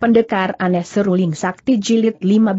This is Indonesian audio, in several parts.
Pendekar aneh seruling sakti jilid 15.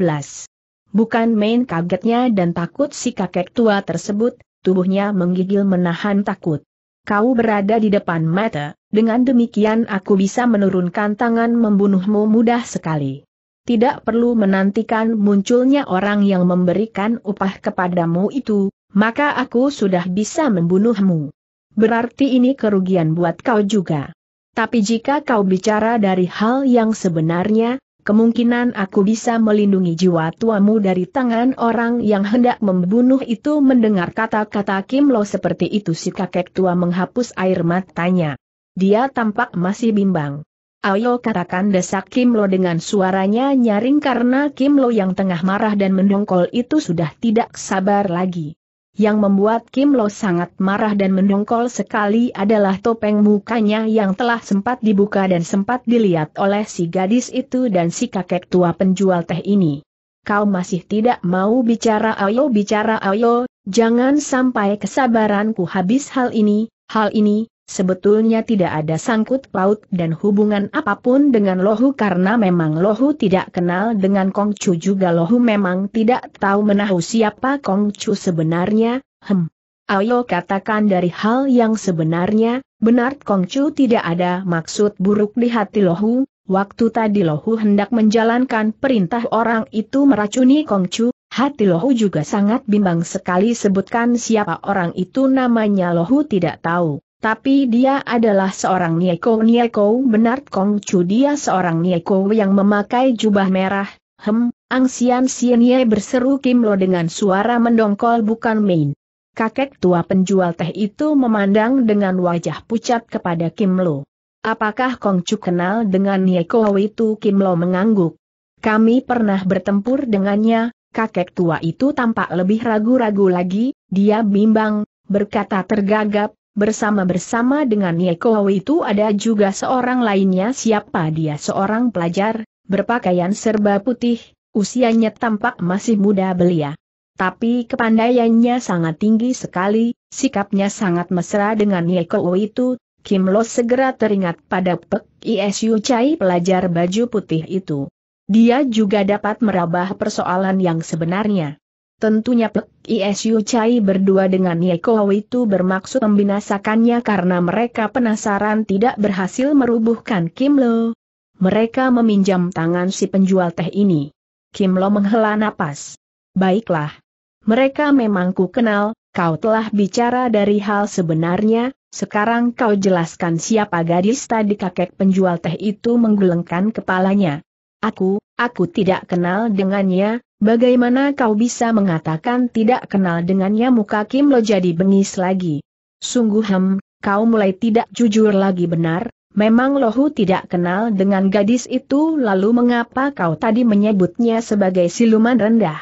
Bukan main kagetnya dan takut si kakek tua tersebut, tubuhnya menggigil menahan takut. Kau berada di depan mata, dengan demikian aku bisa menurunkan tangan membunuhmu mudah sekali. Tidak perlu menantikan munculnya orang yang memberikan upah kepadamu itu, maka aku sudah bisa membunuhmu. Berarti ini kerugian buat kau juga. Tapi jika kau bicara dari hal yang sebenarnya, kemungkinan aku bisa melindungi jiwa tuamu dari tangan orang yang hendak membunuh itu mendengar kata-kata Kim Lo seperti itu si kakek tua menghapus air matanya. Dia tampak masih bimbang. Ayo katakan desak Kim Lo dengan suaranya nyaring karena Kim Lo yang tengah marah dan mendongkol itu sudah tidak sabar lagi. Yang membuat Kim Lo sangat marah dan mendongkol sekali adalah topeng mukanya yang telah sempat dibuka dan sempat dilihat oleh si gadis itu dan si kakek tua penjual teh ini. Kau masih tidak mau bicara ayo bicara ayo, jangan sampai kesabaranku habis hal ini, hal ini, sebetulnya tidak ada sangkut paut dan hubungan apapun dengan Lohu karena memang Lohu tidak kenal dengan Kong Chu juga Lohu memang tidak tahu menahu siapa Kong Chu sebenarnya, hem. Ayo katakan dari hal yang sebenarnya, benar Kong Chu tidak ada maksud buruk di hati Lohu, waktu tadi Lohu hendak menjalankan perintah orang itu meracuni Kong Chu, hati Lohu juga sangat bimbang sekali sebutkan siapa orang itu namanya Lohu tidak tahu. Tapi dia adalah seorang Nieko Nieko benar Kong Chu dia seorang Nieko yang memakai jubah merah, hem, Ang Sian Sienye berseru Kim Lo dengan suara mendongkol bukan main. Kakek tua penjual teh itu memandang dengan wajah pucat kepada Kim Lo. Apakah Kong Chu kenal dengan Nieko itu Kim Lo mengangguk. Kami pernah bertempur dengannya, kakek tua itu tampak lebih ragu-ragu lagi, dia bimbang, berkata tergagap, Bersama-bersama dengan Yekowo itu ada juga seorang lainnya siapa dia seorang pelajar, berpakaian serba putih, usianya tampak masih muda belia. Tapi kepandaiannya sangat tinggi sekali, sikapnya sangat mesra dengan Yekowo itu, Kim Lo segera teringat pada Pek Isu Chai pelajar baju putih itu. Dia juga dapat merabah persoalan yang sebenarnya. Tentunya Pek Isu Chai berdua dengan Yeko itu bermaksud membinasakannya karena mereka penasaran tidak berhasil merubuhkan Kim Lo. Mereka meminjam tangan si penjual teh ini. Kim Lo menghela napas. Baiklah. Mereka memang ku kenal, kau telah bicara dari hal sebenarnya, sekarang kau jelaskan siapa gadis tadi kakek penjual teh itu menggelengkan kepalanya. Aku, aku tidak kenal dengannya, bagaimana kau bisa mengatakan tidak kenal dengannya muka Kim Lo jadi bengis lagi. Sungguh hem, kau mulai tidak jujur lagi benar, memang Lohu tidak kenal dengan gadis itu lalu mengapa kau tadi menyebutnya sebagai siluman rendah.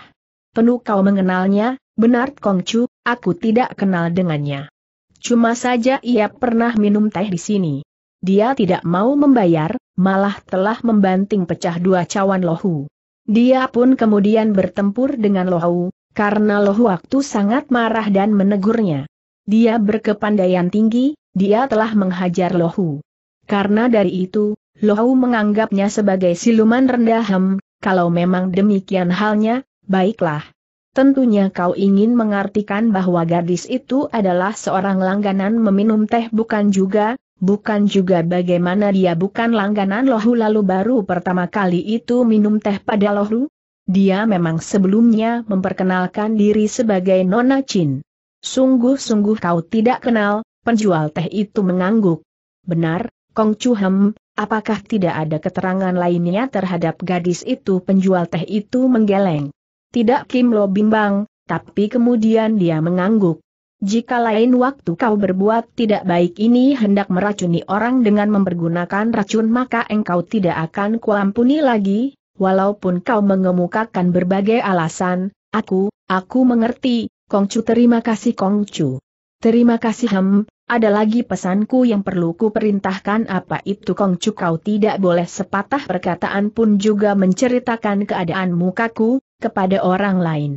Penuh kau mengenalnya, benar Kongcu, aku tidak kenal dengannya. Cuma saja ia pernah minum teh di sini. Dia tidak mau membayar, malah telah membanting pecah dua cawan lohu. Dia pun kemudian bertempur dengan lohu, karena lohu waktu sangat marah dan menegurnya. Dia berkepandaian tinggi, dia telah menghajar lohu. Karena dari itu, lohu menganggapnya sebagai siluman rendah hem, kalau memang demikian halnya, baiklah. Tentunya kau ingin mengartikan bahwa gadis itu adalah seorang langganan meminum teh bukan juga, bukan juga bagaimana dia bukan langganan Lohu lalu baru pertama kali itu minum teh pada Lohu? Dia memang sebelumnya memperkenalkan diri sebagai Nona Chin. Sungguh-sungguh kau tidak kenal, penjual teh itu mengangguk. Benar, Kong Chu Hem, apakah tidak ada keterangan lainnya terhadap gadis itu penjual teh itu menggeleng? Tidak Kim Lo bimbang, tapi kemudian dia mengangguk. Jika lain waktu kau berbuat tidak baik ini hendak meracuni orang dengan mempergunakan racun maka engkau tidak akan kuampuni lagi, walaupun kau mengemukakan berbagai alasan, aku, aku mengerti, Kongcu terima kasih Kongcu. Terima kasih Hem, ada lagi pesanku yang perlu ku perintahkan apa itu Kongcu kau tidak boleh sepatah perkataan pun juga menceritakan keadaan mukaku kepada orang lain.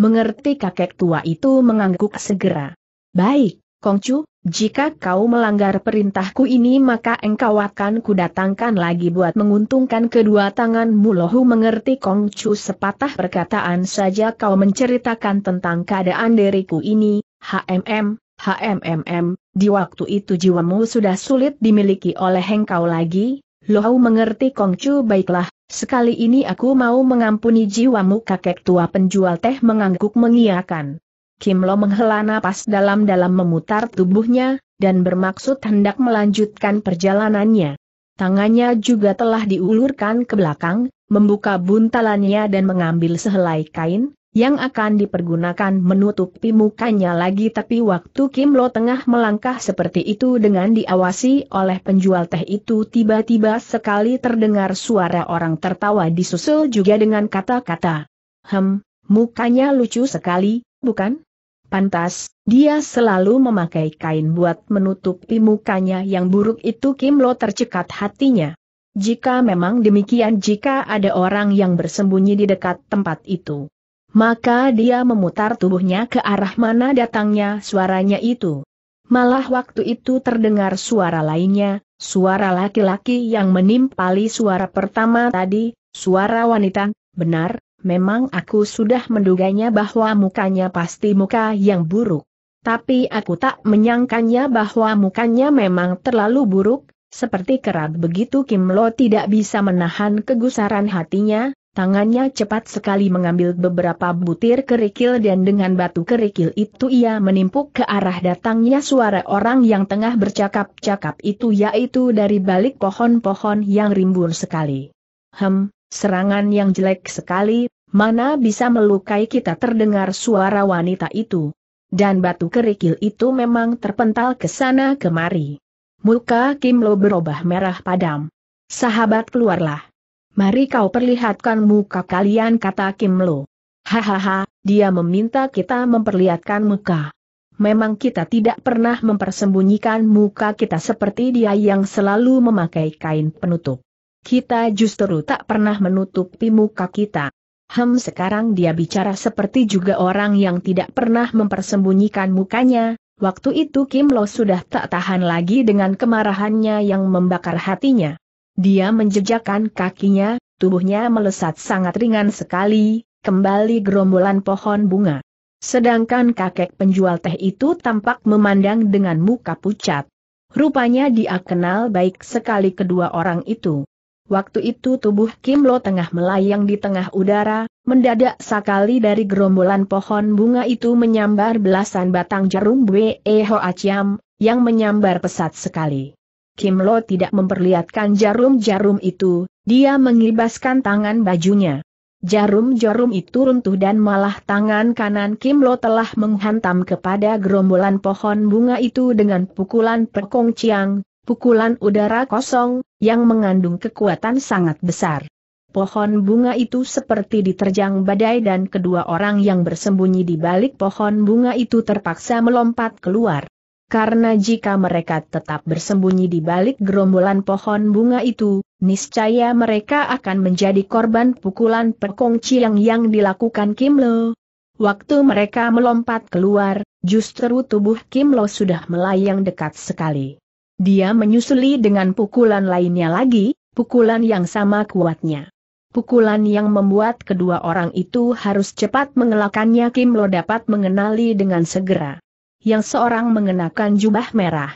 Mengerti kakek tua itu mengangguk segera. Baik, Kongcu, jika kau melanggar perintahku ini maka engkau akan kudatangkan lagi buat menguntungkan kedua tanganmu lohu mengerti Kongcu sepatah perkataan saja kau menceritakan tentang keadaan diriku ini, HMM, HMMM, di waktu itu jiwamu sudah sulit dimiliki oleh engkau lagi, lohu mengerti Kongcu baiklah, Sekali ini aku mau mengampuni jiwamu kakek tua penjual teh mengangguk mengiakan. Kim Lo menghela napas dalam-dalam memutar tubuhnya, dan bermaksud hendak melanjutkan perjalanannya. Tangannya juga telah diulurkan ke belakang, membuka buntalannya dan mengambil sehelai kain, yang akan dipergunakan menutupi mukanya lagi tapi waktu Kim Lo tengah melangkah seperti itu dengan diawasi oleh penjual teh itu tiba-tiba sekali terdengar suara orang tertawa disusul juga dengan kata-kata. Hem, mukanya lucu sekali, bukan? Pantas, dia selalu memakai kain buat menutupi mukanya yang buruk itu Kim Lo tercekat hatinya. Jika memang demikian jika ada orang yang bersembunyi di dekat tempat itu. Maka dia memutar tubuhnya ke arah mana datangnya suaranya itu. Malah waktu itu terdengar suara lainnya, suara laki-laki yang menimpali suara pertama tadi, suara wanita, benar, memang aku sudah menduganya bahwa mukanya pasti muka yang buruk. Tapi aku tak menyangkanya bahwa mukanya memang terlalu buruk, seperti kerat begitu Kim Lo tidak bisa menahan kegusaran hatinya, Tangannya cepat sekali mengambil beberapa butir kerikil dan dengan batu kerikil itu ia menimpuk ke arah datangnya suara orang yang tengah bercakap-cakap itu yaitu dari balik pohon-pohon yang rimbun sekali. Hem, serangan yang jelek sekali, mana bisa melukai kita terdengar suara wanita itu. Dan batu kerikil itu memang terpental ke sana kemari. Muka Kim Lo berubah merah padam. Sahabat keluarlah. Mari kau perlihatkan muka kalian kata Kim Lo. Hahaha, dia meminta kita memperlihatkan muka. Memang kita tidak pernah mempersembunyikan muka kita seperti dia yang selalu memakai kain penutup. Kita justru tak pernah menutupi muka kita. Hem sekarang dia bicara seperti juga orang yang tidak pernah mempersembunyikan mukanya, waktu itu Kim Lo sudah tak tahan lagi dengan kemarahannya yang membakar hatinya. Dia menjejakkan kakinya, tubuhnya melesat sangat ringan sekali, kembali gerombolan pohon bunga. Sedangkan kakek penjual teh itu tampak memandang dengan muka pucat. Rupanya dia kenal baik sekali kedua orang itu. Waktu itu tubuh Kim Lo tengah melayang di tengah udara, mendadak sekali dari gerombolan pohon bunga itu menyambar belasan batang jarum Wei Ho Aciam, yang menyambar pesat sekali. Kim Lo tidak memperlihatkan jarum-jarum itu, dia mengibaskan tangan bajunya. Jarum-jarum itu runtuh dan malah tangan kanan Kim Lo telah menghantam kepada gerombolan pohon bunga itu dengan pukulan pekong ciang, pukulan udara kosong, yang mengandung kekuatan sangat besar. Pohon bunga itu seperti diterjang badai dan kedua orang yang bersembunyi di balik pohon bunga itu terpaksa melompat keluar karena jika mereka tetap bersembunyi di balik gerombolan pohon bunga itu, niscaya mereka akan menjadi korban pukulan perkongsi ciang yang dilakukan Kim Lo. Waktu mereka melompat keluar, justru tubuh Kim Lo sudah melayang dekat sekali. Dia menyusuli dengan pukulan lainnya lagi, pukulan yang sama kuatnya. Pukulan yang membuat kedua orang itu harus cepat mengelakannya Kim Lo dapat mengenali dengan segera yang seorang mengenakan jubah merah.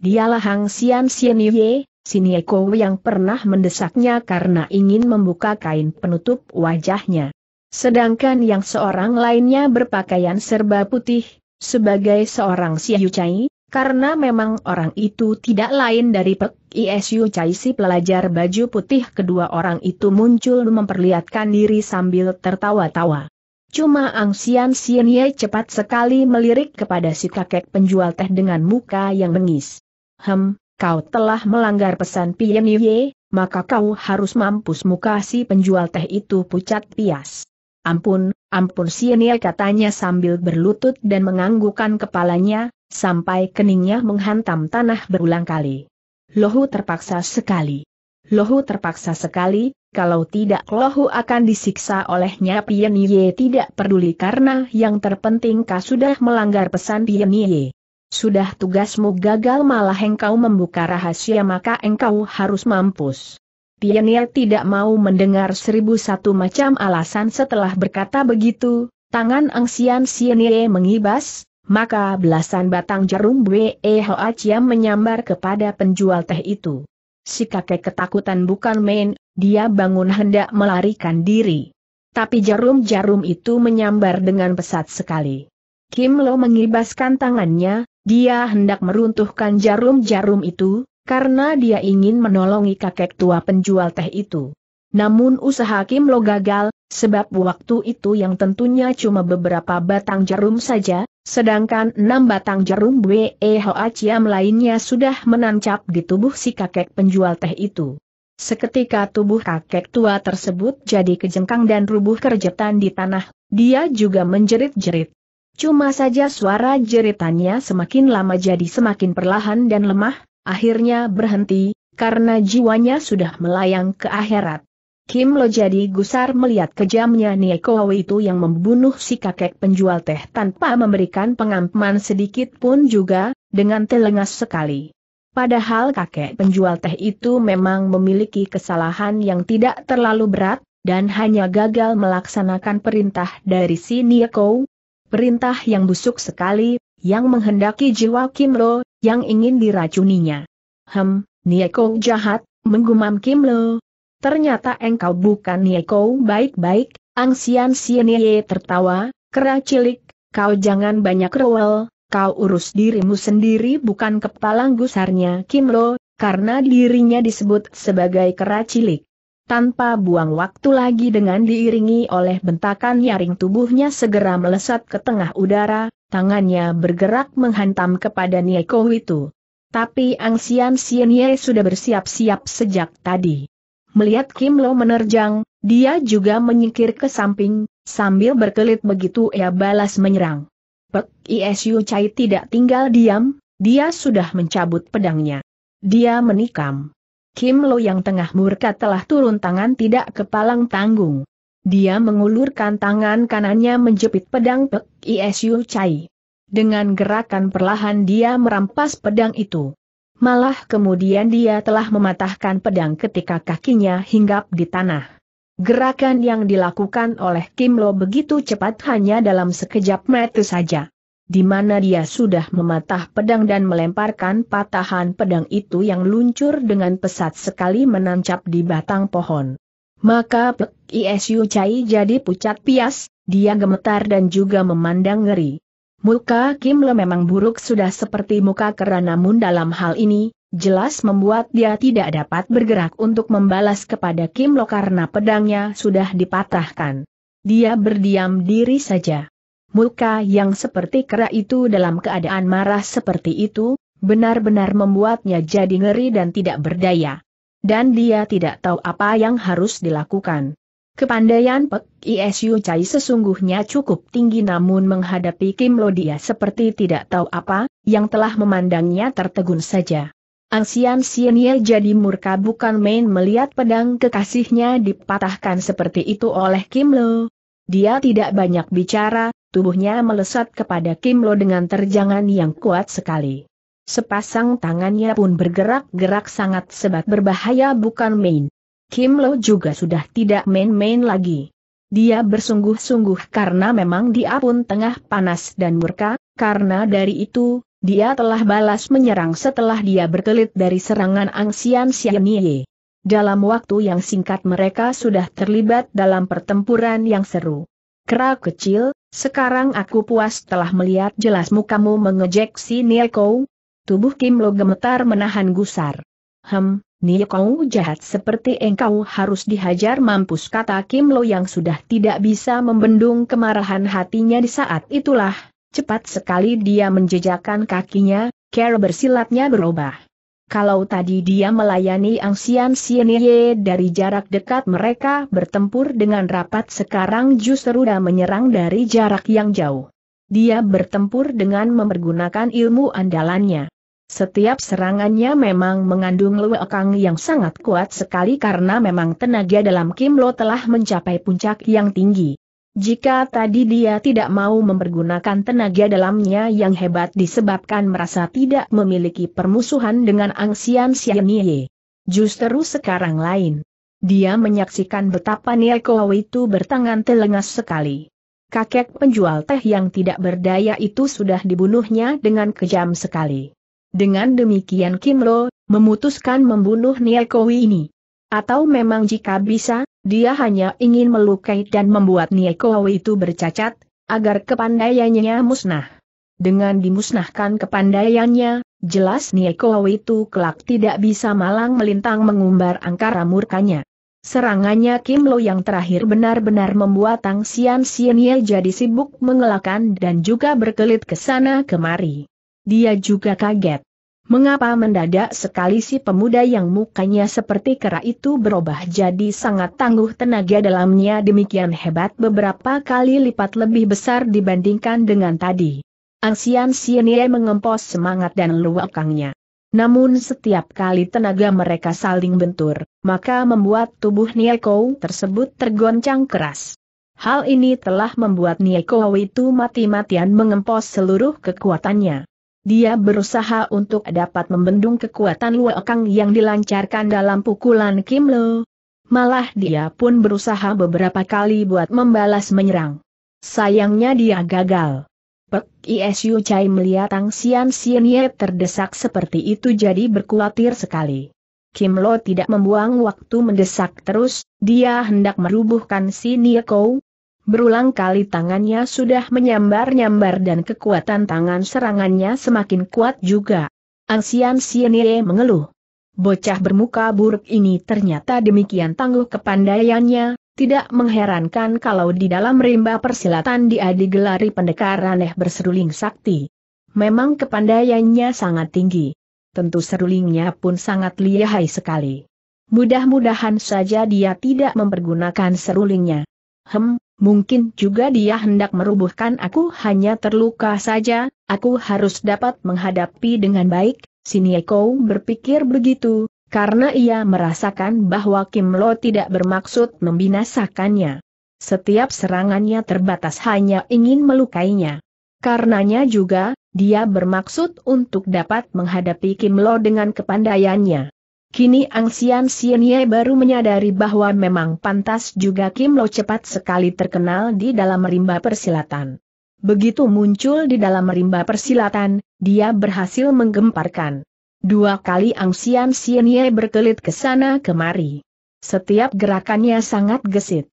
Dialah Hang Xian Xianye, Sinieko yang pernah mendesaknya karena ingin membuka kain penutup wajahnya. Sedangkan yang seorang lainnya berpakaian serba putih, sebagai seorang Siu Chai, karena memang orang itu tidak lain dari Pek Isu Chai si pelajar baju putih kedua orang itu muncul memperlihatkan diri sambil tertawa-tawa. Cuma Ang Sian Sienye cepat sekali melirik kepada si kakek penjual teh dengan muka yang bengis. Hem, kau telah melanggar pesan Ye, maka kau harus mampus muka si penjual teh itu pucat pias. Ampun, ampun Sienye katanya sambil berlutut dan menganggukan kepalanya, sampai keningnya menghantam tanah berulang kali. Lohu terpaksa sekali. Lohu terpaksa sekali, kalau tidak Lohu akan disiksa olehnya Pian Ye tidak peduli karena yang terpenting kau sudah melanggar pesan Pian Ye. Sudah tugasmu gagal malah engkau membuka rahasia maka engkau harus mampus. Pian Ye tidak mau mendengar seribu satu macam alasan setelah berkata begitu, tangan Angsian Sian Ye mengibas, maka belasan batang jarum Wei Hoa Chiam menyambar kepada penjual teh itu. Si kakek ketakutan bukan main, dia bangun hendak melarikan diri. Tapi jarum-jarum itu menyambar dengan pesat sekali. Kim Lo mengibaskan tangannya, dia hendak meruntuhkan jarum-jarum itu, karena dia ingin menolongi kakek tua penjual teh itu. Namun usaha Kim Lo gagal, sebab waktu itu yang tentunya cuma beberapa batang jarum saja, Sedangkan enam batang jarum Bwe Hoa lainnya sudah menancap di tubuh si kakek penjual teh itu. Seketika tubuh kakek tua tersebut jadi kejengkang dan rubuh kerjetan di tanah, dia juga menjerit-jerit. Cuma saja suara jeritannya semakin lama jadi semakin perlahan dan lemah, akhirnya berhenti, karena jiwanya sudah melayang ke akhirat. Kim Lo jadi gusar melihat kejamnya Niekowe itu yang membunuh si kakek penjual teh tanpa memberikan pengampunan sedikit pun juga, dengan telengas sekali. Padahal kakek penjual teh itu memang memiliki kesalahan yang tidak terlalu berat, dan hanya gagal melaksanakan perintah dari si Niekow. Perintah yang busuk sekali, yang menghendaki jiwa Kim Lo, yang ingin diracuninya. Hem, Niekow jahat, menggumam Kim Lo, ternyata engkau bukan Nieko baik-baik, Ang Angsian Sienye tertawa, kera cilik, kau jangan banyak rewel, kau urus dirimu sendiri bukan kepalang gusarnya Lo, karena dirinya disebut sebagai kera cilik. Tanpa buang waktu lagi dengan diiringi oleh bentakan nyaring tubuhnya segera melesat ke tengah udara, tangannya bergerak menghantam kepada Nieko itu. Tapi Ang Angsian Sienye sudah bersiap-siap sejak tadi. Melihat Kim Lo menerjang, dia juga menyingkir ke samping, sambil berkelit begitu ia balas menyerang. Pek Isu Chai tidak tinggal diam, dia sudah mencabut pedangnya. Dia menikam. Kim Lo yang tengah murka telah turun tangan tidak kepalang tanggung. Dia mengulurkan tangan kanannya menjepit pedang Pek Isu Chai. Dengan gerakan perlahan dia merampas pedang itu. Malah kemudian dia telah mematahkan pedang ketika kakinya hinggap di tanah. Gerakan yang dilakukan oleh Kim Lo begitu cepat hanya dalam sekejap mata saja. Di mana dia sudah mematah pedang dan melemparkan patahan pedang itu yang luncur dengan pesat sekali menancap di batang pohon. Maka Pek Isu Chai jadi pucat pias, dia gemetar dan juga memandang ngeri. Muka Kim Le memang buruk sudah seperti muka kera namun dalam hal ini, jelas membuat dia tidak dapat bergerak untuk membalas kepada Kim Lo karena pedangnya sudah dipatahkan. Dia berdiam diri saja. Muka yang seperti kera itu dalam keadaan marah seperti itu, benar-benar membuatnya jadi ngeri dan tidak berdaya. Dan dia tidak tahu apa yang harus dilakukan. Kepandaian Pek Isu Chai sesungguhnya cukup tinggi namun menghadapi Kim Lo dia seperti tidak tahu apa, yang telah memandangnya tertegun saja. Angsian Sienye jadi murka bukan main melihat pedang kekasihnya dipatahkan seperti itu oleh Kim Lo. Dia tidak banyak bicara, tubuhnya melesat kepada Kim Lo dengan terjangan yang kuat sekali. Sepasang tangannya pun bergerak-gerak sangat sebat berbahaya bukan main. Kim Lo juga sudah tidak main-main lagi. Dia bersungguh-sungguh karena memang dia pun tengah panas dan murka, karena dari itu, dia telah balas menyerang setelah dia berkelit dari serangan Angsian Ye. Dalam waktu yang singkat mereka sudah terlibat dalam pertempuran yang seru. Kera kecil, sekarang aku puas telah melihat jelas mukamu mengejek si Nielko. Tubuh Kim Lo gemetar menahan gusar. Hem, Nia jahat seperti engkau harus dihajar mampus kata Kim Lo yang sudah tidak bisa membendung kemarahan hatinya di saat itulah. Cepat sekali dia menjejakkan kakinya, cara bersilatnya berubah. Kalau tadi dia melayani Angsian Sienye dari jarak dekat mereka bertempur dengan rapat sekarang justru dia menyerang dari jarak yang jauh. Dia bertempur dengan mempergunakan ilmu andalannya. Setiap serangannya memang mengandung lewekang yang sangat kuat sekali karena memang tenaga dalam Kim Lo telah mencapai puncak yang tinggi. Jika tadi dia tidak mau mempergunakan tenaga dalamnya yang hebat disebabkan merasa tidak memiliki permusuhan dengan Angsian Sianie. Justru sekarang lain. Dia menyaksikan betapa Nieko itu bertangan telengas sekali. Kakek penjual teh yang tidak berdaya itu sudah dibunuhnya dengan kejam sekali. Dengan demikian Kim Lo, memutuskan membunuh Niekowi ini. Atau memang jika bisa, dia hanya ingin melukai dan membuat Niekowi itu bercacat, agar kepandaiannya musnah. Dengan dimusnahkan kepandaiannya, jelas Niekowi itu kelak tidak bisa malang melintang mengumbar angkara murkanya. Serangannya Kim Lo yang terakhir benar-benar membuat Tang Sian Sian Ye jadi sibuk mengelakkan dan juga berkelit ke sana kemari. Dia juga kaget. Mengapa mendadak sekali si pemuda yang mukanya seperti kera itu berubah jadi sangat tangguh tenaga dalamnya demikian hebat beberapa kali lipat lebih besar dibandingkan dengan tadi. Angsian Sienie mengempos semangat dan luakangnya. Namun setiap kali tenaga mereka saling bentur, maka membuat tubuh Nieko tersebut tergoncang keras. Hal ini telah membuat Nieko itu mati-matian mengempos seluruh kekuatannya. Dia berusaha untuk dapat membendung kekuatan Luokang yang dilancarkan dalam pukulan Kim Lo. Malah dia pun berusaha beberapa kali buat membalas menyerang. Sayangnya dia gagal. Pek Isu Chai melihat Tang Sian Ye terdesak seperti itu jadi berkhawatir sekali. Kim Lo tidak membuang waktu mendesak terus, dia hendak merubuhkan si Kou, Berulang kali tangannya sudah menyambar-nyambar dan kekuatan tangan serangannya semakin kuat juga. Angsian Sienie mengeluh. Bocah bermuka buruk ini ternyata demikian tangguh kepandaiannya, tidak mengherankan kalau di dalam rimba persilatan dia digelari pendekar aneh berseruling sakti. Memang kepandaiannya sangat tinggi. Tentu serulingnya pun sangat lihai sekali. Mudah-mudahan saja dia tidak mempergunakan serulingnya. Hem, Mungkin juga dia hendak merubuhkan aku hanya terluka saja, aku harus dapat menghadapi dengan baik, Sinieko berpikir begitu, karena ia merasakan bahwa Kim Lo tidak bermaksud membinasakannya. Setiap serangannya terbatas hanya ingin melukainya. Karenanya juga, dia bermaksud untuk dapat menghadapi Kim Lo dengan kepandaiannya. Kini Ang Sian Ye baru menyadari bahwa memang pantas juga Kim Lo cepat sekali terkenal di dalam rimba persilatan. Begitu muncul di dalam rimba persilatan, dia berhasil menggemparkan. Dua kali Ang Sian Ye berkelit ke sana kemari. Setiap gerakannya sangat gesit.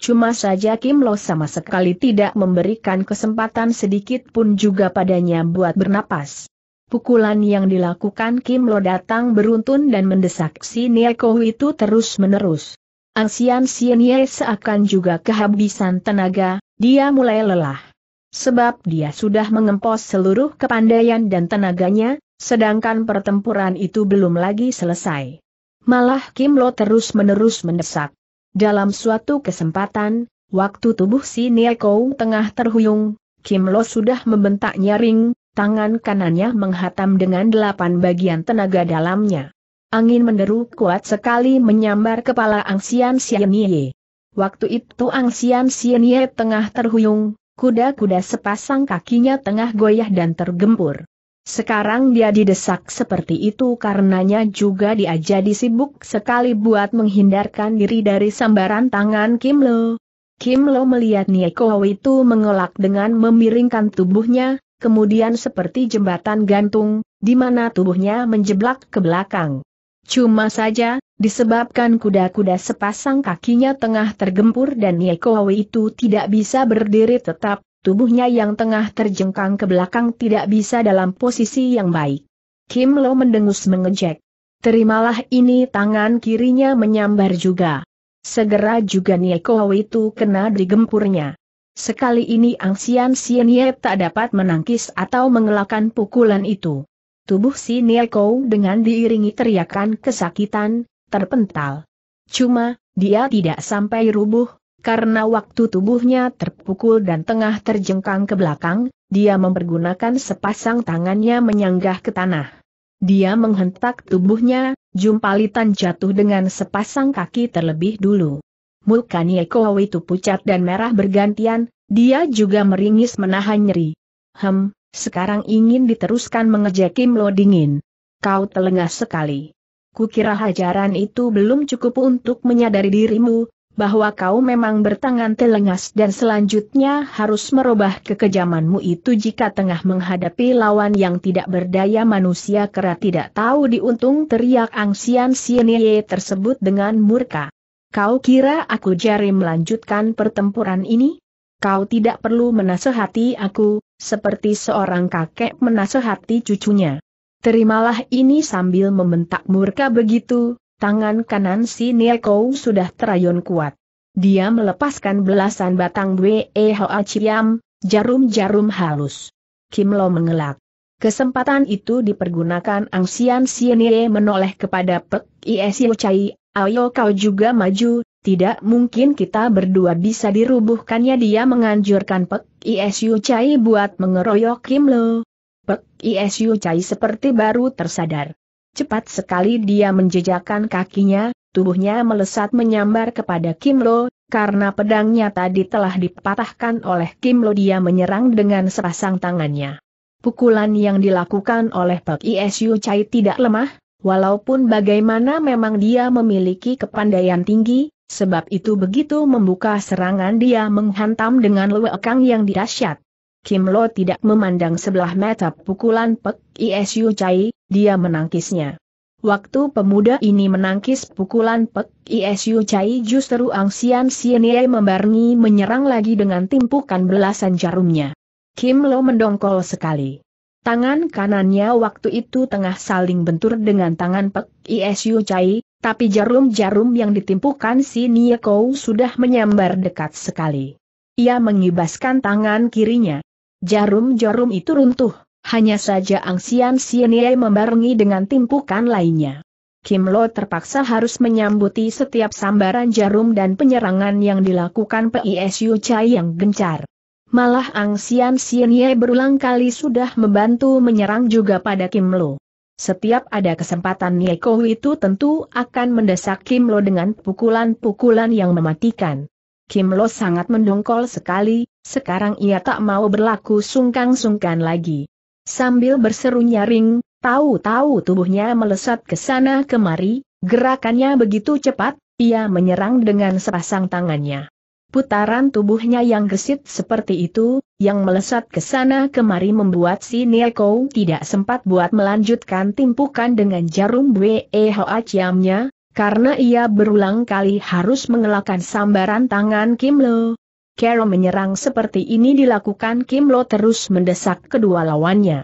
Cuma saja Kim Lo sama sekali tidak memberikan kesempatan sedikit pun juga padanya buat bernapas. Pukulan yang dilakukan Kim Lo datang beruntun dan mendesak si Nieko itu terus-menerus. Ansian Sienye seakan juga kehabisan tenaga, dia mulai lelah. Sebab dia sudah mengempos seluruh kepandaian dan tenaganya, sedangkan pertempuran itu belum lagi selesai. Malah Kim Lo terus-menerus mendesak. Dalam suatu kesempatan, waktu tubuh si Nieko tengah terhuyung, Kim Lo sudah membentak nyaring, tangan kanannya menghatam dengan delapan bagian tenaga dalamnya. Angin menderu kuat sekali menyambar kepala Angsian Sienye. Waktu itu Angsian Sienye tengah terhuyung, kuda-kuda sepasang kakinya tengah goyah dan tergempur. Sekarang dia didesak seperti itu karenanya juga dia jadi sibuk sekali buat menghindarkan diri dari sambaran tangan Kim Lo. Kim Lo melihat Nieko itu mengelak dengan memiringkan tubuhnya, kemudian seperti jembatan gantung, di mana tubuhnya menjeblak ke belakang. Cuma saja, disebabkan kuda-kuda sepasang kakinya tengah tergempur dan Yekowi itu tidak bisa berdiri tetap, tubuhnya yang tengah terjengkang ke belakang tidak bisa dalam posisi yang baik. Kim Lo mendengus mengejek. Terimalah ini tangan kirinya menyambar juga. Segera juga Nieko itu kena digempurnya. Sekali ini Angsian Ye tak dapat menangkis atau mengelakkan pukulan itu. Tubuh si Nieko dengan diiringi teriakan kesakitan, terpental. Cuma, dia tidak sampai rubuh, karena waktu tubuhnya terpukul dan tengah terjengkang ke belakang, dia mempergunakan sepasang tangannya menyanggah ke tanah. Dia menghentak tubuhnya, jumpalitan jatuh dengan sepasang kaki terlebih dulu. Mukanya Kow itu pucat dan merah bergantian, dia juga meringis menahan nyeri. Hem, sekarang ingin diteruskan mengejek Kim Lo dingin. Kau telengah sekali. Kukira hajaran itu belum cukup untuk menyadari dirimu, bahwa kau memang bertangan telengas dan selanjutnya harus merubah kekejamanmu itu jika tengah menghadapi lawan yang tidak berdaya manusia kera tidak tahu diuntung teriak Angsian Sienie tersebut dengan murka. Kau kira aku jari melanjutkan pertempuran ini? Kau tidak perlu menasehati aku, seperti seorang kakek menasehati cucunya. Terimalah ini sambil membentak murka begitu, tangan kanan si Neko sudah terayun kuat. Dia melepaskan belasan batang Wehoa Hoa Chiam, jarum-jarum halus. Kim Lo mengelak. Kesempatan itu dipergunakan Sian Sienie menoleh kepada Pek Iesiu Chai Ayo kau juga maju, tidak mungkin kita berdua bisa dirubuhkannya dia menganjurkan Pek Isu Chai buat mengeroyok Kim Lo. Pek Isu Chai seperti baru tersadar. Cepat sekali dia menjejakkan kakinya, tubuhnya melesat menyambar kepada Kim Lo, karena pedangnya tadi telah dipatahkan oleh Kim Lo dia menyerang dengan sepasang tangannya. Pukulan yang dilakukan oleh Pek Isu Chai tidak lemah, Walaupun bagaimana memang dia memiliki kepandaian tinggi, sebab itu begitu membuka serangan dia menghantam dengan lewekang yang dirasyat. Kim Lo tidak memandang sebelah mata pukulan Pek Isu Chai, dia menangkisnya. Waktu pemuda ini menangkis pukulan Pek Isu Chai justru Ang Sian Sienie membarengi menyerang lagi dengan timpukan belasan jarumnya. Kim Lo mendongkol sekali. Tangan kanannya waktu itu tengah saling bentur dengan tangan Pek Isu Chai, tapi jarum-jarum yang ditimpukan si Nieko sudah menyambar dekat sekali. Ia mengibaskan tangan kirinya. Jarum-jarum itu runtuh, hanya saja Angsian Nie membarengi dengan timpukan lainnya. Kim Lo terpaksa harus menyambuti setiap sambaran jarum dan penyerangan yang dilakukan Isu Chai yang gencar. Malah Ang Sian Sienye berulang kali sudah membantu menyerang juga pada Kim Lo. Setiap ada kesempatan Kou itu tentu akan mendesak Kim Lo dengan pukulan-pukulan yang mematikan. Kim Lo sangat mendongkol sekali, sekarang ia tak mau berlaku sungkan-sungkan lagi. Sambil berseru nyaring, tahu-tahu tubuhnya melesat ke sana kemari, gerakannya begitu cepat, ia menyerang dengan sepasang tangannya. Putaran tubuhnya yang gesit seperti itu, yang melesat ke sana kemari membuat si Nieko tidak sempat buat melanjutkan timpukan dengan jarum Weho Aciamnya, karena ia berulang kali harus mengelakkan sambaran tangan Kim Lo. Carol menyerang seperti ini dilakukan Kim Lo terus mendesak kedua lawannya.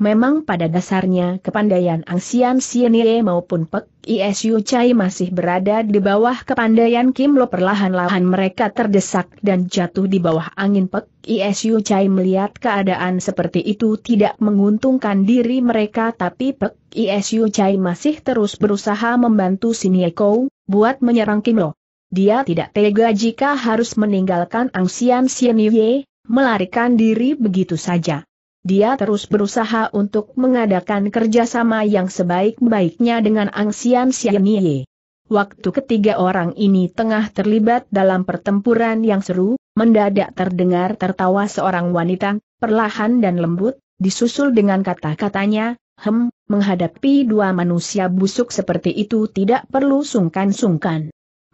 Memang pada dasarnya kepandaian Angsian Sienie maupun Pek Isu Chai masih berada di bawah kepandaian Kim Lo perlahan-lahan mereka terdesak dan jatuh di bawah angin Pek Isu Chai melihat keadaan seperti itu tidak menguntungkan diri mereka tapi Pek Isu Chai masih terus berusaha membantu Sinie Kou, buat menyerang Kim Lo. Dia tidak tega jika harus meninggalkan Angsian Sienie, melarikan diri begitu saja. Dia terus berusaha untuk mengadakan kerjasama yang sebaik-baiknya dengan Angsian Sianie. Waktu ketiga orang ini tengah terlibat dalam pertempuran yang seru, mendadak terdengar tertawa seorang wanita, perlahan dan lembut, disusul dengan kata-katanya, hem, menghadapi dua manusia busuk seperti itu tidak perlu sungkan-sungkan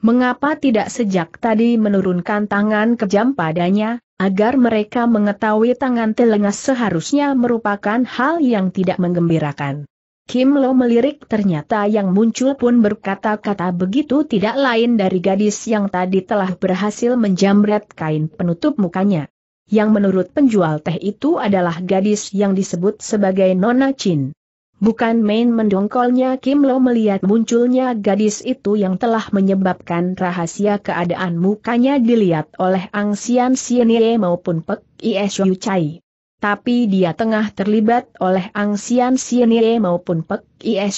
mengapa tidak sejak tadi menurunkan tangan kejam padanya, agar mereka mengetahui tangan telengas seharusnya merupakan hal yang tidak menggembirakan. Kim Lo melirik ternyata yang muncul pun berkata-kata begitu tidak lain dari gadis yang tadi telah berhasil menjamret kain penutup mukanya. Yang menurut penjual teh itu adalah gadis yang disebut sebagai Nona Chin. Bukan main mendongkolnya Kim Lo melihat munculnya gadis itu yang telah menyebabkan rahasia keadaan mukanya dilihat oleh Ang Sian Ye maupun Pek yu Chai. Tapi dia tengah terlibat oleh Ang Sian Ye maupun Pek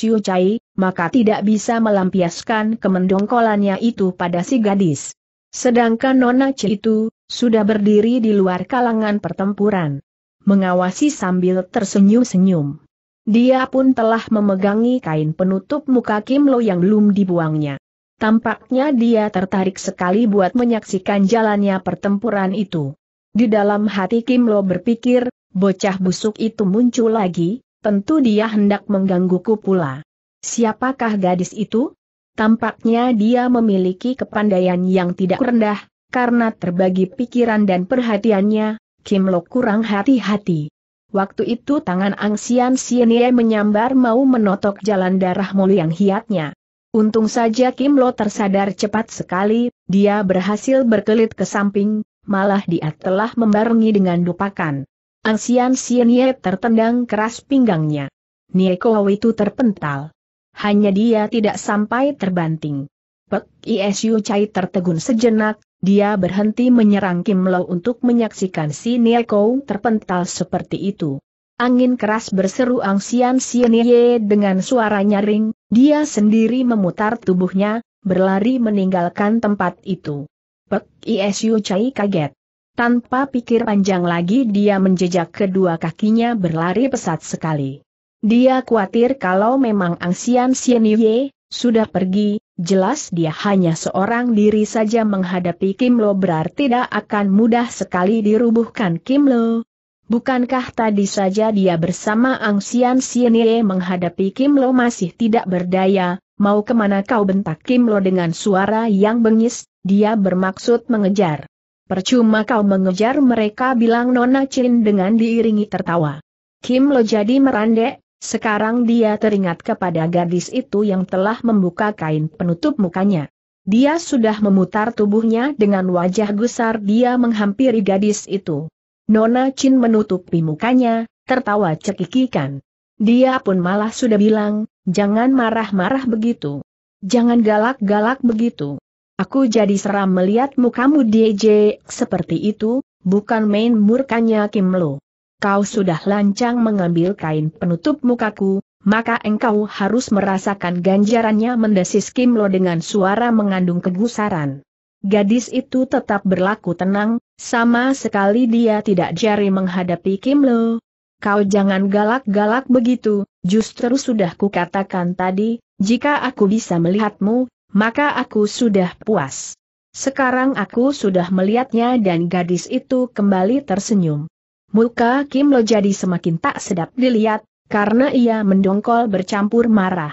yu Chai, maka tidak bisa melampiaskan kemendongkolannya itu pada si gadis. Sedangkan Nona C itu, sudah berdiri di luar kalangan pertempuran. Mengawasi sambil tersenyum-senyum. Dia pun telah memegangi kain penutup muka Kim Lo yang belum dibuangnya. Tampaknya dia tertarik sekali buat menyaksikan jalannya pertempuran itu. Di dalam hati Kim Lo berpikir, bocah busuk itu muncul lagi, tentu dia hendak menggangguku pula. Siapakah gadis itu? Tampaknya dia memiliki kepandaian yang tidak rendah, karena terbagi pikiran dan perhatiannya, Kim Lo kurang hati-hati. Waktu itu tangan Angsian Sienie menyambar mau menotok jalan darah mulu yang hiatnya. Untung saja Kim Lo tersadar cepat sekali, dia berhasil berkelit ke samping, malah dia telah membarengi dengan dupakan. Angsian Sienie tertendang keras pinggangnya. Nieko itu terpental. Hanya dia tidak sampai terbanting. Pek Isu Chai tertegun sejenak, dia berhenti menyerang Kim Lo untuk menyaksikan si Kou terpental seperti itu. Angin keras berseru angsian si Nie dengan suara nyaring, dia sendiri memutar tubuhnya, berlari meninggalkan tempat itu. Pek Isu Chai kaget. Tanpa pikir panjang lagi dia menjejak kedua kakinya berlari pesat sekali. Dia khawatir kalau memang Angsian Si Sienye sudah pergi, Jelas dia hanya seorang diri saja menghadapi Kim Lo berarti tidak akan mudah sekali dirubuhkan Kim Lo. Bukankah tadi saja dia bersama Ang Sian Sienye menghadapi Kim Lo masih tidak berdaya, mau kemana kau bentak Kim Lo dengan suara yang bengis, dia bermaksud mengejar. Percuma kau mengejar mereka bilang Nona Chin dengan diiringi tertawa. Kim Lo jadi merandek, sekarang dia teringat kepada gadis itu yang telah membuka kain penutup mukanya. Dia sudah memutar tubuhnya dengan wajah gusar dia menghampiri gadis itu. Nona Chin menutupi mukanya, tertawa cekikikan. Dia pun malah sudah bilang, jangan marah-marah begitu. Jangan galak-galak begitu. Aku jadi seram melihat mukamu DJ, seperti itu, bukan main murkanya Kim Lo kau sudah lancang mengambil kain penutup mukaku, maka engkau harus merasakan ganjarannya mendesis Kim Lo dengan suara mengandung kegusaran. Gadis itu tetap berlaku tenang, sama sekali dia tidak jari menghadapi Kim Lo. Kau jangan galak-galak begitu, justru sudah kukatakan tadi, jika aku bisa melihatmu, maka aku sudah puas. Sekarang aku sudah melihatnya dan gadis itu kembali tersenyum. Muka Kim Lo jadi semakin tak sedap dilihat, karena ia mendongkol bercampur marah.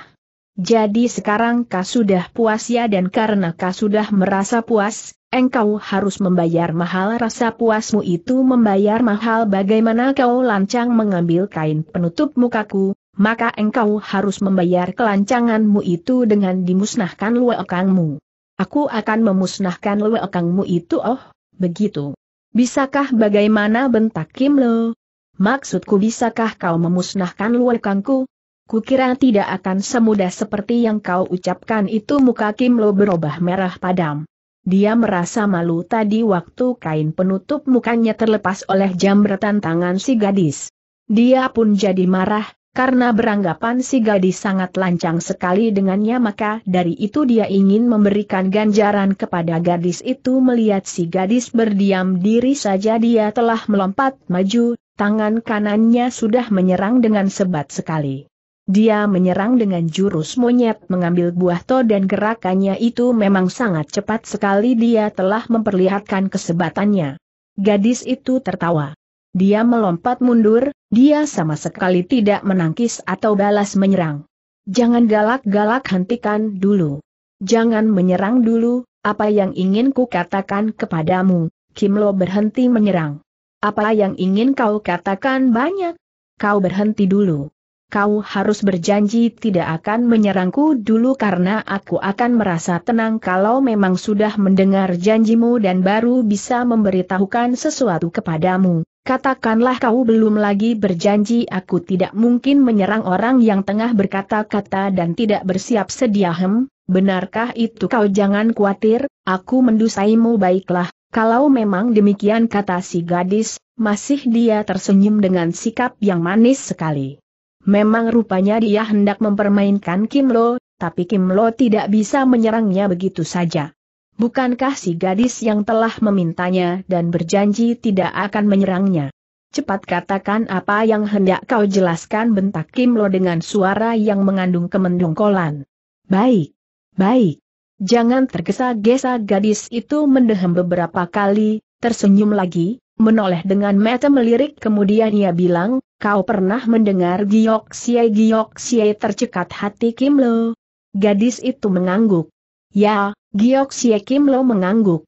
Jadi sekarang kau sudah puas ya dan karena kau sudah merasa puas, engkau harus membayar mahal rasa puasmu itu membayar mahal bagaimana kau lancang mengambil kain penutup mukaku, maka engkau harus membayar kelancanganmu itu dengan dimusnahkan luekangmu. Aku akan memusnahkan luekangmu itu oh, begitu. Bisakah bagaimana bentak Kim Lo? Maksudku bisakah kau memusnahkan luekangku? Kukira tidak akan semudah seperti yang kau ucapkan itu muka Kim Lo berubah merah padam. Dia merasa malu tadi waktu kain penutup mukanya terlepas oleh jambretan tangan si gadis. Dia pun jadi marah, karena beranggapan si gadis sangat lancang sekali dengannya maka dari itu dia ingin memberikan ganjaran kepada gadis itu melihat si gadis berdiam diri saja dia telah melompat maju, tangan kanannya sudah menyerang dengan sebat sekali. Dia menyerang dengan jurus monyet mengambil buah to dan gerakannya itu memang sangat cepat sekali dia telah memperlihatkan kesebatannya. Gadis itu tertawa. Dia melompat mundur, dia sama sekali tidak menangkis atau balas menyerang. Jangan galak-galak hentikan dulu. Jangan menyerang dulu, apa yang ingin ku katakan kepadamu, Kim Lo berhenti menyerang. Apa yang ingin kau katakan banyak? Kau berhenti dulu kau harus berjanji tidak akan menyerangku dulu karena aku akan merasa tenang kalau memang sudah mendengar janjimu dan baru bisa memberitahukan sesuatu kepadamu. Katakanlah kau belum lagi berjanji aku tidak mungkin menyerang orang yang tengah berkata-kata dan tidak bersiap sedia hem, benarkah itu kau jangan khawatir, aku mendusaimu baiklah, kalau memang demikian kata si gadis, masih dia tersenyum dengan sikap yang manis sekali. Memang rupanya dia hendak mempermainkan Kim Lo, tapi Kim Lo tidak bisa menyerangnya begitu saja. Bukankah si gadis yang telah memintanya dan berjanji tidak akan menyerangnya? Cepat katakan apa yang hendak kau jelaskan bentak Kim Lo dengan suara yang mengandung kemendungkolan. Baik, baik. Jangan tergesa-gesa gadis itu mendehem beberapa kali, tersenyum lagi, menoleh dengan mata melirik kemudian ia bilang, kau pernah mendengar giok siai giok siai tercekat hati Kim Lo? Gadis itu mengangguk. Ya, Giok Xie Kim Lo mengangguk.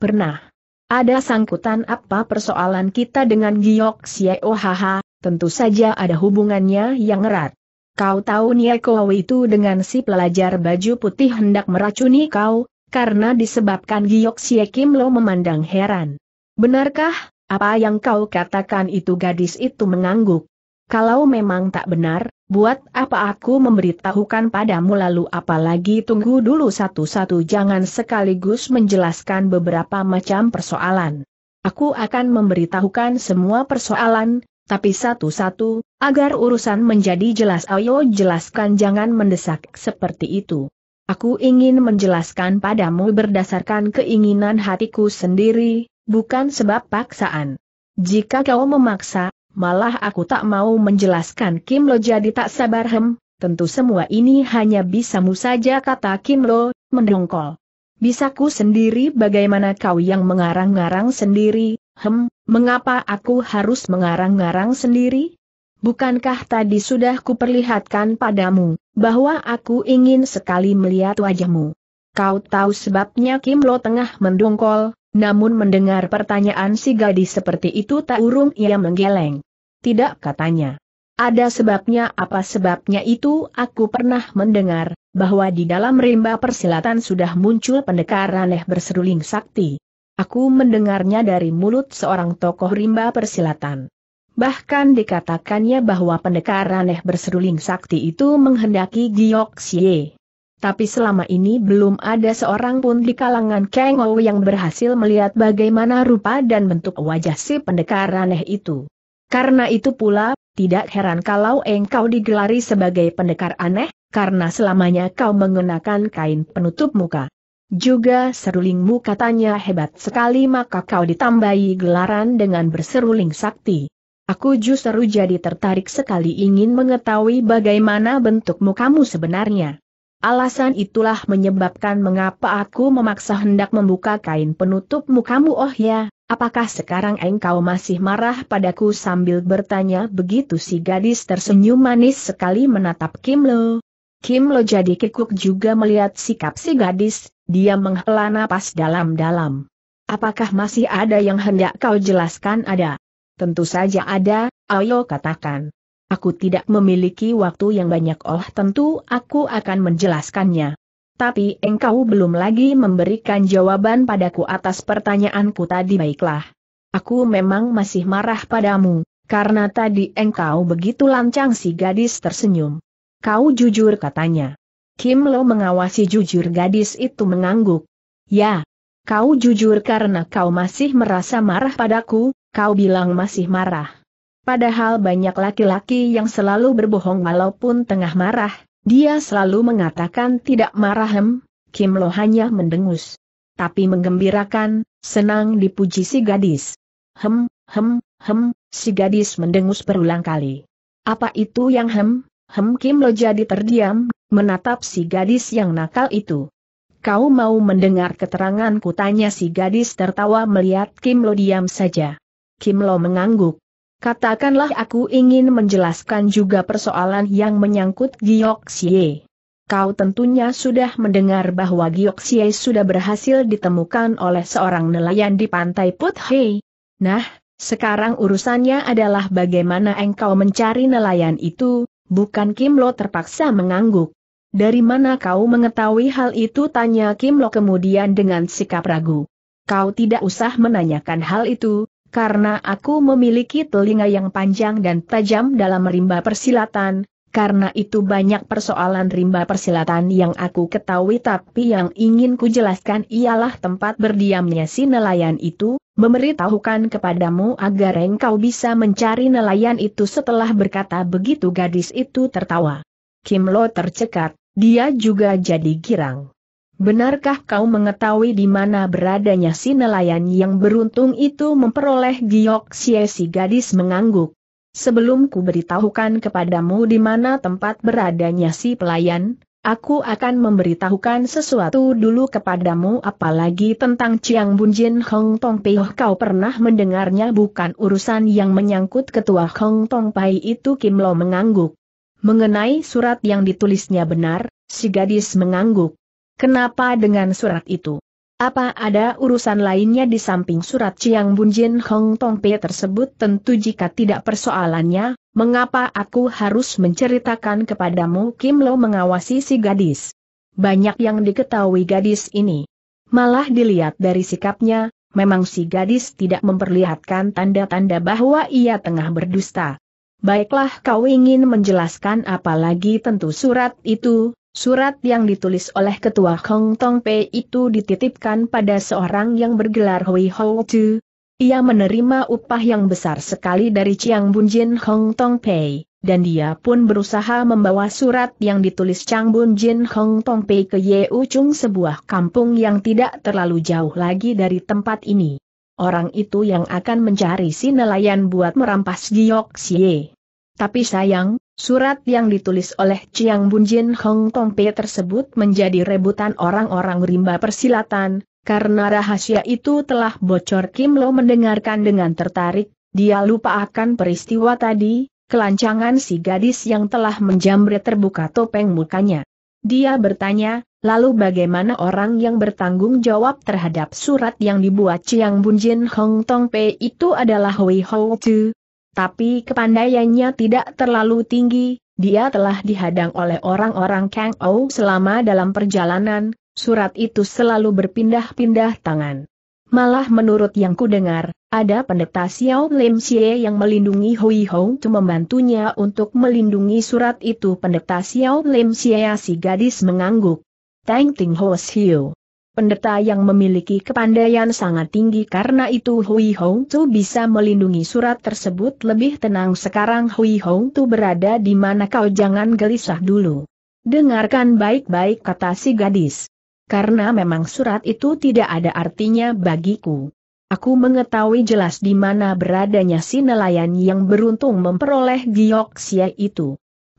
Pernah. Ada sangkutan apa persoalan kita dengan Giok Xie Oh haha, tentu saja ada hubungannya yang erat. Kau tahu Nieko itu dengan si pelajar baju putih hendak meracuni kau, karena disebabkan Giok Xie Kim Lo memandang heran. Benarkah, apa yang kau katakan itu gadis itu mengangguk? Kalau memang tak benar, buat apa aku memberitahukan padamu lalu apalagi tunggu dulu satu-satu jangan sekaligus menjelaskan beberapa macam persoalan. Aku akan memberitahukan semua persoalan, tapi satu-satu, agar urusan menjadi jelas ayo jelaskan jangan mendesak seperti itu. Aku ingin menjelaskan padamu berdasarkan keinginan hatiku sendiri, bukan sebab paksaan. Jika kau memaksa, Malah aku tak mau menjelaskan Kim Lo jadi tak sabar hem, tentu semua ini hanya bisamu saja kata Kim Lo, mendongkol. Bisaku sendiri bagaimana kau yang mengarang-ngarang sendiri, hem, mengapa aku harus mengarang-ngarang sendiri? Bukankah tadi sudah kuperlihatkan padamu, bahwa aku ingin sekali melihat wajahmu? Kau tahu sebabnya Kim Lo tengah mendongkol, namun mendengar pertanyaan si gadis seperti itu tak urung ia menggeleng. Tidak katanya. Ada sebabnya apa sebabnya itu aku pernah mendengar, bahwa di dalam rimba persilatan sudah muncul pendekar aneh berseruling sakti. Aku mendengarnya dari mulut seorang tokoh rimba persilatan. Bahkan dikatakannya bahwa pendekar aneh berseruling sakti itu menghendaki Giok Xie. Tapi selama ini belum ada seorang pun di kalangan Kengou yang berhasil melihat bagaimana rupa dan bentuk wajah si pendekar aneh itu. Karena itu pula, tidak heran kalau engkau digelari sebagai pendekar aneh, karena selamanya kau mengenakan kain penutup muka. Juga serulingmu katanya hebat sekali maka kau ditambahi gelaran dengan berseruling sakti. Aku justru jadi tertarik sekali ingin mengetahui bagaimana bentuk mukamu sebenarnya. Alasan itulah menyebabkan mengapa aku memaksa hendak membuka kain penutup mukamu oh ya, apakah sekarang engkau masih marah padaku sambil bertanya begitu si gadis tersenyum manis sekali menatap Kim Lo. Kim Lo jadi kikuk juga melihat sikap si gadis, dia menghela napas dalam-dalam. Apakah masih ada yang hendak kau jelaskan ada? Tentu saja ada, ayo katakan. Aku tidak memiliki waktu yang banyak oh tentu aku akan menjelaskannya. Tapi engkau belum lagi memberikan jawaban padaku atas pertanyaanku tadi baiklah. Aku memang masih marah padamu, karena tadi engkau begitu lancang si gadis tersenyum. Kau jujur katanya. Kim Lo mengawasi jujur gadis itu mengangguk. Ya, kau jujur karena kau masih merasa marah padaku, kau bilang masih marah. Padahal banyak laki-laki yang selalu berbohong walaupun tengah marah, dia selalu mengatakan tidak marah hem, Kim Lo hanya mendengus. Tapi menggembirakan, senang dipuji si gadis. Hem, hem, hem, si gadis mendengus berulang kali. Apa itu yang hem, hem Kim Lo jadi terdiam, menatap si gadis yang nakal itu. Kau mau mendengar keteranganku tanya si gadis tertawa melihat Kim Lo diam saja. Kim Lo mengangguk. Katakanlah aku ingin menjelaskan juga persoalan yang menyangkut Giyok Xie. Kau tentunya sudah mendengar bahwa Giyok Xie sudah berhasil ditemukan oleh seorang nelayan di pantai Puthei. Nah, sekarang urusannya adalah bagaimana engkau mencari nelayan itu, bukan Kim Lo terpaksa mengangguk. Dari mana kau mengetahui hal itu tanya Kim Lo kemudian dengan sikap ragu. Kau tidak usah menanyakan hal itu, karena aku memiliki telinga yang panjang dan tajam dalam rimba persilatan, karena itu banyak persoalan rimba persilatan yang aku ketahui tapi yang ingin ku jelaskan ialah tempat berdiamnya si nelayan itu, memberitahukan kepadamu agar engkau bisa mencari nelayan itu setelah berkata begitu gadis itu tertawa. Kim Lo tercekat, dia juga jadi girang. Benarkah kau mengetahui di mana beradanya si nelayan yang beruntung itu memperoleh giok sie si gadis mengangguk? Sebelum ku beritahukan kepadamu di mana tempat beradanya si pelayan, aku akan memberitahukan sesuatu dulu kepadamu apalagi tentang Chiang Bunjin Hong Tong Pei kau pernah mendengarnya bukan urusan yang menyangkut ketua Hong Tong Pai itu Kim Lo mengangguk. Mengenai surat yang ditulisnya benar, si gadis mengangguk. Kenapa dengan surat itu? Apa ada urusan lainnya di samping surat Chiang Bunjin Hong tong Pei tersebut tentu jika tidak persoalannya, mengapa aku harus menceritakan kepadamu Kim Lo mengawasi si gadis? Banyak yang diketahui gadis ini. Malah dilihat dari sikapnya, memang si gadis tidak memperlihatkan tanda-tanda bahwa ia tengah berdusta. Baiklah kau ingin menjelaskan apalagi tentu surat itu, Surat yang ditulis oleh ketua Hong Tong Pei itu dititipkan pada seorang yang bergelar Hui Hou Chu. Ia menerima upah yang besar sekali dari Chiang Jin Hong Tong Pei, dan dia pun berusaha membawa surat yang ditulis Chiang Jin Hong Tong Pei ke Ye Uchung sebuah kampung yang tidak terlalu jauh lagi dari tempat ini. Orang itu yang akan mencari si nelayan buat merampas Giok Xie. Tapi sayang, Surat yang ditulis oleh Chiang Bunjin Hong Tong Pei tersebut menjadi rebutan orang-orang rimba persilatan, karena rahasia itu telah bocor Kim Lo mendengarkan dengan tertarik, dia lupa akan peristiwa tadi, kelancangan si gadis yang telah menjamret terbuka topeng mukanya. Dia bertanya, lalu bagaimana orang yang bertanggung jawab terhadap surat yang dibuat Chiang Bunjin Hong Tong Pei itu adalah Wei Hou Tu, tapi kepandaiannya tidak terlalu tinggi, dia telah dihadang oleh orang-orang Kang Ou selama dalam perjalanan, surat itu selalu berpindah-pindah tangan. Malah menurut yang kudengar, ada pendeta Xiao Lim Xie yang melindungi Hui Hong untuk membantunya untuk melindungi surat itu pendeta Xiao Lim Xie si gadis mengangguk. Tang Ting Ho Xiu pendeta yang memiliki kepandaian sangat tinggi karena itu Hui Hong Tu bisa melindungi surat tersebut lebih tenang sekarang Hui Hong Tu berada di mana kau jangan gelisah dulu. Dengarkan baik-baik kata si gadis. Karena memang surat itu tidak ada artinya bagiku. Aku mengetahui jelas di mana beradanya si nelayan yang beruntung memperoleh gioksia itu.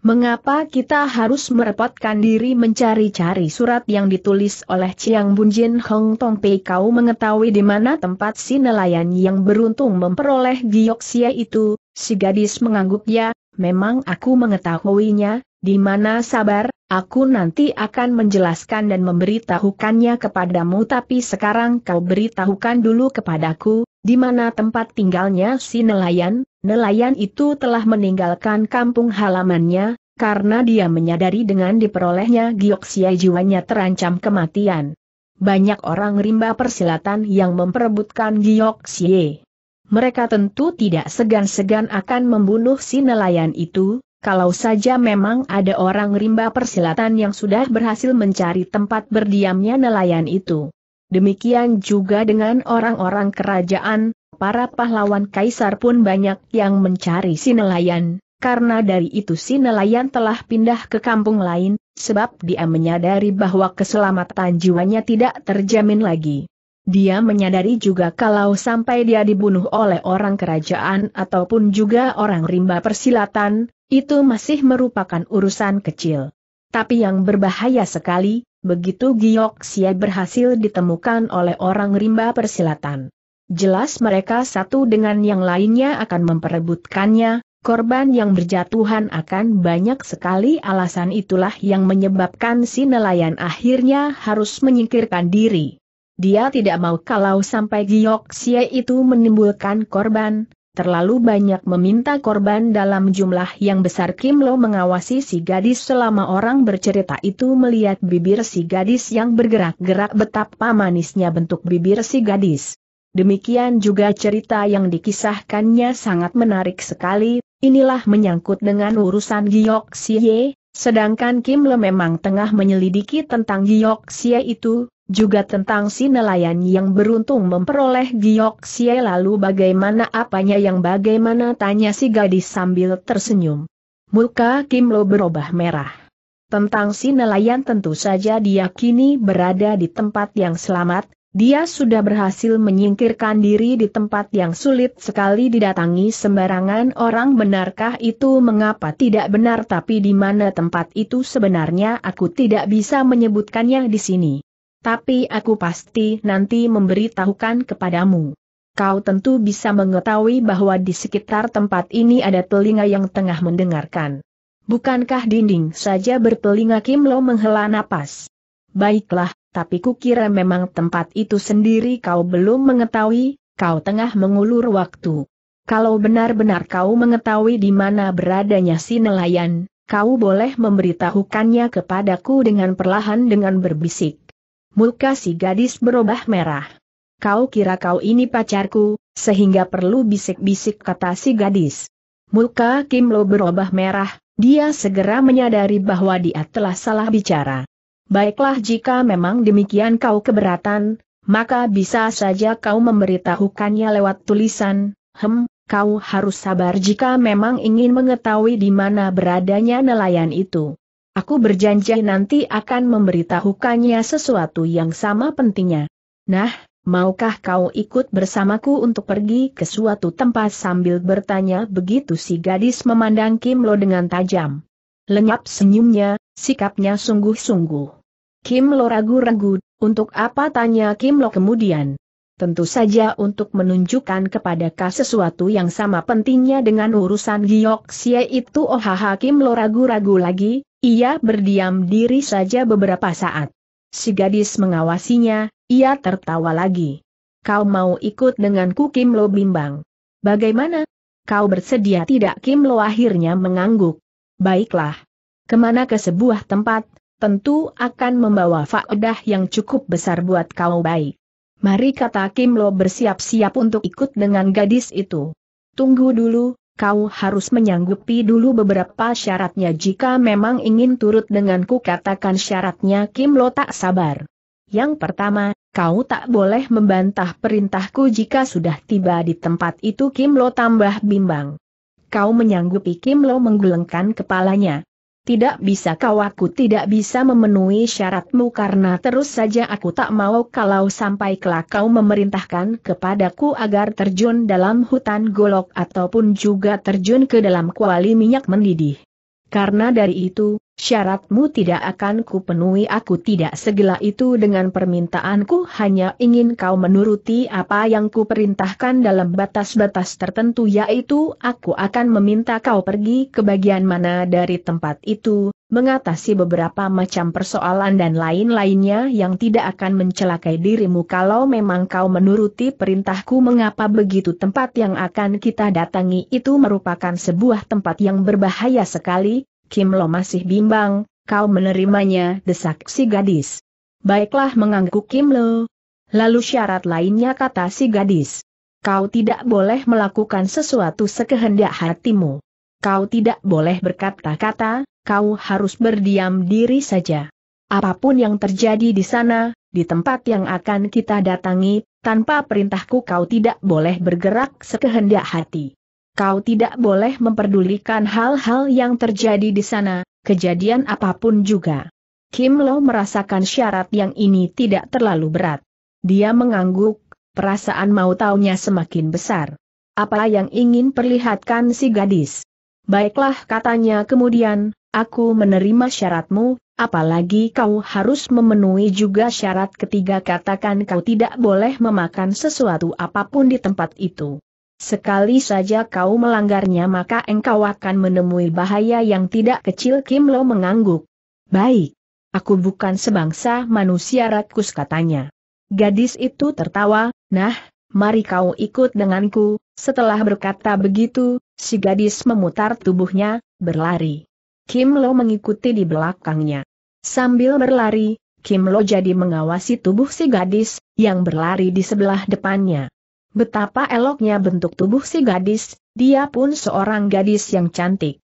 Mengapa kita harus merepotkan diri mencari-cari surat yang ditulis oleh Chiang Bunjin Hong Tong Pei kau mengetahui di mana tempat si nelayan yang beruntung memperoleh gioksia itu, si gadis mengangguk ya, memang aku mengetahuinya, di mana sabar, aku nanti akan menjelaskan dan memberitahukannya kepadamu tapi sekarang kau beritahukan dulu kepadaku, di mana tempat tinggalnya si nelayan, nelayan itu telah meninggalkan kampung halamannya, karena dia menyadari dengan diperolehnya gioksia jiwanya terancam kematian. Banyak orang rimba persilatan yang memperebutkan gioksie. Mereka tentu tidak segan-segan akan membunuh si nelayan itu, kalau saja memang ada orang rimba persilatan yang sudah berhasil mencari tempat berdiamnya nelayan itu. Demikian juga dengan orang-orang kerajaan, Para pahlawan kaisar pun banyak yang mencari si nelayan, karena dari itu si nelayan telah pindah ke kampung lain, sebab dia menyadari bahwa keselamatan jiwanya tidak terjamin lagi. Dia menyadari juga kalau sampai dia dibunuh oleh orang kerajaan ataupun juga orang rimba persilatan, itu masih merupakan urusan kecil. Tapi yang berbahaya sekali, begitu Giok Sia berhasil ditemukan oleh orang rimba persilatan. Jelas mereka satu dengan yang lainnya akan memperebutkannya, korban yang berjatuhan akan banyak sekali alasan itulah yang menyebabkan si nelayan akhirnya harus menyingkirkan diri. Dia tidak mau kalau sampai Giok si itu menimbulkan korban, terlalu banyak meminta korban dalam jumlah yang besar Kim Lo mengawasi si gadis selama orang bercerita itu melihat bibir si gadis yang bergerak-gerak betapa manisnya bentuk bibir si gadis. Demikian juga cerita yang dikisahkannya sangat menarik sekali, inilah menyangkut dengan urusan Giyok Xie, sedangkan Kim Le memang tengah menyelidiki tentang Giyok Xie itu, juga tentang si nelayan yang beruntung memperoleh Giyok Xie lalu bagaimana apanya yang bagaimana tanya si gadis sambil tersenyum. Muka Kim Lo berubah merah. Tentang si nelayan tentu saja diyakini berada di tempat yang selamat, dia sudah berhasil menyingkirkan diri di tempat yang sulit sekali didatangi sembarangan orang benarkah itu mengapa tidak benar tapi di mana tempat itu sebenarnya aku tidak bisa menyebutkannya di sini. Tapi aku pasti nanti memberitahukan kepadamu. Kau tentu bisa mengetahui bahwa di sekitar tempat ini ada telinga yang tengah mendengarkan. Bukankah dinding saja bertelinga Kim Lo menghela napas? Baiklah, tapi kukira memang tempat itu sendiri kau belum mengetahui, kau tengah mengulur waktu. Kalau benar-benar kau mengetahui di mana beradanya si nelayan, kau boleh memberitahukannya kepadaku dengan perlahan dengan berbisik. Muka si gadis berubah merah. Kau kira kau ini pacarku, sehingga perlu bisik-bisik kata si gadis. Muka Kim Lo berubah merah, dia segera menyadari bahwa dia telah salah bicara. Baiklah jika memang demikian kau keberatan, maka bisa saja kau memberitahukannya lewat tulisan, hem, kau harus sabar jika memang ingin mengetahui di mana beradanya nelayan itu. Aku berjanji nanti akan memberitahukannya sesuatu yang sama pentingnya. Nah, maukah kau ikut bersamaku untuk pergi ke suatu tempat sambil bertanya begitu si gadis memandang Kim Lo dengan tajam. Lenyap senyumnya, Sikapnya sungguh-sungguh. Kim Lo ragu-ragu, untuk apa tanya Kim Lo kemudian? Tentu saja untuk menunjukkan kepada Ka sesuatu yang sama pentingnya dengan urusan Giok Xie itu oh Kim Lo ragu-ragu lagi, ia berdiam diri saja beberapa saat. Si gadis mengawasinya, ia tertawa lagi. Kau mau ikut denganku Kim Lo bimbang. Bagaimana? Kau bersedia tidak Kim Lo akhirnya mengangguk. Baiklah kemana ke sebuah tempat, tentu akan membawa faedah yang cukup besar buat kau baik. Mari kata Kim Lo bersiap-siap untuk ikut dengan gadis itu. Tunggu dulu, kau harus menyanggupi dulu beberapa syaratnya jika memang ingin turut denganku katakan syaratnya Kim Lo tak sabar. Yang pertama, kau tak boleh membantah perintahku jika sudah tiba di tempat itu Kim Lo tambah bimbang. Kau menyanggupi Kim Lo menggelengkan kepalanya. Tidak bisa kau aku tidak bisa memenuhi syaratmu karena terus saja aku tak mau kalau sampai kelak kau memerintahkan kepadaku agar terjun dalam hutan golok ataupun juga terjun ke dalam kuali minyak mendidih. Karena dari itu, Syaratmu tidak akan kupenuhi aku tidak segala itu dengan permintaanku hanya ingin kau menuruti apa yang kuperintahkan dalam batas-batas tertentu yaitu aku akan meminta kau pergi ke bagian mana dari tempat itu, mengatasi beberapa macam persoalan dan lain-lainnya yang tidak akan mencelakai dirimu kalau memang kau menuruti perintahku mengapa begitu tempat yang akan kita datangi itu merupakan sebuah tempat yang berbahaya sekali, Kim Lo masih bimbang, kau menerimanya, desak si gadis. Baiklah mengangguk Kim Lo. Lalu syarat lainnya kata si gadis. Kau tidak boleh melakukan sesuatu sekehendak hatimu. Kau tidak boleh berkata-kata, kau harus berdiam diri saja. Apapun yang terjadi di sana, di tempat yang akan kita datangi, tanpa perintahku kau tidak boleh bergerak sekehendak hati kau tidak boleh memperdulikan hal-hal yang terjadi di sana, kejadian apapun juga. Kim Lo merasakan syarat yang ini tidak terlalu berat. Dia mengangguk, perasaan mau taunya semakin besar. Apa yang ingin perlihatkan si gadis? Baiklah katanya kemudian, aku menerima syaratmu, apalagi kau harus memenuhi juga syarat ketiga katakan kau tidak boleh memakan sesuatu apapun di tempat itu. Sekali saja kau melanggarnya maka engkau akan menemui bahaya yang tidak kecil Kim Lo mengangguk. Baik. Aku bukan sebangsa manusia rakus katanya. Gadis itu tertawa, nah, mari kau ikut denganku, setelah berkata begitu, si gadis memutar tubuhnya, berlari. Kim Lo mengikuti di belakangnya. Sambil berlari, Kim Lo jadi mengawasi tubuh si gadis, yang berlari di sebelah depannya. Betapa eloknya bentuk tubuh si gadis, dia pun seorang gadis yang cantik.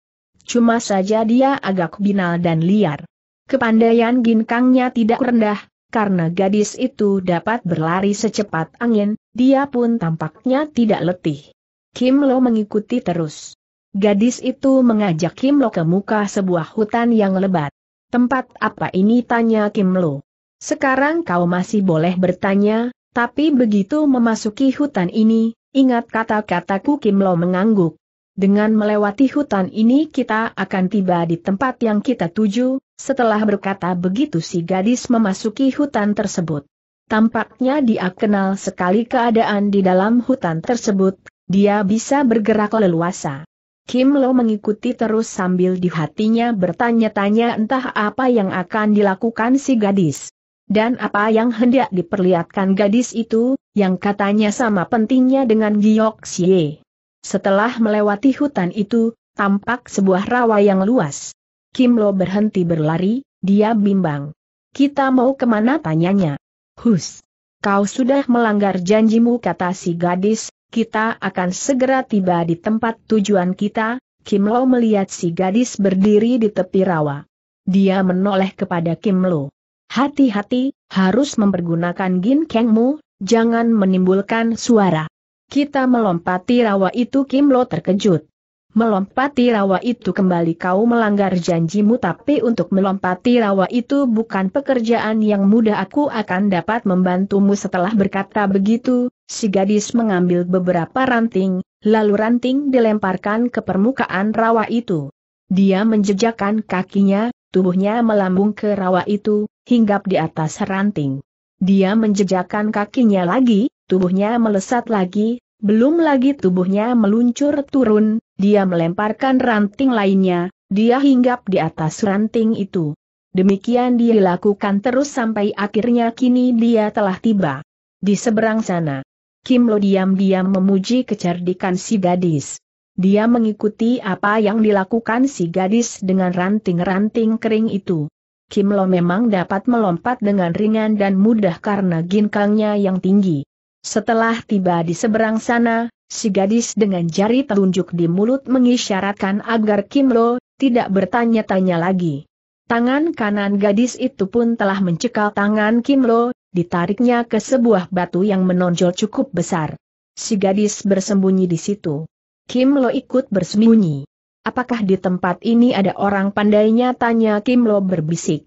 Cuma saja dia agak binal dan liar. Kepandaian ginkangnya tidak rendah, karena gadis itu dapat berlari secepat angin, dia pun tampaknya tidak letih. Kim Lo mengikuti terus. Gadis itu mengajak Kim Lo ke muka sebuah hutan yang lebat. Tempat apa ini tanya Kim Lo. Sekarang kau masih boleh bertanya, tapi begitu memasuki hutan ini, ingat kata-kataku Kim Lo mengangguk. Dengan melewati hutan ini kita akan tiba di tempat yang kita tuju, setelah berkata begitu si gadis memasuki hutan tersebut. Tampaknya dia kenal sekali keadaan di dalam hutan tersebut, dia bisa bergerak leluasa. Kim Lo mengikuti terus sambil di hatinya bertanya-tanya entah apa yang akan dilakukan si gadis. Dan apa yang hendak diperlihatkan gadis itu, yang katanya sama pentingnya dengan Giyok Xie. Setelah melewati hutan itu, tampak sebuah rawa yang luas. Kim Lo berhenti berlari, dia bimbang. Kita mau kemana tanyanya? Hus. Kau sudah melanggar janjimu kata si gadis, kita akan segera tiba di tempat tujuan kita, Kim Lo melihat si gadis berdiri di tepi rawa. Dia menoleh kepada Kim Lo. Hati-hati, harus mempergunakan ginkengmu, jangan menimbulkan suara. Kita melompati rawa itu Kim Lo terkejut. Melompati rawa itu kembali kau melanggar janjimu tapi untuk melompati rawa itu bukan pekerjaan yang mudah aku akan dapat membantumu setelah berkata begitu, si gadis mengambil beberapa ranting, lalu ranting dilemparkan ke permukaan rawa itu. Dia menjejakkan kakinya, tubuhnya melambung ke rawa itu, hinggap di atas ranting. Dia menjejakkan kakinya lagi, tubuhnya melesat lagi, belum lagi tubuhnya meluncur turun, dia melemparkan ranting lainnya, dia hinggap di atas ranting itu. Demikian dia dilakukan terus sampai akhirnya kini dia telah tiba. Di seberang sana, Kim Lo diam-diam memuji kecerdikan si gadis. Dia mengikuti apa yang dilakukan si gadis dengan ranting-ranting kering itu. Kim Lo memang dapat melompat dengan ringan dan mudah karena ginkangnya yang tinggi. Setelah tiba di seberang sana, si gadis dengan jari telunjuk di mulut mengisyaratkan agar Kim Lo tidak bertanya-tanya lagi. Tangan kanan gadis itu pun telah mencekal tangan Kim Lo, ditariknya ke sebuah batu yang menonjol cukup besar. Si gadis bersembunyi di situ. Kim Lo ikut bersembunyi. Apakah di tempat ini ada orang pandainya tanya Kim Lo berbisik.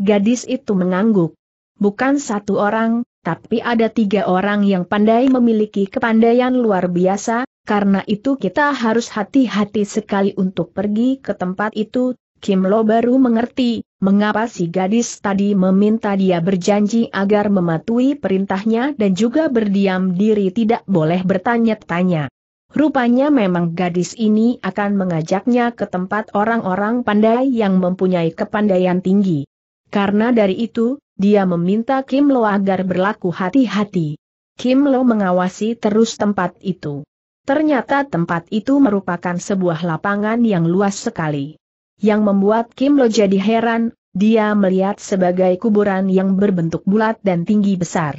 Gadis itu mengangguk. Bukan satu orang, tapi ada tiga orang yang pandai memiliki kepandaian luar biasa, karena itu kita harus hati-hati sekali untuk pergi ke tempat itu, Kim Lo baru mengerti, mengapa si gadis tadi meminta dia berjanji agar mematuhi perintahnya dan juga berdiam diri tidak boleh bertanya-tanya. Rupanya memang gadis ini akan mengajaknya ke tempat orang-orang pandai yang mempunyai kepandaian tinggi. Karena dari itu, dia meminta Kim Lo agar berlaku hati-hati. Kim Lo mengawasi terus tempat itu. Ternyata tempat itu merupakan sebuah lapangan yang luas sekali. Yang membuat Kim Lo jadi heran, dia melihat sebagai kuburan yang berbentuk bulat dan tinggi besar.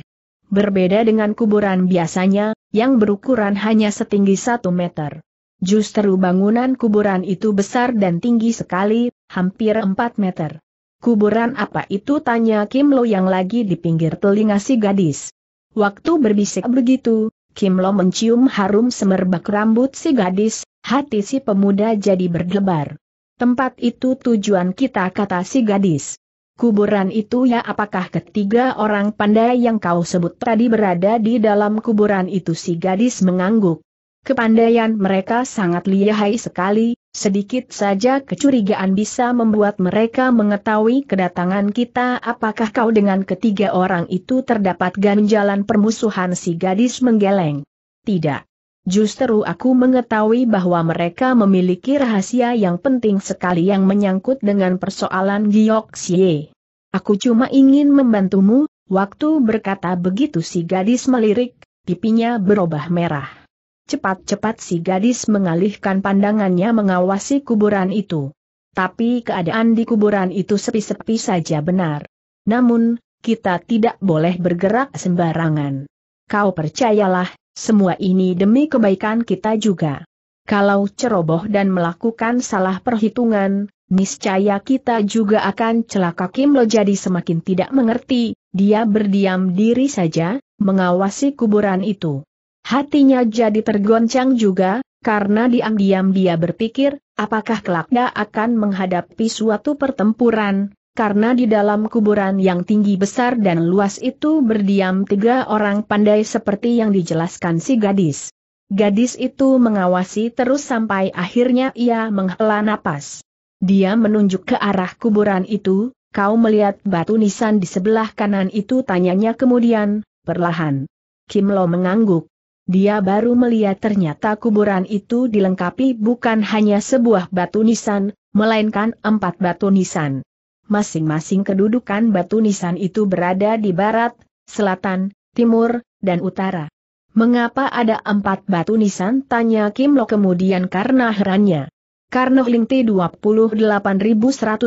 Berbeda dengan kuburan biasanya, yang berukuran hanya setinggi satu meter. Justru bangunan kuburan itu besar dan tinggi sekali, hampir empat meter. Kuburan apa itu tanya Kim Lo yang lagi di pinggir telinga si gadis. Waktu berbisik begitu, Kim Lo mencium harum semerbak rambut si gadis, hati si pemuda jadi berdebar. Tempat itu tujuan kita kata si gadis. Kuburan itu ya apakah ketiga orang pandai yang kau sebut tadi berada di dalam kuburan itu si gadis mengangguk. Kepandaian mereka sangat lihai sekali, sedikit saja kecurigaan bisa membuat mereka mengetahui kedatangan kita apakah kau dengan ketiga orang itu terdapat ganjalan permusuhan si gadis menggeleng. Tidak. Justru aku mengetahui bahwa mereka memiliki rahasia yang penting sekali yang menyangkut dengan persoalan Giyoksie. Aku cuma ingin membantumu, waktu berkata begitu si gadis melirik, pipinya berubah merah. Cepat-cepat si gadis mengalihkan pandangannya mengawasi kuburan itu. Tapi keadaan di kuburan itu sepi-sepi saja benar. Namun, kita tidak boleh bergerak sembarangan. Kau percayalah, semua ini demi kebaikan kita juga. Kalau ceroboh dan melakukan salah perhitungan, niscaya kita juga akan celaka Kim Lo jadi semakin tidak mengerti, dia berdiam diri saja, mengawasi kuburan itu. Hatinya jadi tergoncang juga, karena diam-diam dia berpikir, apakah kelak akan menghadapi suatu pertempuran, karena di dalam kuburan yang tinggi besar dan luas itu berdiam tiga orang pandai seperti yang dijelaskan si gadis. Gadis itu mengawasi terus sampai akhirnya ia menghela napas. Dia menunjuk ke arah kuburan itu, kau melihat batu nisan di sebelah kanan itu tanyanya kemudian, perlahan. Kim Lo mengangguk. Dia baru melihat ternyata kuburan itu dilengkapi bukan hanya sebuah batu nisan, melainkan empat batu nisan masing-masing kedudukan batu nisan itu berada di barat, selatan, timur, dan utara. Mengapa ada empat batu nisan? Tanya Kim Lo kemudian karena herannya. Karena Ling T 28135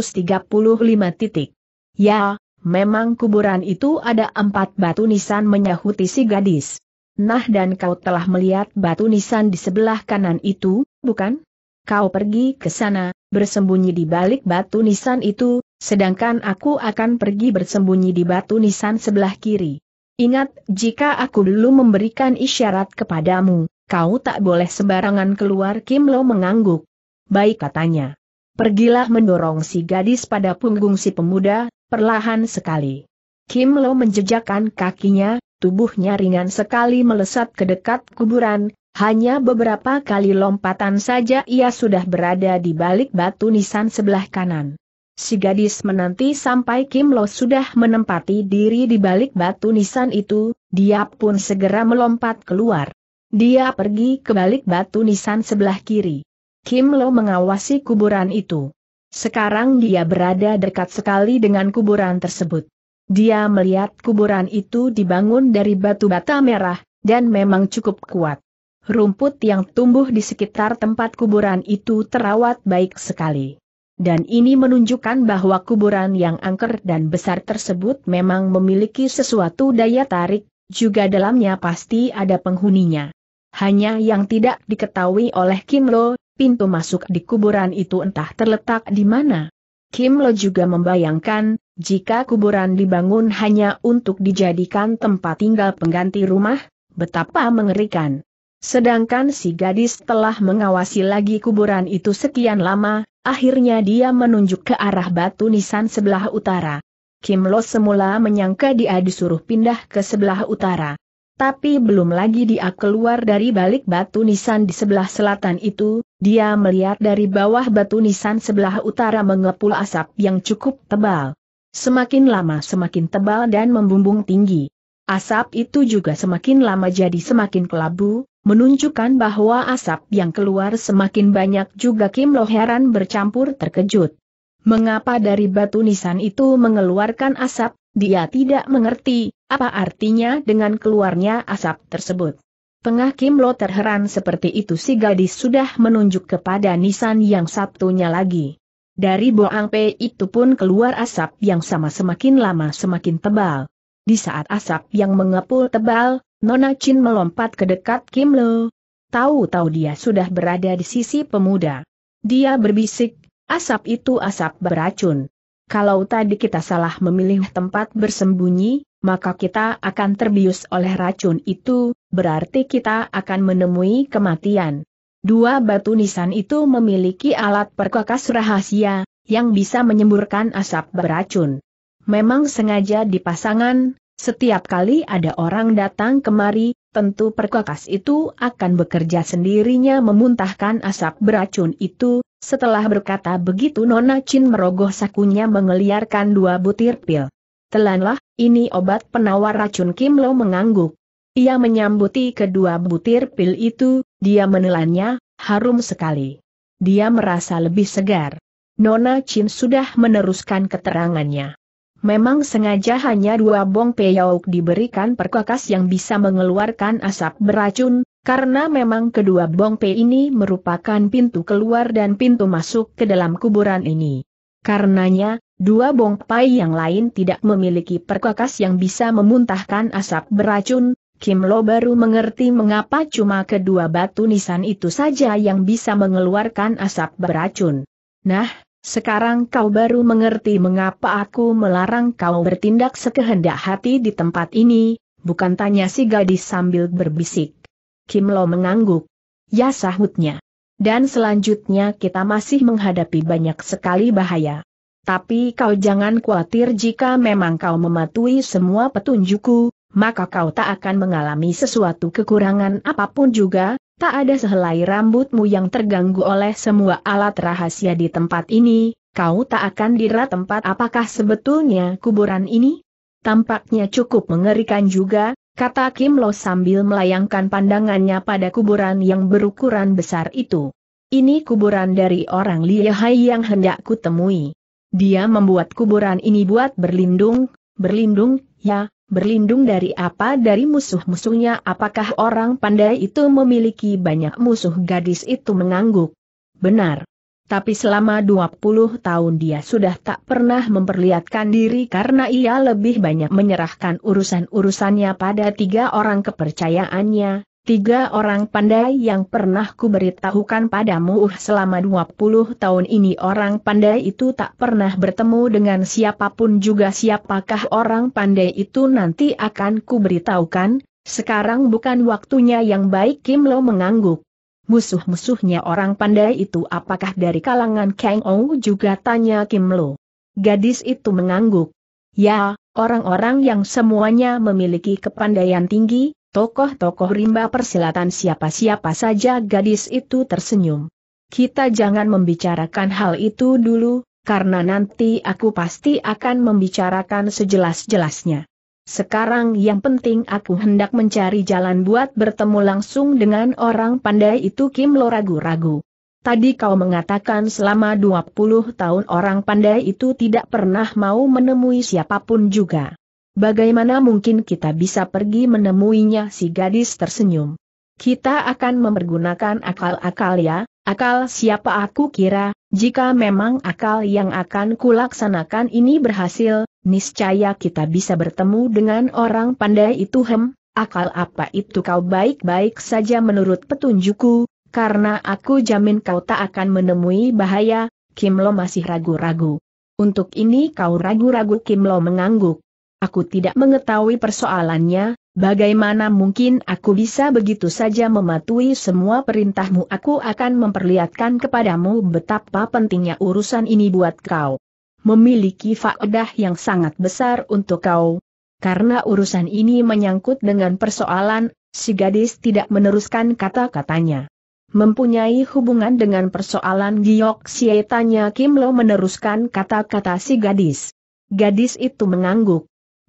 titik. Ya, memang kuburan itu ada empat batu nisan menyahuti si gadis. Nah dan kau telah melihat batu nisan di sebelah kanan itu, bukan? Kau pergi ke sana, bersembunyi di balik batu nisan itu, sedangkan aku akan pergi bersembunyi di batu nisan sebelah kiri. Ingat, jika aku belum memberikan isyarat kepadamu, kau tak boleh sembarangan keluar Kim Lo mengangguk. Baik katanya. Pergilah mendorong si gadis pada punggung si pemuda, perlahan sekali. Kim Lo menjejakkan kakinya, tubuhnya ringan sekali melesat ke dekat kuburan, hanya beberapa kali lompatan saja ia sudah berada di balik batu nisan sebelah kanan. Si gadis menanti sampai Kim Lo sudah menempati diri di balik batu nisan itu, dia pun segera melompat keluar. Dia pergi ke balik batu nisan sebelah kiri. Kim Lo mengawasi kuburan itu. Sekarang dia berada dekat sekali dengan kuburan tersebut. Dia melihat kuburan itu dibangun dari batu bata merah, dan memang cukup kuat. Rumput yang tumbuh di sekitar tempat kuburan itu terawat baik sekali. Dan ini menunjukkan bahwa kuburan yang angker dan besar tersebut memang memiliki sesuatu daya tarik, juga dalamnya pasti ada penghuninya. Hanya yang tidak diketahui oleh Kim Lo, pintu masuk di kuburan itu entah terletak di mana. Kim Lo juga membayangkan, jika kuburan dibangun hanya untuk dijadikan tempat tinggal pengganti rumah, betapa mengerikan. Sedangkan si gadis telah mengawasi lagi kuburan itu sekian lama, akhirnya dia menunjuk ke arah batu nisan sebelah utara. Kim Lo semula menyangka dia disuruh pindah ke sebelah utara. Tapi belum lagi dia keluar dari balik batu nisan di sebelah selatan itu, dia melihat dari bawah batu nisan sebelah utara mengepul asap yang cukup tebal. Semakin lama semakin tebal dan membumbung tinggi. Asap itu juga semakin lama jadi semakin kelabu, menunjukkan bahwa asap yang keluar semakin banyak juga Kim Lo heran bercampur terkejut. Mengapa dari batu nisan itu mengeluarkan asap, dia tidak mengerti, apa artinya dengan keluarnya asap tersebut. Tengah Kim Lo terheran seperti itu si gadis sudah menunjuk kepada nisan yang satunya lagi. Dari Boang Pei itu pun keluar asap yang sama semakin lama semakin tebal. Di saat asap yang mengepul tebal, Nona Chin melompat ke dekat Kim Lo. Tahu-tahu dia sudah berada di sisi pemuda. Dia berbisik, asap itu asap beracun. Kalau tadi kita salah memilih tempat bersembunyi, maka kita akan terbius oleh racun itu, berarti kita akan menemui kematian. Dua batu nisan itu memiliki alat perkakas rahasia, yang bisa menyemburkan asap beracun. Memang sengaja dipasangan, setiap kali ada orang datang kemari, tentu perkakas itu akan bekerja sendirinya memuntahkan asap beracun itu, setelah berkata begitu Nona Chin merogoh sakunya mengeliarkan dua butir pil. Telanlah, ini obat penawar racun Kim Lo mengangguk. Ia menyambuti kedua butir pil itu, dia menelannya, harum sekali. Dia merasa lebih segar. Nona Chin sudah meneruskan keterangannya. Memang sengaja hanya dua bong peyauk diberikan perkakas yang bisa mengeluarkan asap beracun, karena memang kedua bong pe ini merupakan pintu keluar dan pintu masuk ke dalam kuburan ini. Karenanya, dua bong pai yang lain tidak memiliki perkakas yang bisa memuntahkan asap beracun, Kim Lo baru mengerti mengapa cuma kedua batu nisan itu saja yang bisa mengeluarkan asap beracun. Nah, sekarang kau baru mengerti mengapa aku melarang kau bertindak sekehendak hati di tempat ini, bukan tanya si gadis sambil berbisik. Kim Lo mengangguk. Ya sahutnya. Dan selanjutnya kita masih menghadapi banyak sekali bahaya. Tapi kau jangan khawatir jika memang kau mematuhi semua petunjukku, maka kau tak akan mengalami sesuatu kekurangan apapun juga, tak ada sehelai rambutmu yang terganggu oleh semua alat rahasia di tempat ini, kau tak akan dira tempat apakah sebetulnya kuburan ini? Tampaknya cukup mengerikan juga, kata Kim Lo sambil melayangkan pandangannya pada kuburan yang berukuran besar itu. Ini kuburan dari orang Liyahai yang hendak kutemui. Dia membuat kuburan ini buat berlindung, berlindung, ya, berlindung dari apa dari musuh-musuhnya apakah orang pandai itu memiliki banyak musuh gadis itu mengangguk. Benar. Tapi selama 20 tahun dia sudah tak pernah memperlihatkan diri karena ia lebih banyak menyerahkan urusan-urusannya pada tiga orang kepercayaannya, Tiga orang pandai yang pernah kuberitahukan padamu uh, selama 20 tahun ini orang pandai itu tak pernah bertemu dengan siapapun juga siapakah orang pandai itu nanti akan kuberitahukan, sekarang bukan waktunya yang baik Kim Lo mengangguk. Musuh-musuhnya orang pandai itu apakah dari kalangan Kang Ou juga tanya Kim Lo. Gadis itu mengangguk. Ya, orang-orang yang semuanya memiliki kepandaian tinggi, tokoh-tokoh rimba persilatan siapa-siapa saja gadis itu tersenyum. Kita jangan membicarakan hal itu dulu, karena nanti aku pasti akan membicarakan sejelas-jelasnya. Sekarang yang penting aku hendak mencari jalan buat bertemu langsung dengan orang pandai itu Kim lo ragu-ragu. Tadi kau mengatakan selama 20 tahun orang pandai itu tidak pernah mau menemui siapapun juga. Bagaimana mungkin kita bisa pergi menemuinya si gadis tersenyum. Kita akan mempergunakan akal-akal ya, akal siapa aku kira, jika memang akal yang akan kulaksanakan ini berhasil, niscaya kita bisa bertemu dengan orang pandai itu hem, akal apa itu kau baik-baik saja menurut petunjukku, karena aku jamin kau tak akan menemui bahaya, Kim Lo masih ragu-ragu. Untuk ini kau ragu-ragu Kim Lo mengangguk. Aku tidak mengetahui persoalannya, bagaimana mungkin aku bisa begitu saja mematuhi semua perintahmu aku akan memperlihatkan kepadamu betapa pentingnya urusan ini buat kau. Memiliki faedah yang sangat besar untuk kau. Karena urusan ini menyangkut dengan persoalan, si gadis tidak meneruskan kata-katanya mempunyai hubungan dengan persoalan giok sietanya tanya Kim Lo meneruskan kata-kata si gadis. Gadis itu mengangguk.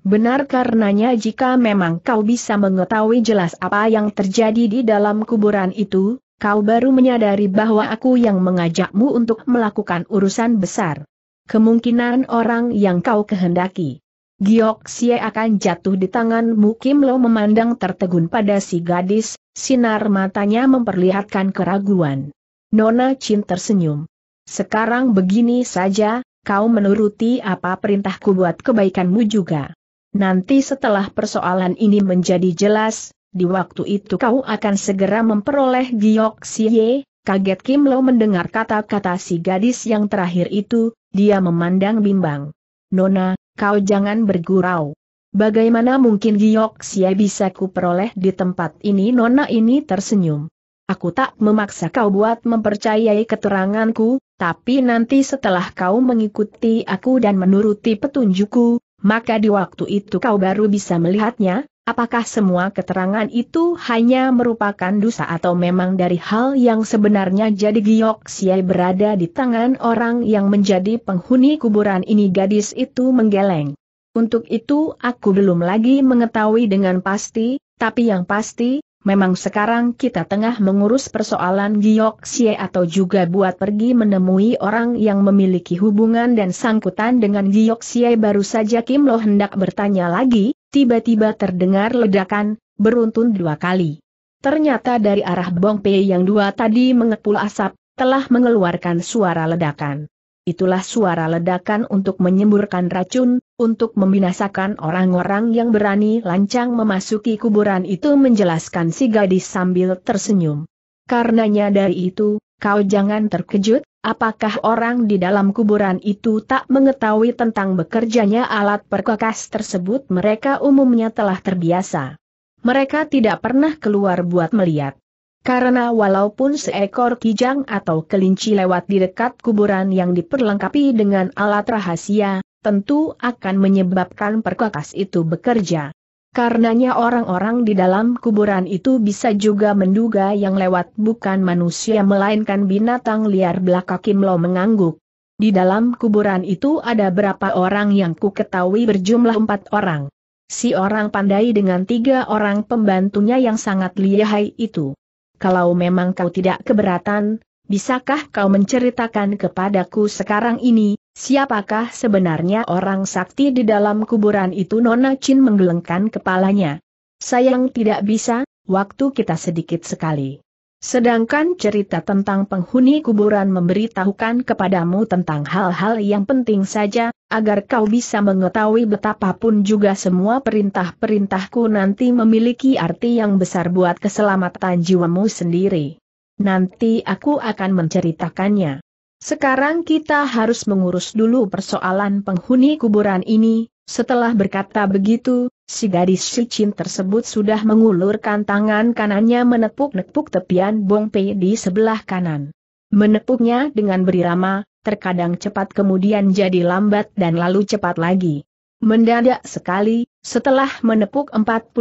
Benar karenanya jika memang kau bisa mengetahui jelas apa yang terjadi di dalam kuburan itu, kau baru menyadari bahwa aku yang mengajakmu untuk melakukan urusan besar. Kemungkinan orang yang kau kehendaki. Giok Xie akan jatuh di tanganmu Kim Lo memandang tertegun pada si gadis, sinar matanya memperlihatkan keraguan. Nona Chin tersenyum. Sekarang begini saja, kau menuruti apa perintahku buat kebaikanmu juga nanti setelah persoalan ini menjadi jelas, di waktu itu kau akan segera memperoleh giok siye, kaget Kim Lo mendengar kata-kata si gadis yang terakhir itu, dia memandang bimbang. Nona, kau jangan bergurau. Bagaimana mungkin giok siye bisa peroleh di tempat ini Nona ini tersenyum. Aku tak memaksa kau buat mempercayai keteranganku, tapi nanti setelah kau mengikuti aku dan menuruti petunjukku, maka di waktu itu kau baru bisa melihatnya, apakah semua keterangan itu hanya merupakan dosa atau memang dari hal yang sebenarnya jadi giok siai berada di tangan orang yang menjadi penghuni kuburan ini gadis itu menggeleng. Untuk itu aku belum lagi mengetahui dengan pasti, tapi yang pasti, Memang sekarang kita tengah mengurus persoalan Giok Xie atau juga buat pergi menemui orang yang memiliki hubungan dan sangkutan dengan Giok Xie baru saja Kim Lo hendak bertanya lagi, tiba-tiba terdengar ledakan, beruntun dua kali. Ternyata dari arah Bong Pei yang dua tadi mengepul asap, telah mengeluarkan suara ledakan. Itulah suara ledakan untuk menyemburkan racun, untuk membinasakan orang-orang yang berani lancang memasuki kuburan itu menjelaskan si gadis sambil tersenyum. Karenanya dari itu, kau jangan terkejut, apakah orang di dalam kuburan itu tak mengetahui tentang bekerjanya alat perkakas tersebut mereka umumnya telah terbiasa. Mereka tidak pernah keluar buat melihat. Karena walaupun seekor kijang atau kelinci lewat di dekat kuburan yang diperlengkapi dengan alat rahasia, tentu akan menyebabkan perkakas itu bekerja. Karenanya orang-orang di dalam kuburan itu bisa juga menduga yang lewat bukan manusia melainkan binatang liar belaka Kimlo mengangguk. Di dalam kuburan itu ada berapa orang yang ku ketahui berjumlah empat orang. Si orang pandai dengan tiga orang pembantunya yang sangat lihai itu. Kalau memang kau tidak keberatan, bisakah kau menceritakan kepadaku sekarang ini, Siapakah sebenarnya orang sakti di dalam kuburan itu Nona Chin menggelengkan kepalanya. Sayang tidak bisa, waktu kita sedikit sekali. Sedangkan cerita tentang penghuni kuburan memberitahukan kepadamu tentang hal-hal yang penting saja, agar kau bisa mengetahui betapapun juga semua perintah-perintahku nanti memiliki arti yang besar buat keselamatan jiwamu sendiri. Nanti aku akan menceritakannya. Sekarang kita harus mengurus dulu persoalan penghuni kuburan ini, setelah berkata begitu, si gadis Sicin tersebut sudah mengulurkan tangan kanannya menepuk-nepuk tepian bongpe di sebelah kanan. Menepuknya dengan berirama, terkadang cepat kemudian jadi lambat dan lalu cepat lagi. Mendadak sekali, setelah menepuk 49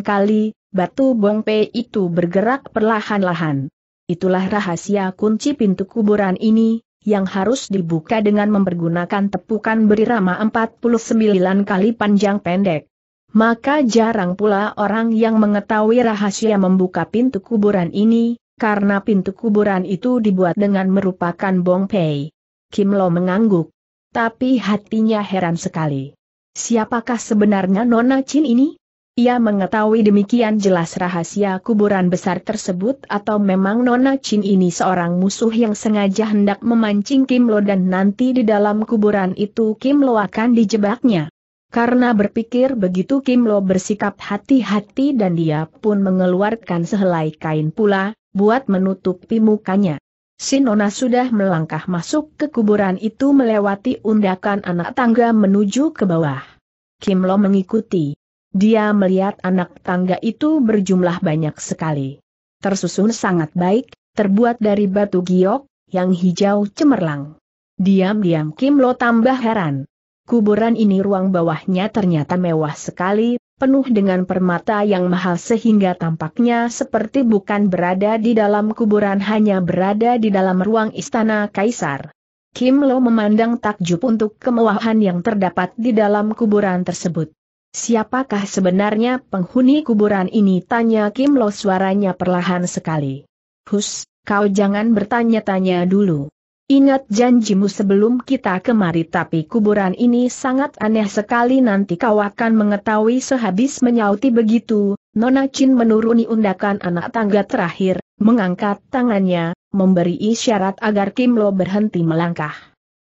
kali, batu bongpe itu bergerak perlahan-lahan. Itulah rahasia kunci pintu kuburan ini, yang harus dibuka dengan mempergunakan tepukan berirama 49 kali panjang pendek. Maka jarang pula orang yang mengetahui rahasia membuka pintu kuburan ini, karena pintu kuburan itu dibuat dengan merupakan bong Kim Lo mengangguk. Tapi hatinya heran sekali. Siapakah sebenarnya Nona Chin ini? Ia mengetahui demikian jelas rahasia kuburan besar tersebut atau memang Nona Chin ini seorang musuh yang sengaja hendak memancing Kim Lo dan nanti di dalam kuburan itu Kim Lo akan dijebaknya. Karena berpikir begitu Kim Lo bersikap hati-hati dan dia pun mengeluarkan sehelai kain pula, buat menutupi mukanya. Si Nona sudah melangkah masuk ke kuburan itu melewati undakan anak tangga menuju ke bawah. Kim Lo mengikuti. Dia melihat anak tangga itu berjumlah banyak sekali. Tersusun sangat baik, terbuat dari batu giok, yang hijau cemerlang. Diam-diam Kim Lo tambah heran. Kuburan ini ruang bawahnya ternyata mewah sekali, penuh dengan permata yang mahal sehingga tampaknya seperti bukan berada di dalam kuburan hanya berada di dalam ruang istana kaisar. Kim Lo memandang takjub untuk kemewahan yang terdapat di dalam kuburan tersebut. Siapakah sebenarnya penghuni kuburan ini? Tanya Kim Lo suaranya perlahan sekali. Hus, kau jangan bertanya-tanya dulu. Ingat janjimu sebelum kita kemari tapi kuburan ini sangat aneh sekali nanti kau akan mengetahui sehabis menyauti begitu, Nona Chin menuruni undakan anak tangga terakhir, mengangkat tangannya, memberi isyarat agar Kim Lo berhenti melangkah.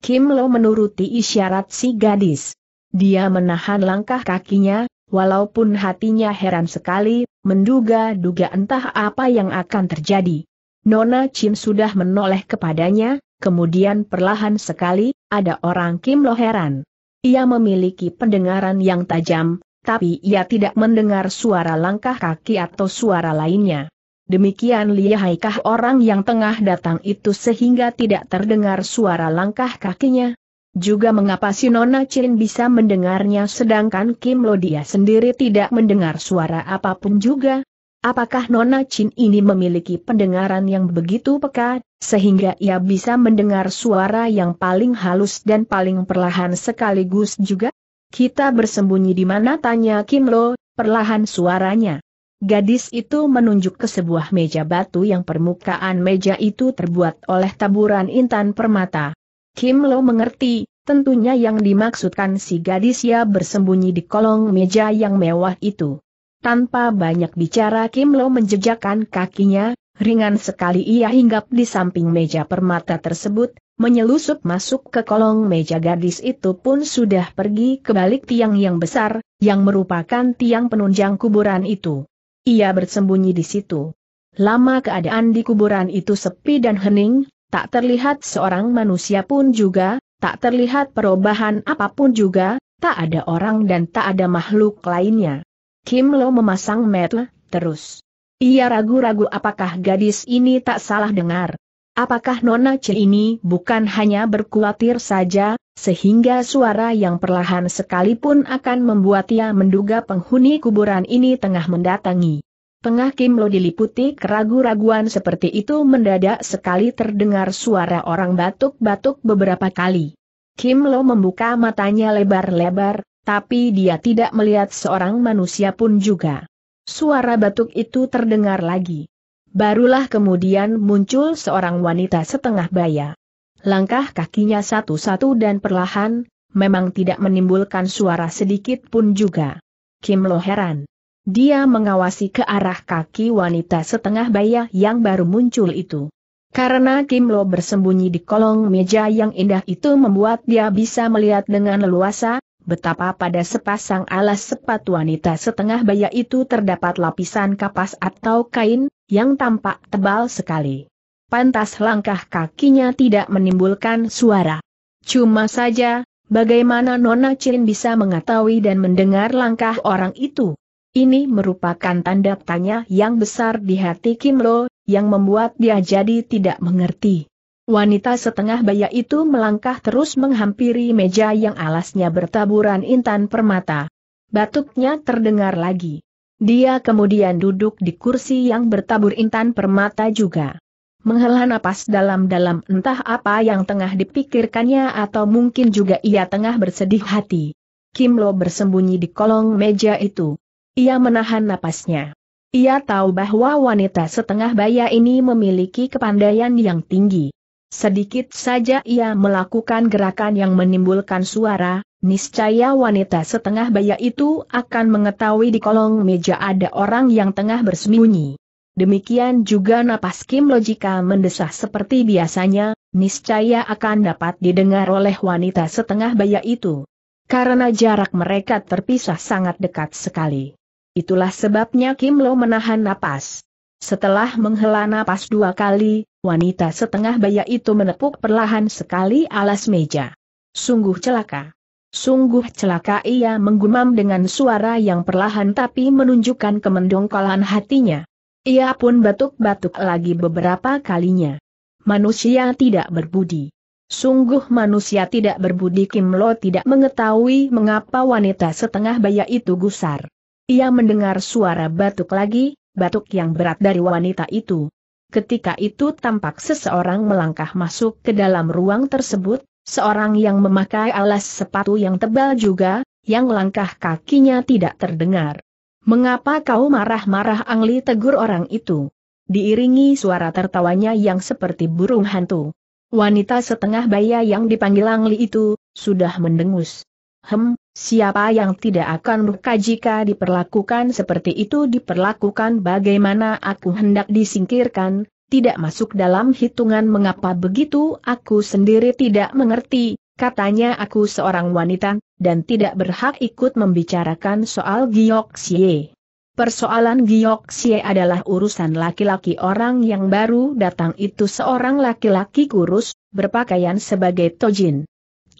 Kim Lo menuruti isyarat si gadis. Dia menahan langkah kakinya, walaupun hatinya heran sekali, menduga-duga entah apa yang akan terjadi. Nona Chin sudah menoleh kepadanya, kemudian perlahan sekali, ada orang Kim Lo heran. Ia memiliki pendengaran yang tajam, tapi ia tidak mendengar suara langkah kaki atau suara lainnya. Demikian lihaikah orang yang tengah datang itu sehingga tidak terdengar suara langkah kakinya? Juga mengapa si Nona Chin bisa mendengarnya sedangkan Kim Lo dia sendiri tidak mendengar suara apapun juga? Apakah Nona Chin ini memiliki pendengaran yang begitu peka, sehingga ia bisa mendengar suara yang paling halus dan paling perlahan sekaligus juga? Kita bersembunyi di mana tanya Kim Lo, perlahan suaranya. Gadis itu menunjuk ke sebuah meja batu yang permukaan meja itu terbuat oleh taburan intan permata. Kim Lo mengerti, tentunya yang dimaksudkan si gadis ya bersembunyi di kolong meja yang mewah itu. Tanpa banyak bicara Kim Lo menjejakkan kakinya, ringan sekali ia hinggap di samping meja permata tersebut, menyelusup masuk ke kolong meja gadis itu pun sudah pergi ke balik tiang yang besar, yang merupakan tiang penunjang kuburan itu. Ia bersembunyi di situ. Lama keadaan di kuburan itu sepi dan hening, tak terlihat seorang manusia pun juga, tak terlihat perubahan apapun juga, tak ada orang dan tak ada makhluk lainnya. Kim Lo memasang mata terus. Ia ragu-ragu apakah gadis ini tak salah dengar. Apakah Nona C ini bukan hanya berkuatir saja, sehingga suara yang perlahan sekalipun akan membuat ia menduga penghuni kuburan ini tengah mendatangi. Tengah Kim Lo diliputi keragu-raguan seperti itu mendadak sekali terdengar suara orang batuk-batuk beberapa kali. Kim Lo membuka matanya lebar-lebar, tapi dia tidak melihat seorang manusia pun juga. Suara batuk itu terdengar lagi. Barulah kemudian muncul seorang wanita setengah baya. Langkah kakinya satu-satu dan perlahan, memang tidak menimbulkan suara sedikit pun juga. Kim Lo heran dia mengawasi ke arah kaki wanita setengah baya yang baru muncul itu. Karena Kim Lo bersembunyi di kolong meja yang indah itu membuat dia bisa melihat dengan leluasa, betapa pada sepasang alas sepatu wanita setengah baya itu terdapat lapisan kapas atau kain, yang tampak tebal sekali. Pantas langkah kakinya tidak menimbulkan suara. Cuma saja, bagaimana Nona Chin bisa mengetahui dan mendengar langkah orang itu? Ini merupakan tanda tanya yang besar di hati Kim Lo, yang membuat dia jadi tidak mengerti. Wanita setengah baya itu melangkah terus menghampiri meja yang alasnya bertaburan intan permata. Batuknya terdengar lagi. Dia kemudian duduk di kursi yang bertabur intan permata juga. Menghela napas dalam-dalam entah apa yang tengah dipikirkannya atau mungkin juga ia tengah bersedih hati. Kim Lo bersembunyi di kolong meja itu. Ia menahan napasnya. Ia tahu bahwa wanita setengah baya ini memiliki kepandaian yang tinggi. Sedikit saja ia melakukan gerakan yang menimbulkan suara, niscaya wanita setengah baya itu akan mengetahui di kolong meja ada orang yang tengah bersembunyi. Demikian juga napas Kim logika mendesah seperti biasanya, niscaya akan dapat didengar oleh wanita setengah baya itu. Karena jarak mereka terpisah sangat dekat sekali. Itulah sebabnya Kim Lo menahan napas. Setelah menghela napas dua kali, wanita setengah baya itu menepuk perlahan sekali alas meja. Sungguh celaka. Sungguh celaka ia menggumam dengan suara yang perlahan tapi menunjukkan kemendongkolan hatinya. Ia pun batuk-batuk lagi beberapa kalinya. Manusia tidak berbudi. Sungguh manusia tidak berbudi Kim Lo tidak mengetahui mengapa wanita setengah baya itu gusar. Ia mendengar suara batuk lagi, batuk yang berat dari wanita itu. Ketika itu tampak seseorang melangkah masuk ke dalam ruang tersebut, seorang yang memakai alas sepatu yang tebal juga, yang langkah kakinya tidak terdengar. Mengapa kau marah-marah Angli tegur orang itu? Diiringi suara tertawanya yang seperti burung hantu. Wanita setengah baya yang dipanggil Angli itu, sudah mendengus. Hem, siapa yang tidak akan murka jika diperlakukan seperti itu diperlakukan bagaimana aku hendak disingkirkan, tidak masuk dalam hitungan mengapa begitu aku sendiri tidak mengerti, katanya aku seorang wanita, dan tidak berhak ikut membicarakan soal Giyok Xie. Persoalan Giyok Xie adalah urusan laki-laki orang yang baru datang itu seorang laki-laki kurus, berpakaian sebagai tojin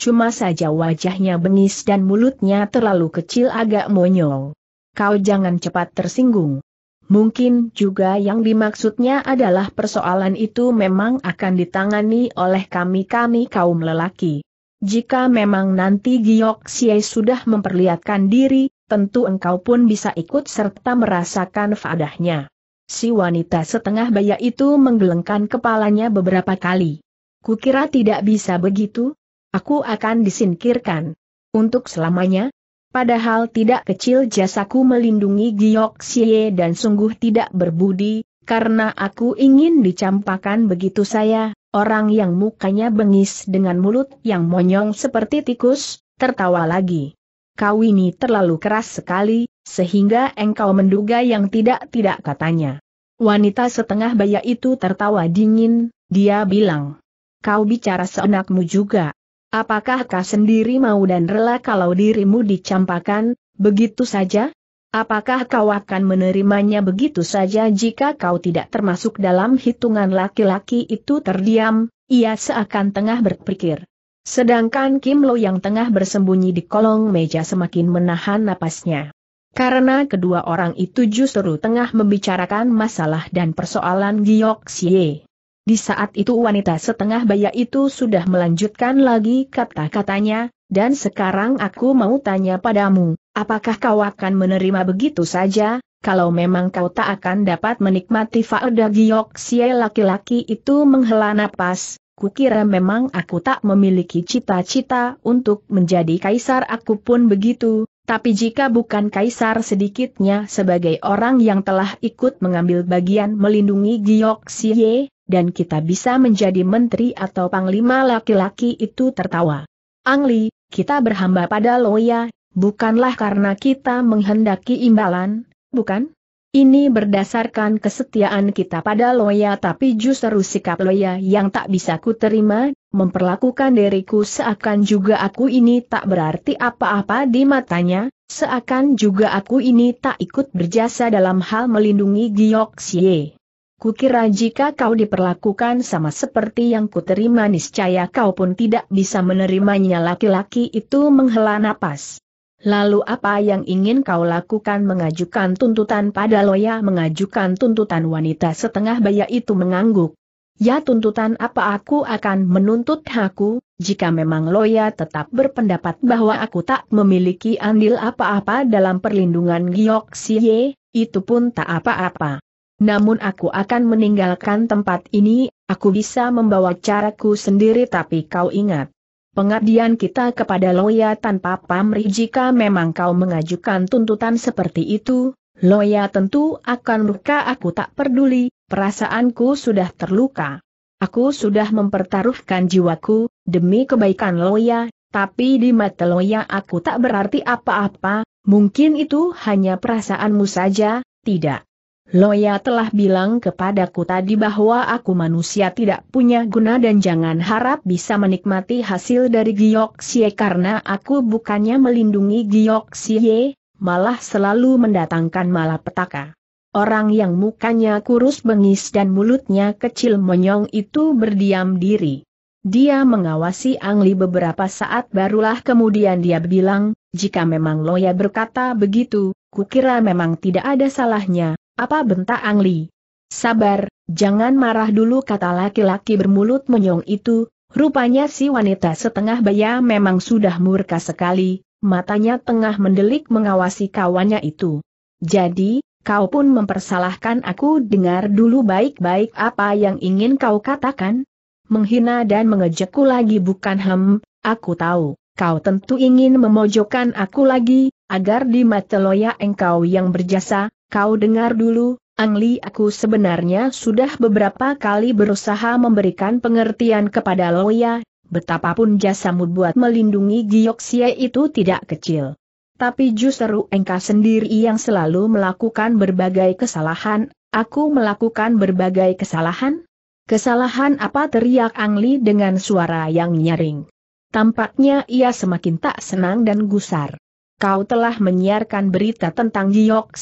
cuma saja wajahnya bengis dan mulutnya terlalu kecil agak monyong. Kau jangan cepat tersinggung. Mungkin juga yang dimaksudnya adalah persoalan itu memang akan ditangani oleh kami-kami kaum lelaki. Jika memang nanti Giok Xie sudah memperlihatkan diri, tentu engkau pun bisa ikut serta merasakan fadahnya. Si wanita setengah baya itu menggelengkan kepalanya beberapa kali. Kukira tidak bisa begitu, Aku akan disingkirkan. Untuk selamanya? Padahal tidak kecil jasaku melindungi Giok Xie dan sungguh tidak berbudi, karena aku ingin dicampakan begitu saya, orang yang mukanya bengis dengan mulut yang monyong seperti tikus, tertawa lagi. Kau ini terlalu keras sekali, sehingga engkau menduga yang tidak-tidak katanya. Wanita setengah baya itu tertawa dingin, dia bilang. Kau bicara seenakmu juga. Apakah kau sendiri mau dan rela kalau dirimu dicampakan, begitu saja? Apakah kau akan menerimanya begitu saja jika kau tidak termasuk dalam hitungan laki-laki itu terdiam, ia seakan tengah berpikir. Sedangkan Kim Lo yang tengah bersembunyi di kolong meja semakin menahan napasnya. Karena kedua orang itu justru tengah membicarakan masalah dan persoalan Giok Xie. Di saat itu wanita setengah baya itu sudah melanjutkan lagi kata-katanya, dan sekarang aku mau tanya padamu, apakah kau akan menerima begitu saja, kalau memang kau tak akan dapat menikmati faedah giok si laki-laki itu menghela napas, kukira memang aku tak memiliki cita-cita untuk menjadi kaisar aku pun begitu, tapi jika bukan kaisar sedikitnya sebagai orang yang telah ikut mengambil bagian melindungi giok Siye, dan kita bisa menjadi menteri atau panglima laki-laki itu tertawa. Angli, kita berhamba pada Loya, bukanlah karena kita menghendaki imbalan, bukan? Ini berdasarkan kesetiaan kita pada Loya tapi justru sikap Loya yang tak bisa ku terima, memperlakukan diriku seakan juga aku ini tak berarti apa-apa di matanya, seakan juga aku ini tak ikut berjasa dalam hal melindungi Giyok Xie. Kukira jika kau diperlakukan sama seperti yang kuterima niscaya kau pun tidak bisa menerimanya laki-laki itu menghela napas. Lalu apa yang ingin kau lakukan mengajukan tuntutan pada loya mengajukan tuntutan wanita setengah baya itu mengangguk. Ya tuntutan apa aku akan menuntut aku, jika memang loya tetap berpendapat bahwa aku tak memiliki andil apa-apa dalam perlindungan Giok Siye, itu pun tak apa-apa. Namun aku akan meninggalkan tempat ini, aku bisa membawa caraku sendiri tapi kau ingat. Pengabdian kita kepada Loya tanpa pamrih jika memang kau mengajukan tuntutan seperti itu, Loya tentu akan luka aku tak peduli, perasaanku sudah terluka. Aku sudah mempertaruhkan jiwaku, demi kebaikan Loya, tapi di mata Loya aku tak berarti apa-apa, mungkin itu hanya perasaanmu saja, tidak. Loya telah bilang kepadaku tadi bahwa aku manusia tidak punya guna dan jangan harap bisa menikmati hasil dari Giok Xie karena aku bukannya melindungi Giok Xie, malah selalu mendatangkan malapetaka. Orang yang mukanya kurus bengis dan mulutnya kecil monyong itu berdiam diri. Dia mengawasi Angli beberapa saat barulah kemudian dia bilang, jika memang Loya berkata begitu, kukira memang tidak ada salahnya, apa bentak Angli? Sabar, jangan marah dulu kata laki-laki bermulut menyong itu, rupanya si wanita setengah baya memang sudah murka sekali, matanya tengah mendelik mengawasi kawannya itu. Jadi, kau pun mempersalahkan aku dengar dulu baik-baik apa yang ingin kau katakan? Menghina dan mengejekku lagi bukan hem, aku tahu, kau tentu ingin memojokkan aku lagi, agar di mata loya engkau yang berjasa, Kau dengar dulu, Angli aku sebenarnya sudah beberapa kali berusaha memberikan pengertian kepada Loya, betapapun jasamu buat melindungi Gioksia itu tidak kecil. Tapi justru engkau sendiri yang selalu melakukan berbagai kesalahan, aku melakukan berbagai kesalahan? Kesalahan apa teriak Angli dengan suara yang nyaring. Tampaknya ia semakin tak senang dan gusar. Kau telah menyiarkan berita tentang Giok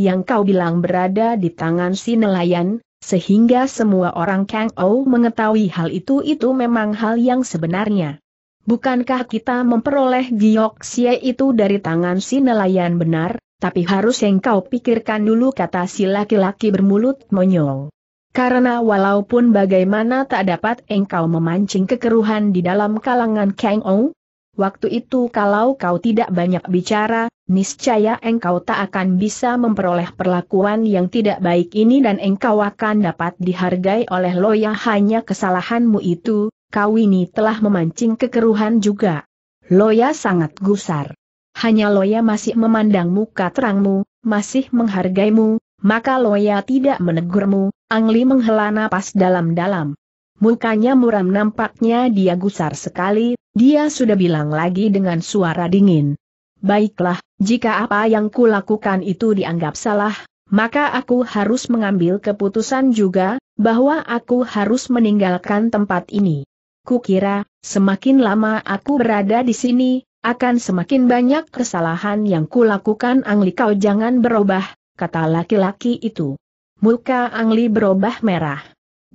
yang kau bilang berada di tangan si nelayan, sehingga semua orang Kang Ou mengetahui hal itu itu memang hal yang sebenarnya. Bukankah kita memperoleh giok Sia itu dari tangan si nelayan benar, tapi harus yang kau pikirkan dulu kata si laki-laki bermulut monyol. Karena walaupun bagaimana tak dapat engkau memancing kekeruhan di dalam kalangan Kang Ou, waktu itu kalau kau tidak banyak bicara, niscaya engkau tak akan bisa memperoleh perlakuan yang tidak baik ini dan engkau akan dapat dihargai oleh Loya hanya kesalahanmu itu, kau ini telah memancing kekeruhan juga. Loya sangat gusar. Hanya Loya masih memandang muka terangmu, masih menghargaimu, maka Loya tidak menegurmu, Angli menghela napas dalam-dalam. Mukanya muram nampaknya dia gusar sekali, dia sudah bilang lagi dengan suara dingin. Baiklah, jika apa yang kulakukan itu dianggap salah, maka aku harus mengambil keputusan juga, bahwa aku harus meninggalkan tempat ini. Kukira, semakin lama aku berada di sini, akan semakin banyak kesalahan yang kulakukan Angli kau jangan berubah, kata laki-laki itu. Muka Angli berubah merah.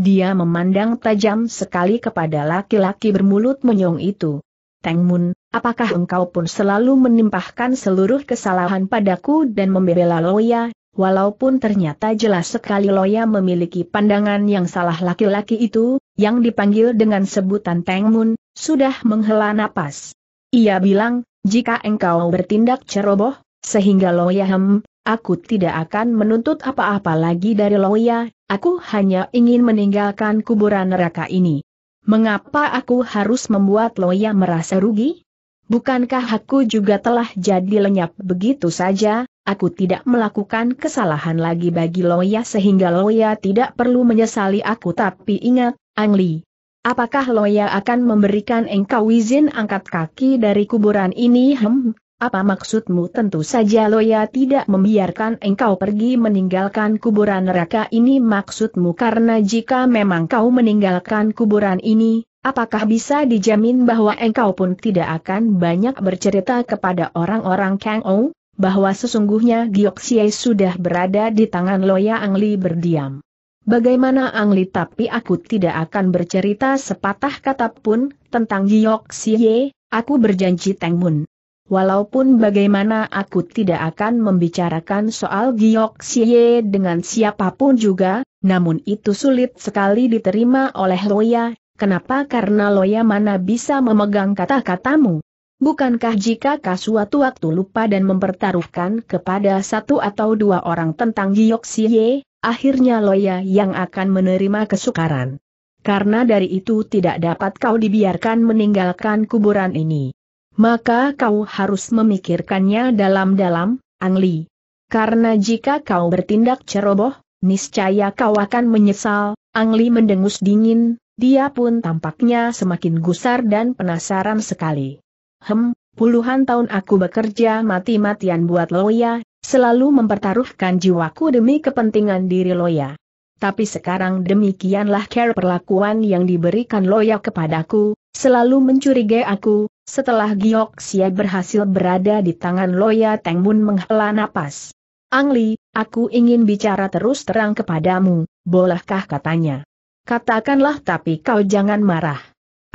Dia memandang tajam sekali kepada laki-laki bermulut menyong itu. Teng Mun, apakah engkau pun selalu menimpahkan seluruh kesalahan padaku dan membela Loya, walaupun ternyata jelas sekali Loya memiliki pandangan yang salah laki-laki itu, yang dipanggil dengan sebutan Teng Mun, sudah menghela napas. Ia bilang, jika engkau bertindak ceroboh, sehingga Loya hem, aku tidak akan menuntut apa-apa lagi dari Loya, aku hanya ingin meninggalkan kuburan neraka ini. Mengapa aku harus membuat Loya merasa rugi? Bukankah aku juga telah jadi lenyap begitu saja, aku tidak melakukan kesalahan lagi bagi Loya sehingga Loya tidak perlu menyesali aku tapi ingat, Angli. Apakah Loya akan memberikan engkau izin angkat kaki dari kuburan ini Hmm? Apa maksudmu tentu saja Loya tidak membiarkan engkau pergi meninggalkan kuburan neraka ini maksudmu karena jika memang kau meninggalkan kuburan ini, apakah bisa dijamin bahwa engkau pun tidak akan banyak bercerita kepada orang-orang Kang Ou, bahwa sesungguhnya Gioksie sudah berada di tangan Loya Angli berdiam. Bagaimana Angli tapi aku tidak akan bercerita sepatah kata pun tentang Giok aku berjanji Teng Mun. Walaupun bagaimana aku tidak akan membicarakan soal Giok Xie dengan siapapun juga, namun itu sulit sekali diterima oleh Loya, kenapa karena Loya mana bisa memegang kata-katamu? Bukankah jika kau suatu waktu lupa dan mempertaruhkan kepada satu atau dua orang tentang Giok Xie, akhirnya Loya yang akan menerima kesukaran. Karena dari itu tidak dapat kau dibiarkan meninggalkan kuburan ini. Maka kau harus memikirkannya dalam-dalam, Angli. Karena jika kau bertindak ceroboh, niscaya kau akan menyesal, Angli mendengus dingin, dia pun tampaknya semakin gusar dan penasaran sekali. Hem, puluhan tahun aku bekerja mati-matian buat Loya, selalu mempertaruhkan jiwaku demi kepentingan diri Loya. Tapi sekarang demikianlah care perlakuan yang diberikan loyal kepadaku, selalu mencurigai aku, setelah Giok Xie berhasil berada di tangan Loya Bun menghela napas. Li, aku ingin bicara terus terang kepadamu, bolehkah katanya? Katakanlah tapi kau jangan marah.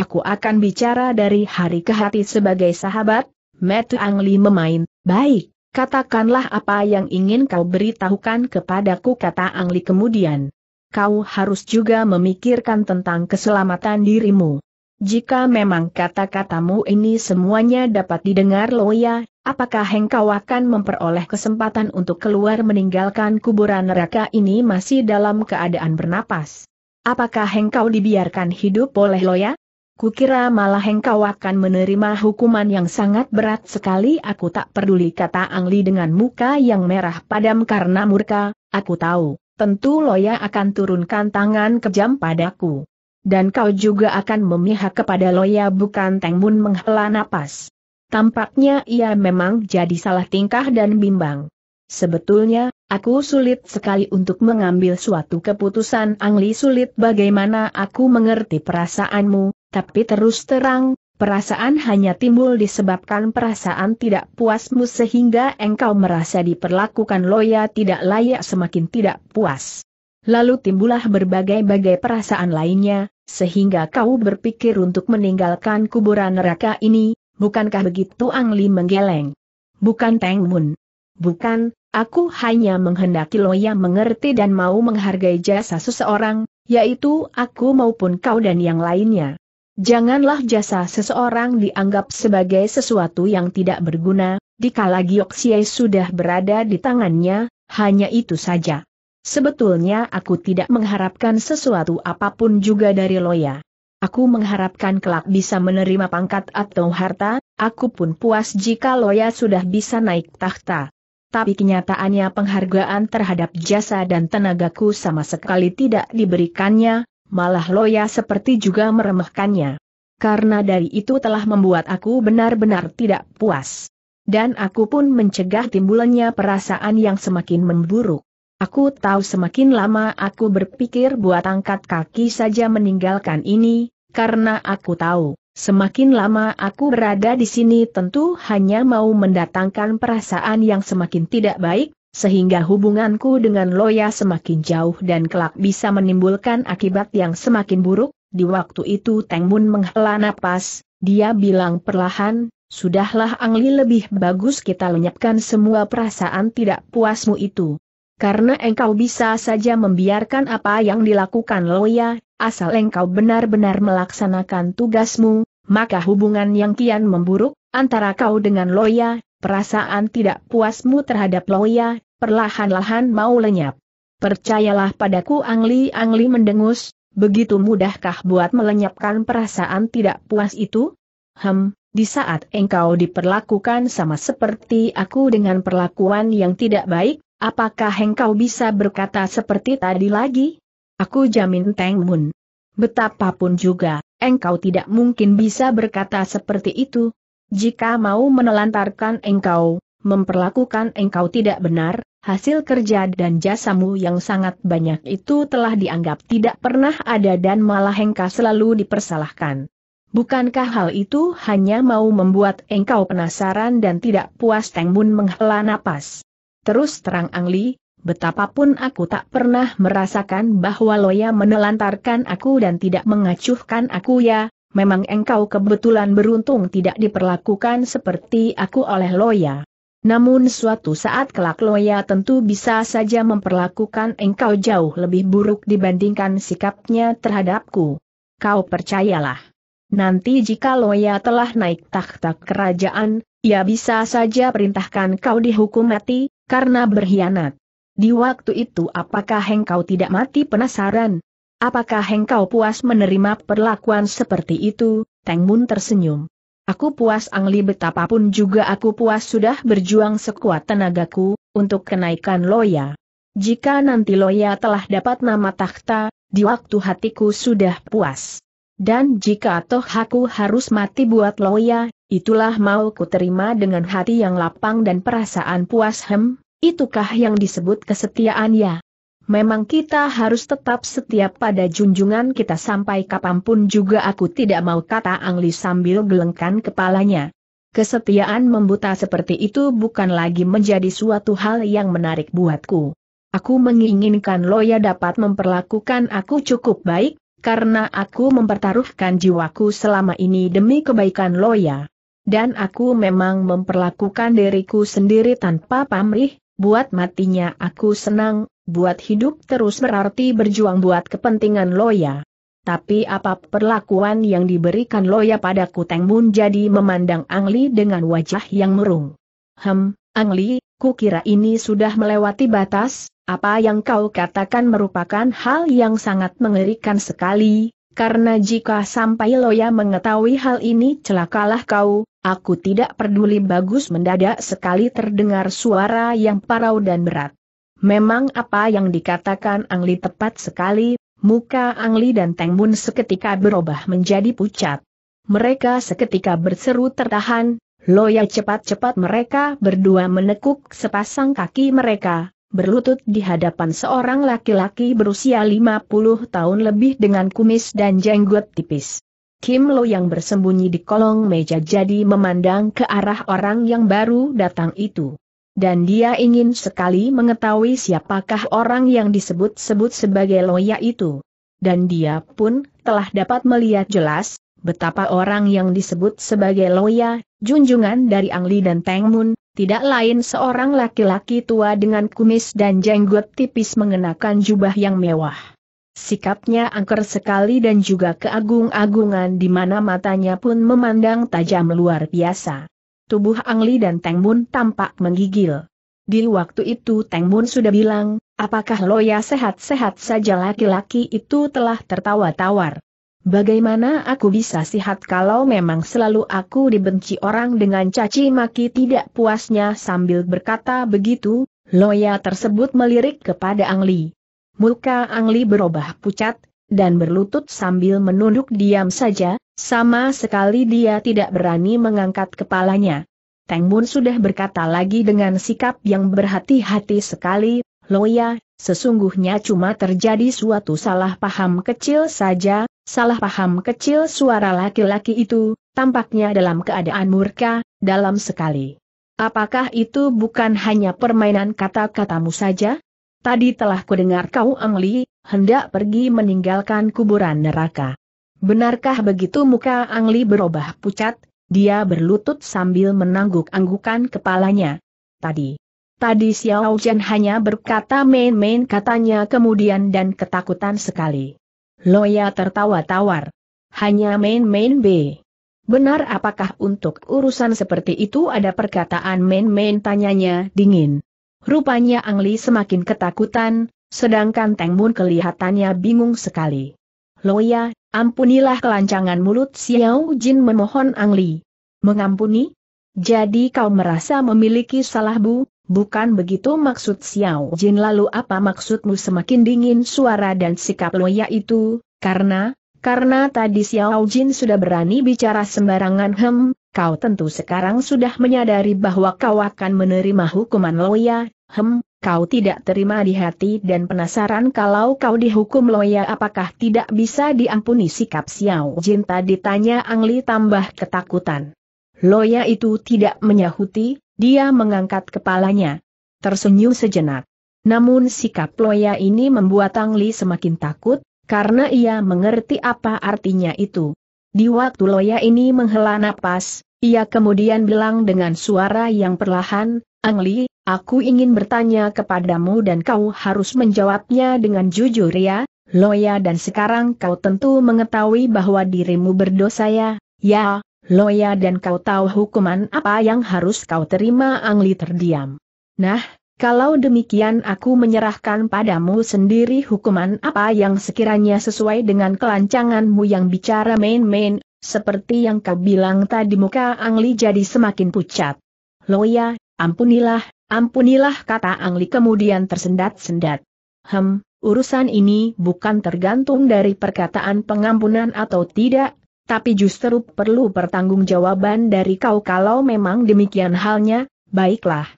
Aku akan bicara dari hari ke hati sebagai sahabat, Metu Li memain, baik, Katakanlah apa yang ingin kau beritahukan kepadaku kata Angli kemudian. Kau harus juga memikirkan tentang keselamatan dirimu. Jika memang kata-katamu ini semuanya dapat didengar Loya, apakah engkau akan memperoleh kesempatan untuk keluar meninggalkan kuburan neraka ini masih dalam keadaan bernapas? Apakah engkau dibiarkan hidup oleh Loya? Kukira malah engkau akan menerima hukuman yang sangat berat sekali. Aku tak peduli kata Angli dengan muka yang merah padam karena murka, aku tahu, tentu Loya akan turunkan tangan kejam padaku. Dan kau juga akan memihak kepada Loya bukan Teng Bun menghela napas. Tampaknya ia memang jadi salah tingkah dan bimbang. Sebetulnya, aku sulit sekali untuk mengambil suatu keputusan Angli sulit bagaimana aku mengerti perasaanmu, tapi terus terang, perasaan hanya timbul disebabkan perasaan tidak puasmu sehingga engkau merasa diperlakukan loya tidak layak semakin tidak puas. Lalu timbullah berbagai-bagai perasaan lainnya, sehingga kau berpikir untuk meninggalkan kuburan neraka ini, bukankah begitu Ang Li menggeleng? Bukan Teng Mun. Bukan, aku hanya menghendaki Loya mengerti dan mau menghargai jasa seseorang, yaitu aku maupun kau dan yang lainnya. Janganlah jasa seseorang dianggap sebagai sesuatu yang tidak berguna, dikala Gioksie sudah berada di tangannya, hanya itu saja. Sebetulnya aku tidak mengharapkan sesuatu apapun juga dari Loya. Aku mengharapkan kelak bisa menerima pangkat atau harta, aku pun puas jika Loya sudah bisa naik tahta. Tapi kenyataannya penghargaan terhadap jasa dan tenagaku sama sekali tidak diberikannya, malah Loya seperti juga meremehkannya. Karena dari itu telah membuat aku benar-benar tidak puas. Dan aku pun mencegah timbulannya perasaan yang semakin memburuk. Aku tahu semakin lama aku berpikir buat angkat kaki saja meninggalkan ini, karena aku tahu, semakin lama aku berada di sini tentu hanya mau mendatangkan perasaan yang semakin tidak baik, sehingga hubunganku dengan Loya semakin jauh dan kelak bisa menimbulkan akibat yang semakin buruk, di waktu itu Teng Mun menghela napas, dia bilang perlahan, Sudahlah Angli lebih bagus kita lenyapkan semua perasaan tidak puasmu itu. Karena engkau bisa saja membiarkan apa yang dilakukan Loya, asal engkau benar-benar melaksanakan tugasmu, maka hubungan yang kian memburuk, antara kau dengan Loya, perasaan tidak puasmu terhadap Loya, perlahan-lahan mau lenyap. Percayalah padaku angli-angli mendengus, begitu mudahkah buat melenyapkan perasaan tidak puas itu? Hem, di saat engkau diperlakukan sama seperti aku dengan perlakuan yang tidak baik, apakah engkau bisa berkata seperti tadi lagi? Aku jamin Teng Mun. Betapapun juga, engkau tidak mungkin bisa berkata seperti itu, jika mau menelantarkan engkau, memperlakukan engkau tidak benar, hasil kerja dan jasamu yang sangat banyak itu telah dianggap tidak pernah ada dan malah engkau selalu dipersalahkan. Bukankah hal itu hanya mau membuat engkau penasaran dan tidak puas Tengbun menghela napas. Terus terang Angli, betapapun aku tak pernah merasakan bahwa Loya menelantarkan aku dan tidak mengacuhkan aku ya, memang engkau kebetulan beruntung tidak diperlakukan seperti aku oleh Loya. Namun suatu saat kelak Loya tentu bisa saja memperlakukan engkau jauh lebih buruk dibandingkan sikapnya terhadapku. Kau percayalah. Nanti jika Loya telah naik takhta kerajaan, ia bisa saja perintahkan kau dihukum mati, karena berkhianat. Di waktu itu apakah engkau tidak mati penasaran? Apakah engkau puas menerima perlakuan seperti itu? Teng Mun tersenyum. Aku puas Angli betapapun juga aku puas sudah berjuang sekuat tenagaku, untuk kenaikan Loya. Jika nanti Loya telah dapat nama takhta, di waktu hatiku sudah puas. Dan jika toh aku harus mati buat Loya, itulah mau ku terima dengan hati yang lapang dan perasaan puas hem, itukah yang disebut kesetiaan ya? memang kita harus tetap setia pada junjungan kita sampai kapanpun juga aku tidak mau kata Angli sambil gelengkan kepalanya. Kesetiaan membuta seperti itu bukan lagi menjadi suatu hal yang menarik buatku. Aku menginginkan Loya dapat memperlakukan aku cukup baik, karena aku mempertaruhkan jiwaku selama ini demi kebaikan Loya. Dan aku memang memperlakukan diriku sendiri tanpa pamrih, buat matinya aku senang, Buat hidup terus berarti berjuang buat kepentingan Loya. Tapi apa perlakuan yang diberikan Loya pada Kuteng Mun jadi memandang Angli dengan wajah yang murung. Hem, Angli, ku kira ini sudah melewati batas, apa yang kau katakan merupakan hal yang sangat mengerikan sekali, karena jika sampai Loya mengetahui hal ini celakalah kau, aku tidak peduli bagus mendadak sekali terdengar suara yang parau dan berat. Memang apa yang dikatakan Angli tepat sekali, muka Angli dan Teng Mun seketika berubah menjadi pucat. Mereka seketika berseru tertahan, Loya cepat-cepat mereka berdua menekuk sepasang kaki mereka, berlutut di hadapan seorang laki-laki berusia 50 tahun lebih dengan kumis dan jenggot tipis. Kim Lo yang bersembunyi di kolong meja jadi memandang ke arah orang yang baru datang itu dan dia ingin sekali mengetahui siapakah orang yang disebut-sebut sebagai Loya itu. Dan dia pun telah dapat melihat jelas, betapa orang yang disebut sebagai Loya, junjungan dari Angli dan Teng tidak lain seorang laki-laki tua dengan kumis dan jenggot tipis mengenakan jubah yang mewah. Sikapnya angker sekali dan juga keagung-agungan di mana matanya pun memandang tajam luar biasa tubuh Angli dan Teng Bun tampak menggigil. Di waktu itu Teng Bun sudah bilang, apakah Loya sehat-sehat saja laki-laki itu telah tertawa tawar. Bagaimana aku bisa sihat kalau memang selalu aku dibenci orang dengan caci maki tidak puasnya sambil berkata begitu, Loya tersebut melirik kepada Angli. Muka Angli berubah pucat, dan berlutut sambil menunduk diam saja, sama sekali dia tidak berani mengangkat kepalanya. Teng Bun sudah berkata lagi dengan sikap yang berhati-hati sekali, Loya, sesungguhnya cuma terjadi suatu salah paham kecil saja, salah paham kecil suara laki-laki itu, tampaknya dalam keadaan murka, dalam sekali. Apakah itu bukan hanya permainan kata-katamu saja? Tadi telah kudengar kau Ang Li, hendak pergi meninggalkan kuburan neraka. Benarkah begitu muka Ang Li berubah pucat, dia berlutut sambil menangguk-anggukan kepalanya. Tadi. Tadi Xiao Zhen hanya berkata main-main katanya kemudian dan ketakutan sekali. Loya tertawa tawar. Hanya main-main B. Benar apakah untuk urusan seperti itu ada perkataan main-main tanyanya dingin. Rupanya Ang Li semakin ketakutan, sedangkan Teng Mun kelihatannya bingung sekali. Loya, ampunilah kelancangan mulut Xiao Jin memohon Ang Li. Mengampuni? Jadi kau merasa memiliki salah bu, bukan begitu maksud Xiao Jin lalu apa maksudmu semakin dingin suara dan sikap Loya itu, karena, karena tadi Xiao Jin sudah berani bicara sembarangan hem, kau tentu sekarang sudah menyadari bahwa kau akan menerima hukuman Loya, hem, kau tidak terima di hati dan penasaran kalau kau dihukum Loya apakah tidak bisa diampuni sikap Xiao Jin tadi tanya Angli tambah ketakutan. Loya itu tidak menyahuti, dia mengangkat kepalanya. Tersenyum sejenak. Namun sikap Loya ini membuat Li semakin takut, karena ia mengerti apa artinya itu. Di waktu Loya ini menghela napas, ia kemudian bilang dengan suara yang perlahan, Angli, aku ingin bertanya kepadamu dan kau harus menjawabnya dengan jujur ya, Loya dan sekarang kau tentu mengetahui bahwa dirimu berdosa ya, ya, Loya dan kau tahu hukuman apa yang harus kau terima Angli terdiam. Nah, kalau demikian aku menyerahkan padamu sendiri hukuman apa yang sekiranya sesuai dengan kelancanganmu yang bicara main-main, seperti yang kau bilang tadi muka Angli jadi semakin pucat. Loya, ampunilah, ampunilah kata Angli kemudian tersendat-sendat. Hem, urusan ini bukan tergantung dari perkataan pengampunan atau tidak, tapi justru perlu pertanggungjawaban dari kau kalau memang demikian halnya, baiklah.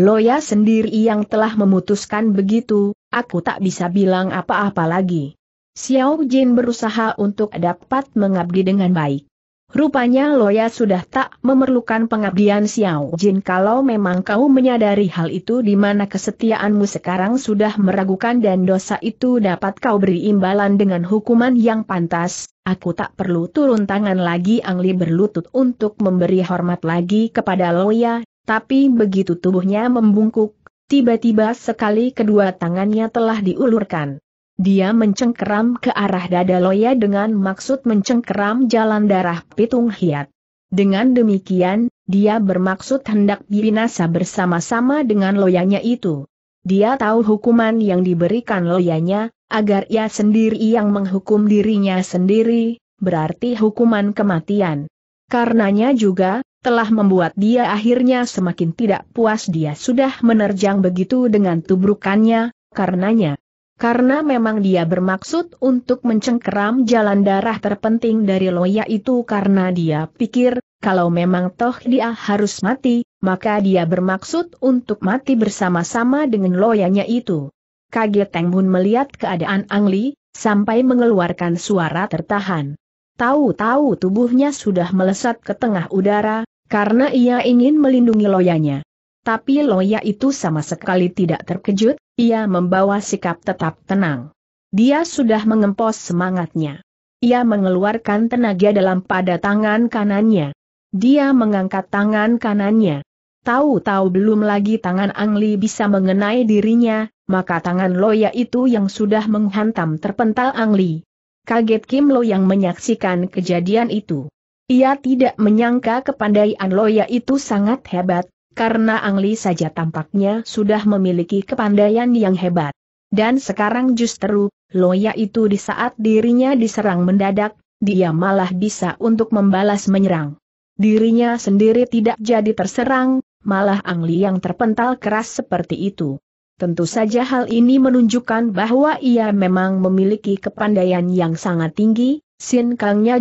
Loya sendiri yang telah memutuskan begitu, aku tak bisa bilang apa-apa lagi. Xiao Jin berusaha untuk dapat mengabdi dengan baik. Rupanya Loya sudah tak memerlukan pengabdian Xiao Jin kalau memang kau menyadari hal itu di mana kesetiaanmu sekarang sudah meragukan dan dosa itu dapat kau beri imbalan dengan hukuman yang pantas, aku tak perlu turun tangan lagi Angli berlutut untuk memberi hormat lagi kepada Loya, tapi begitu tubuhnya membungkuk, tiba-tiba sekali kedua tangannya telah diulurkan. Dia mencengkeram ke arah dada Loya dengan maksud mencengkeram jalan darah pitung hiat. Dengan demikian, dia bermaksud hendak binasa bersama-sama dengan loyanya itu. Dia tahu hukuman yang diberikan loyanya, agar ia sendiri yang menghukum dirinya sendiri, berarti hukuman kematian. Karenanya juga, telah membuat dia akhirnya semakin tidak puas dia sudah menerjang begitu dengan tubrukannya, karenanya. Karena memang dia bermaksud untuk mencengkeram jalan darah terpenting dari Loya itu karena dia pikir, kalau memang toh dia harus mati, maka dia bermaksud untuk mati bersama-sama dengan Loyanya itu. Kaget Teng Bun melihat keadaan angli sampai mengeluarkan suara tertahan. Tahu-tahu tubuhnya sudah melesat ke tengah udara, karena ia ingin melindungi Loyanya. Tapi Loya itu sama sekali tidak terkejut, ia membawa sikap tetap tenang. Dia sudah mengempos semangatnya. Ia mengeluarkan tenaga dalam pada tangan kanannya. Dia mengangkat tangan kanannya. Tahu-tahu belum lagi tangan Angli bisa mengenai dirinya, maka tangan Loya itu yang sudah menghantam terpental Angli. Kaget Kim Lo yang menyaksikan kejadian itu. Ia tidak menyangka kepandaian Loya itu sangat hebat, karena Angli saja tampaknya sudah memiliki kepandaian yang hebat. Dan sekarang justru, Loya itu di saat dirinya diserang mendadak, dia malah bisa untuk membalas menyerang. Dirinya sendiri tidak jadi terserang, malah Angli yang terpental keras seperti itu. Tentu saja hal ini menunjukkan bahwa ia memang memiliki kepandaian yang sangat tinggi, Sin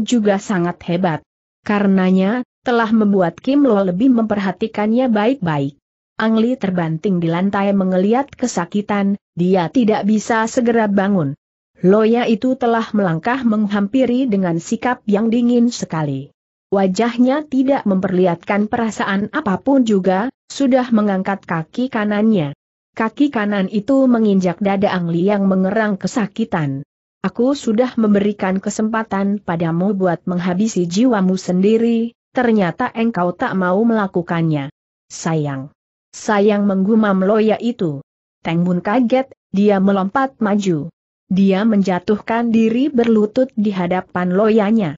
juga sangat hebat. Karenanya, telah membuat Kim Lo lebih memperhatikannya baik-baik. Ang Lee terbanting di lantai mengeliat kesakitan, dia tidak bisa segera bangun. Loya itu telah melangkah menghampiri dengan sikap yang dingin sekali. Wajahnya tidak memperlihatkan perasaan apapun juga, sudah mengangkat kaki kanannya. Kaki kanan itu menginjak dada Ang Angli yang mengerang kesakitan. Aku sudah memberikan kesempatan padamu buat menghabisi jiwamu sendiri, ternyata engkau tak mau melakukannya. Sayang. Sayang menggumam loya itu. Teng Bun kaget, dia melompat maju. Dia menjatuhkan diri berlutut di hadapan loyanya.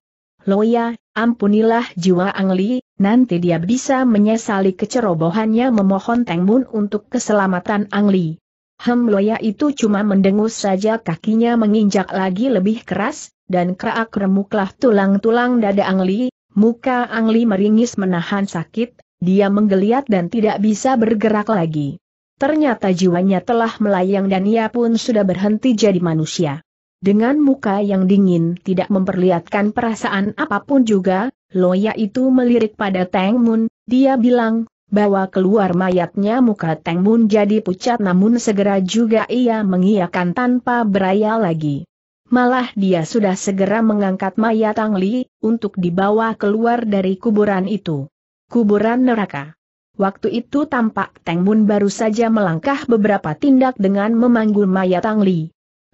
Loya, ampunilah jiwa Angli, nanti dia bisa menyesali kecerobohannya memohon Teng Bun untuk keselamatan Angli. Hem loya itu cuma mendengus saja kakinya menginjak lagi lebih keras, dan kerak remuklah tulang-tulang dada Angli, muka Angli meringis menahan sakit, dia menggeliat dan tidak bisa bergerak lagi. Ternyata jiwanya telah melayang dan ia pun sudah berhenti jadi manusia. Dengan muka yang dingin tidak memperlihatkan perasaan apapun juga, Loya itu melirik pada Teng Mun, dia bilang, bawa keluar mayatnya muka Teng Mun jadi pucat namun segera juga ia mengiyakan tanpa beraya lagi. Malah dia sudah segera mengangkat mayat Ang Li, untuk dibawa keluar dari kuburan itu. Kuburan neraka. Waktu itu tampak Teng Mun baru saja melangkah beberapa tindak dengan memanggul mayat Ang Li.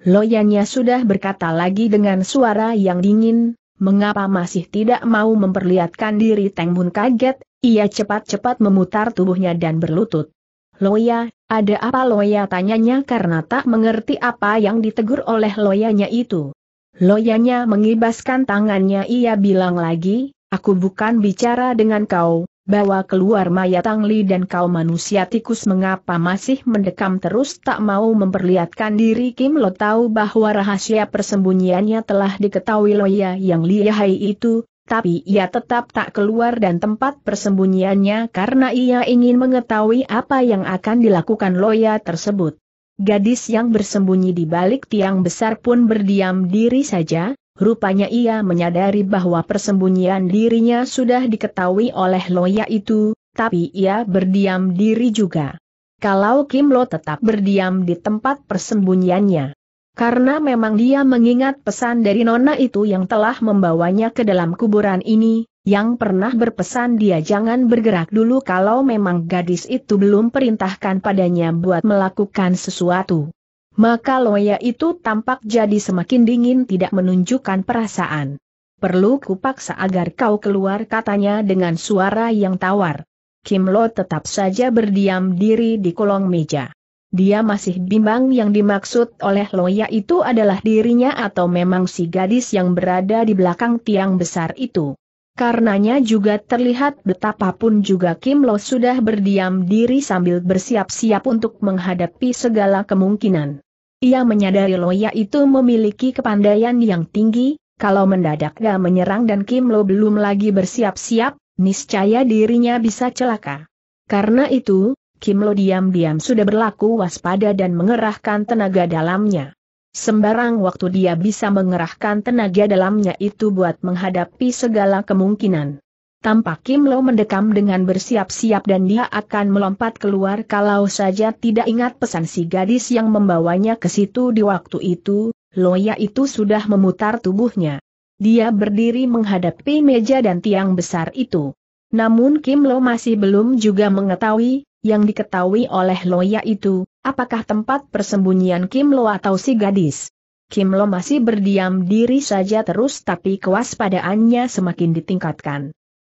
Loyannya sudah berkata lagi dengan suara yang dingin, mengapa masih tidak mau memperlihatkan diri Teng Mun kaget, ia cepat-cepat memutar tubuhnya dan berlutut. Loya, ada apa Loya tanyanya karena tak mengerti apa yang ditegur oleh Loyanya itu. Loyanya mengibaskan tangannya ia bilang lagi, aku bukan bicara dengan kau, bawa keluar mayat Tangli dan kau manusia tikus mengapa masih mendekam terus tak mau memperlihatkan diri Kim Lo tahu bahwa rahasia persembunyiannya telah diketahui Loya yang lihai itu, tapi ia tetap tak keluar dan tempat persembunyiannya karena ia ingin mengetahui apa yang akan dilakukan Loya tersebut. Gadis yang bersembunyi di balik tiang besar pun berdiam diri saja, rupanya ia menyadari bahwa persembunyian dirinya sudah diketahui oleh Loya itu, tapi ia berdiam diri juga. Kalau Kim Lo tetap berdiam di tempat persembunyiannya, karena memang dia mengingat pesan dari nona itu yang telah membawanya ke dalam kuburan ini, yang pernah berpesan dia jangan bergerak dulu kalau memang gadis itu belum perintahkan padanya buat melakukan sesuatu. Maka Loya itu tampak jadi semakin dingin tidak menunjukkan perasaan. Perlu kupaksa agar kau keluar katanya dengan suara yang tawar. Kim Lo tetap saja berdiam diri di kolong meja. Dia masih bimbang yang dimaksud oleh Loya itu adalah dirinya atau memang si gadis yang berada di belakang tiang besar itu. Karenanya juga terlihat betapapun juga Kim Lo sudah berdiam diri sambil bersiap-siap untuk menghadapi segala kemungkinan. Ia menyadari Loya itu memiliki kepandaian yang tinggi, kalau mendadak dia menyerang dan Kim Lo belum lagi bersiap-siap, niscaya dirinya bisa celaka. Karena itu, Kim Lo diam-diam sudah berlaku waspada dan mengerahkan tenaga dalamnya. Sembarang waktu dia bisa mengerahkan tenaga dalamnya itu buat menghadapi segala kemungkinan. Tampak Kim Lo mendekam dengan bersiap-siap dan dia akan melompat keluar kalau saja tidak ingat pesan si gadis yang membawanya ke situ di waktu itu, Loya itu sudah memutar tubuhnya. Dia berdiri menghadapi meja dan tiang besar itu. Namun Kim Lo masih belum juga mengetahui, yang diketahui oleh Loya itu, apakah tempat persembunyian Kim Lo atau si gadis? Kim Lo masih berdiam diri saja terus tapi kewaspadaannya semakin ditingkatkan.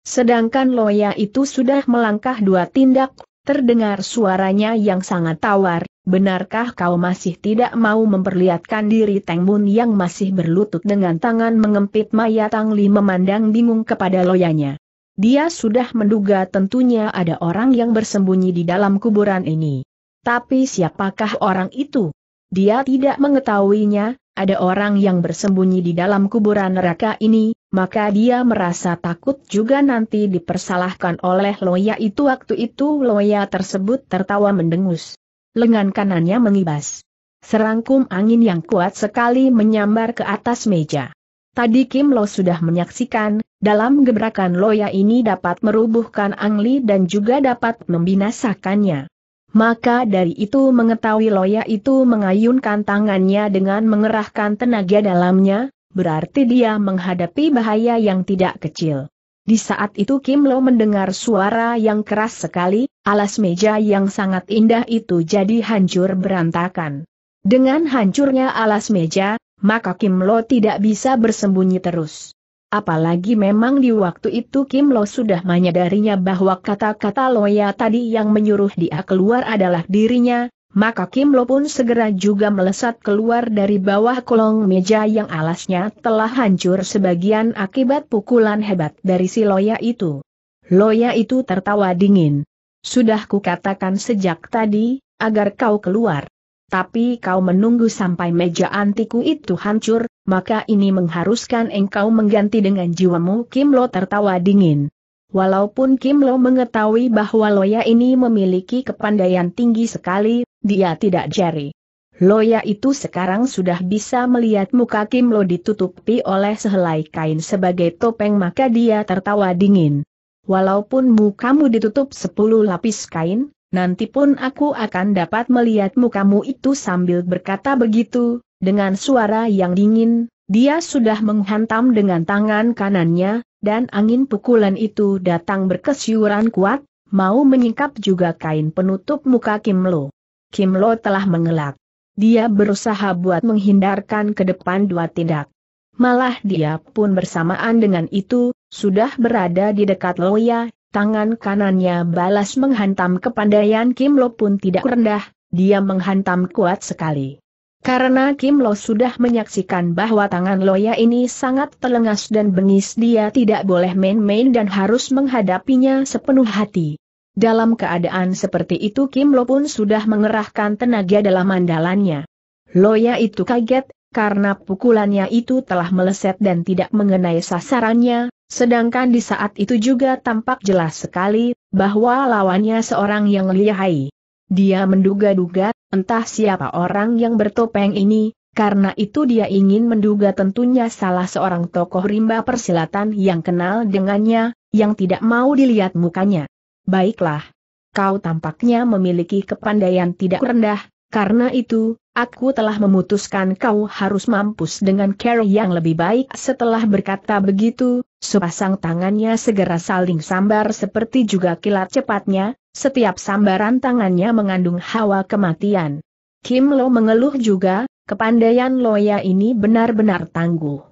Sedangkan Loya itu sudah melangkah dua tindak, terdengar suaranya yang sangat tawar, benarkah kau masih tidak mau memperlihatkan diri Teng Mun yang masih berlutut dengan tangan mengempit Maya Li memandang bingung kepada Loyanya. Dia sudah menduga tentunya ada orang yang bersembunyi di dalam kuburan ini. Tapi siapakah orang itu? Dia tidak mengetahuinya, ada orang yang bersembunyi di dalam kuburan neraka ini, maka dia merasa takut juga nanti dipersalahkan oleh Loya itu waktu itu Loya tersebut tertawa mendengus. Lengan kanannya mengibas. Serangkum angin yang kuat sekali menyambar ke atas meja. Tadi Kim Lo sudah menyaksikan, dalam gebrakan loya ini dapat merubuhkan Angli dan juga dapat membinasakannya. Maka dari itu mengetahui loya itu mengayunkan tangannya dengan mengerahkan tenaga dalamnya, berarti dia menghadapi bahaya yang tidak kecil. Di saat itu Kim Lo mendengar suara yang keras sekali, alas meja yang sangat indah itu jadi hancur berantakan. Dengan hancurnya alas meja, maka Kim Lo tidak bisa bersembunyi terus. Apalagi memang di waktu itu Kim Lo sudah menyadarinya bahwa kata-kata Loya tadi yang menyuruh dia keluar adalah dirinya, maka Kim Lo pun segera juga melesat keluar dari bawah kolong meja yang alasnya telah hancur sebagian akibat pukulan hebat dari si Loya itu. Loya itu tertawa dingin. Sudah kukatakan sejak tadi, agar kau keluar tapi kau menunggu sampai meja antiku itu hancur, maka ini mengharuskan engkau mengganti dengan jiwamu Kim Lo tertawa dingin. Walaupun Kim Lo mengetahui bahwa Loya ini memiliki kepandaian tinggi sekali, dia tidak jari. Loya itu sekarang sudah bisa melihat muka Kim Lo ditutupi oleh sehelai kain sebagai topeng maka dia tertawa dingin. Walaupun mukamu ditutup sepuluh lapis kain, nanti pun aku akan dapat melihat mukamu itu sambil berkata begitu, dengan suara yang dingin, dia sudah menghantam dengan tangan kanannya, dan angin pukulan itu datang berkesyuran kuat, mau menyingkap juga kain penutup muka Kim Lo. Kim Lo telah mengelak. Dia berusaha buat menghindarkan ke depan dua tindak. Malah dia pun bersamaan dengan itu, sudah berada di dekat Loya, Tangan kanannya balas menghantam kepandaian Kim Lo pun tidak rendah, dia menghantam kuat sekali. Karena Kim Lo sudah menyaksikan bahwa tangan Loya ini sangat telengas dan bengis dia tidak boleh main-main dan harus menghadapinya sepenuh hati. Dalam keadaan seperti itu Kim Lo pun sudah mengerahkan tenaga dalam andalannya. Loya itu kaget, karena pukulannya itu telah meleset dan tidak mengenai sasarannya, Sedangkan di saat itu juga tampak jelas sekali, bahwa lawannya seorang yang lihai. Dia menduga-duga, entah siapa orang yang bertopeng ini, karena itu dia ingin menduga tentunya salah seorang tokoh rimba persilatan yang kenal dengannya, yang tidak mau dilihat mukanya. Baiklah. Kau tampaknya memiliki kepandaian tidak rendah, karena itu, Aku telah memutuskan kau harus mampus dengan cara yang lebih baik setelah berkata begitu, sepasang tangannya segera saling sambar seperti juga kilat cepatnya, setiap sambaran tangannya mengandung hawa kematian. Kim Lo mengeluh juga, kepandaian Loya ini benar-benar tangguh.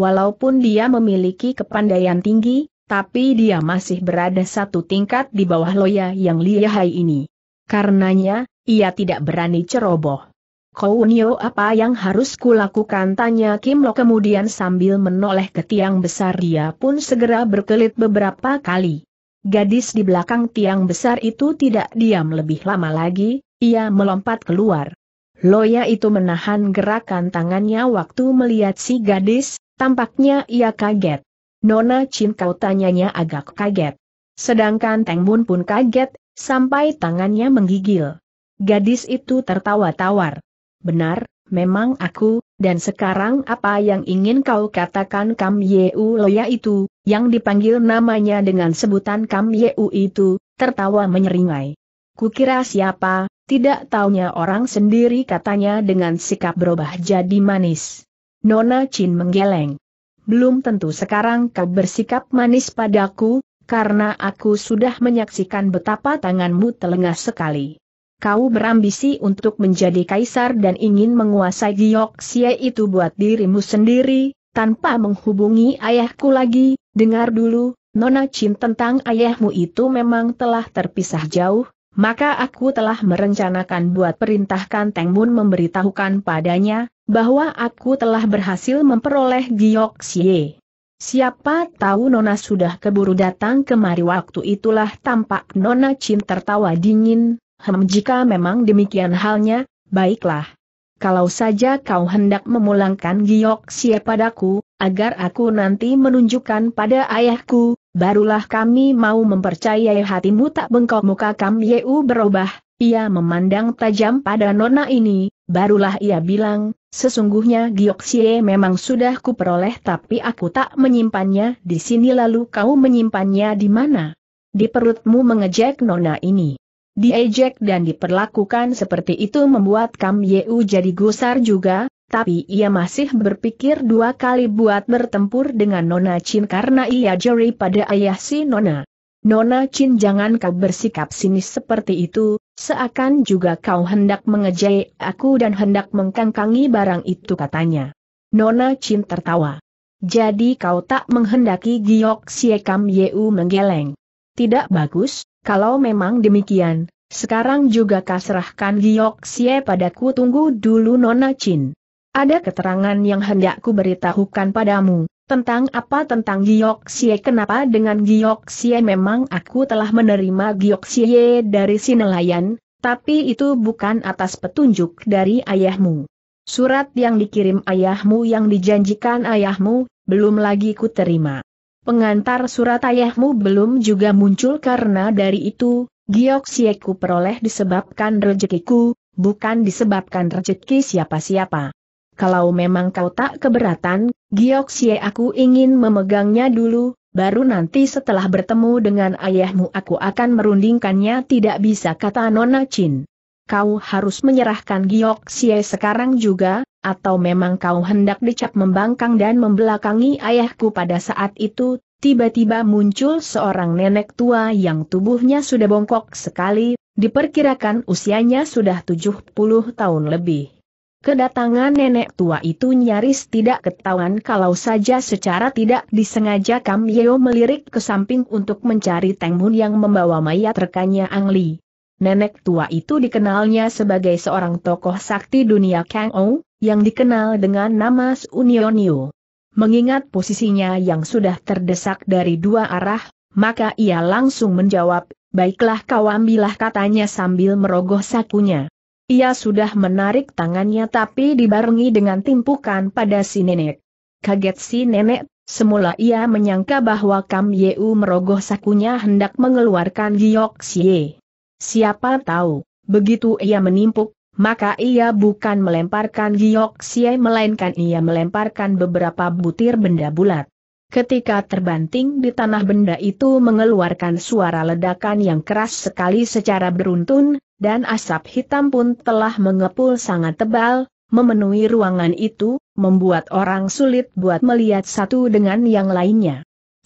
Walaupun dia memiliki kepandaian tinggi, tapi dia masih berada satu tingkat di bawah Loya yang lihai ini. Karenanya, ia tidak berani ceroboh. Kau Kounio apa yang harus kulakukan tanya Kim Lo kemudian sambil menoleh ke tiang besar dia pun segera berkelit beberapa kali. Gadis di belakang tiang besar itu tidak diam lebih lama lagi, ia melompat keluar. Loya itu menahan gerakan tangannya waktu melihat si gadis, tampaknya ia kaget. Nona Chin kau tanyanya agak kaget. Sedangkan Teng Mun pun kaget, sampai tangannya menggigil. Gadis itu tertawa tawar benar, memang aku, dan sekarang apa yang ingin kau katakan Kam Yeu Loya itu, yang dipanggil namanya dengan sebutan Kam Yeu itu, tertawa menyeringai. Kukira siapa, tidak taunya orang sendiri katanya dengan sikap berubah jadi manis. Nona Chin menggeleng. Belum tentu sekarang kau bersikap manis padaku, karena aku sudah menyaksikan betapa tanganmu telengah sekali kau berambisi untuk menjadi kaisar dan ingin menguasai giok sia itu buat dirimu sendiri, tanpa menghubungi ayahku lagi, dengar dulu, Nona Chin tentang ayahmu itu memang telah terpisah jauh, maka aku telah merencanakan buat perintahkan Teng Mun memberitahukan padanya, bahwa aku telah berhasil memperoleh sia. Siapa tahu Nona sudah keburu datang kemari waktu itulah tampak Nona Chin tertawa dingin, Hem jika memang demikian halnya, baiklah. Kalau saja kau hendak memulangkan giok sia padaku, agar aku nanti menunjukkan pada ayahku, barulah kami mau mempercayai hatimu tak bengkok muka Kam Yeu berubah, ia memandang tajam pada nona ini, barulah ia bilang, sesungguhnya giok sia memang sudah kuperoleh tapi aku tak menyimpannya di sini lalu kau menyimpannya di mana? Di perutmu mengejek nona ini. Diejek dan diperlakukan seperti itu membuat Kam Yeu jadi gusar juga, tapi ia masih berpikir dua kali buat bertempur dengan Nona Chin karena ia jeri pada ayah si Nona. Nona Chin jangan kau bersikap sinis seperti itu, seakan juga kau hendak mengejek aku dan hendak mengkangkangi barang itu katanya. Nona Chin tertawa. Jadi kau tak menghendaki Giok Siekam Yeu menggeleng. Tidak bagus, kalau memang demikian, sekarang juga kaserahkan Giok Xie padaku tunggu dulu Nona Chin. Ada keterangan yang hendak ku beritahukan padamu, tentang apa tentang Giok Xie kenapa dengan Giok Xie memang aku telah menerima Giok Xie dari si nelayan, tapi itu bukan atas petunjuk dari ayahmu. Surat yang dikirim ayahmu yang dijanjikan ayahmu, belum lagi ku terima. Pengantar surat ayahmu belum juga muncul karena dari itu, giok sieku peroleh disebabkan rezekiku, bukan disebabkan rezeki siapa-siapa. Kalau memang kau tak keberatan, sie aku ingin memegangnya dulu, baru nanti setelah bertemu dengan ayahmu aku akan merundingkannya tidak bisa kata Nona Chin kau harus menyerahkan Giok Xie sekarang juga, atau memang kau hendak dicap membangkang dan membelakangi ayahku pada saat itu, tiba-tiba muncul seorang nenek tua yang tubuhnya sudah bongkok sekali, diperkirakan usianya sudah 70 tahun lebih. Kedatangan nenek tua itu nyaris tidak ketahuan kalau saja secara tidak disengaja Kam Yeo melirik ke samping untuk mencari Teng Mun yang membawa mayat rekannya Ang Li. Nenek tua itu dikenalnya sebagai seorang tokoh sakti dunia Kang Ou, yang dikenal dengan nama Sunionio. Mengingat posisinya yang sudah terdesak dari dua arah, maka ia langsung menjawab, baiklah kau ambillah katanya sambil merogoh sakunya. Ia sudah menarik tangannya tapi dibarengi dengan timpukan pada si nenek. Kaget si nenek Semula ia menyangka bahwa Kam Yeu merogoh sakunya hendak mengeluarkan giok sie. Siapa tahu, begitu ia menimpuk, maka ia bukan melemparkan giok siai melainkan ia melemparkan beberapa butir benda bulat. Ketika terbanting di tanah benda itu mengeluarkan suara ledakan yang keras sekali secara beruntun, dan asap hitam pun telah mengepul sangat tebal, memenuhi ruangan itu, membuat orang sulit buat melihat satu dengan yang lainnya.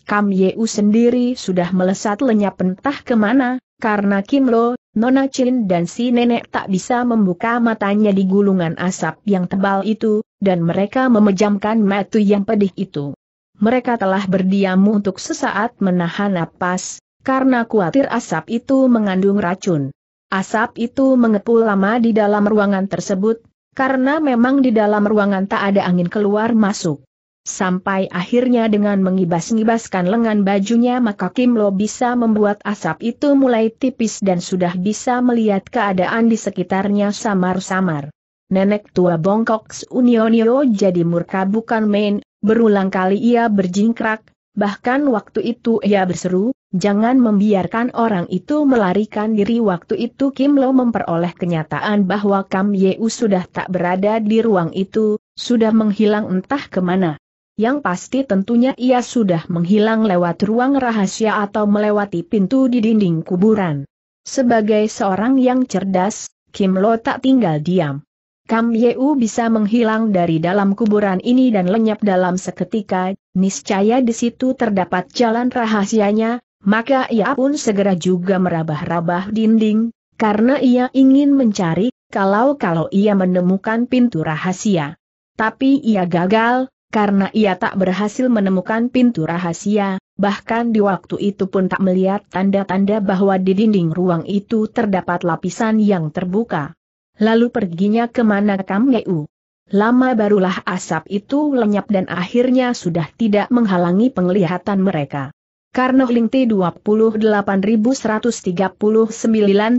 Kam Yeu sendiri sudah melesat lenyap entah kemana, karena Kim Lo, Nona Chin dan si nenek tak bisa membuka matanya di gulungan asap yang tebal itu, dan mereka memejamkan mata yang pedih itu. Mereka telah berdiam untuk sesaat menahan napas, karena khawatir asap itu mengandung racun. Asap itu mengepul lama di dalam ruangan tersebut, karena memang di dalam ruangan tak ada angin keluar masuk. Sampai akhirnya dengan mengibas-ngibaskan lengan bajunya maka Kim Lo bisa membuat asap itu mulai tipis dan sudah bisa melihat keadaan di sekitarnya samar-samar. Nenek tua bongkok Unionio jadi murka bukan main, berulang kali ia berjingkrak, bahkan waktu itu ia berseru, jangan membiarkan orang itu melarikan diri waktu itu Kim Lo memperoleh kenyataan bahwa Kam Yeu sudah tak berada di ruang itu, sudah menghilang entah kemana. Yang pasti tentunya ia sudah menghilang lewat ruang rahasia atau melewati pintu di dinding kuburan. Sebagai seorang yang cerdas, Kim Lo tak tinggal diam. Kam Yeu bisa menghilang dari dalam kuburan ini dan lenyap dalam seketika, niscaya di situ terdapat jalan rahasianya, maka ia pun segera juga merabah-rabah dinding, karena ia ingin mencari, kalau-kalau ia menemukan pintu rahasia. Tapi ia gagal, karena ia tak berhasil menemukan pintu rahasia, bahkan di waktu itu pun tak melihat tanda-tanda bahwa di dinding ruang itu terdapat lapisan yang terbuka. Lalu perginya kemana Kam Ngeu? Lama barulah asap itu lenyap dan akhirnya sudah tidak menghalangi penglihatan mereka. Karena T 28139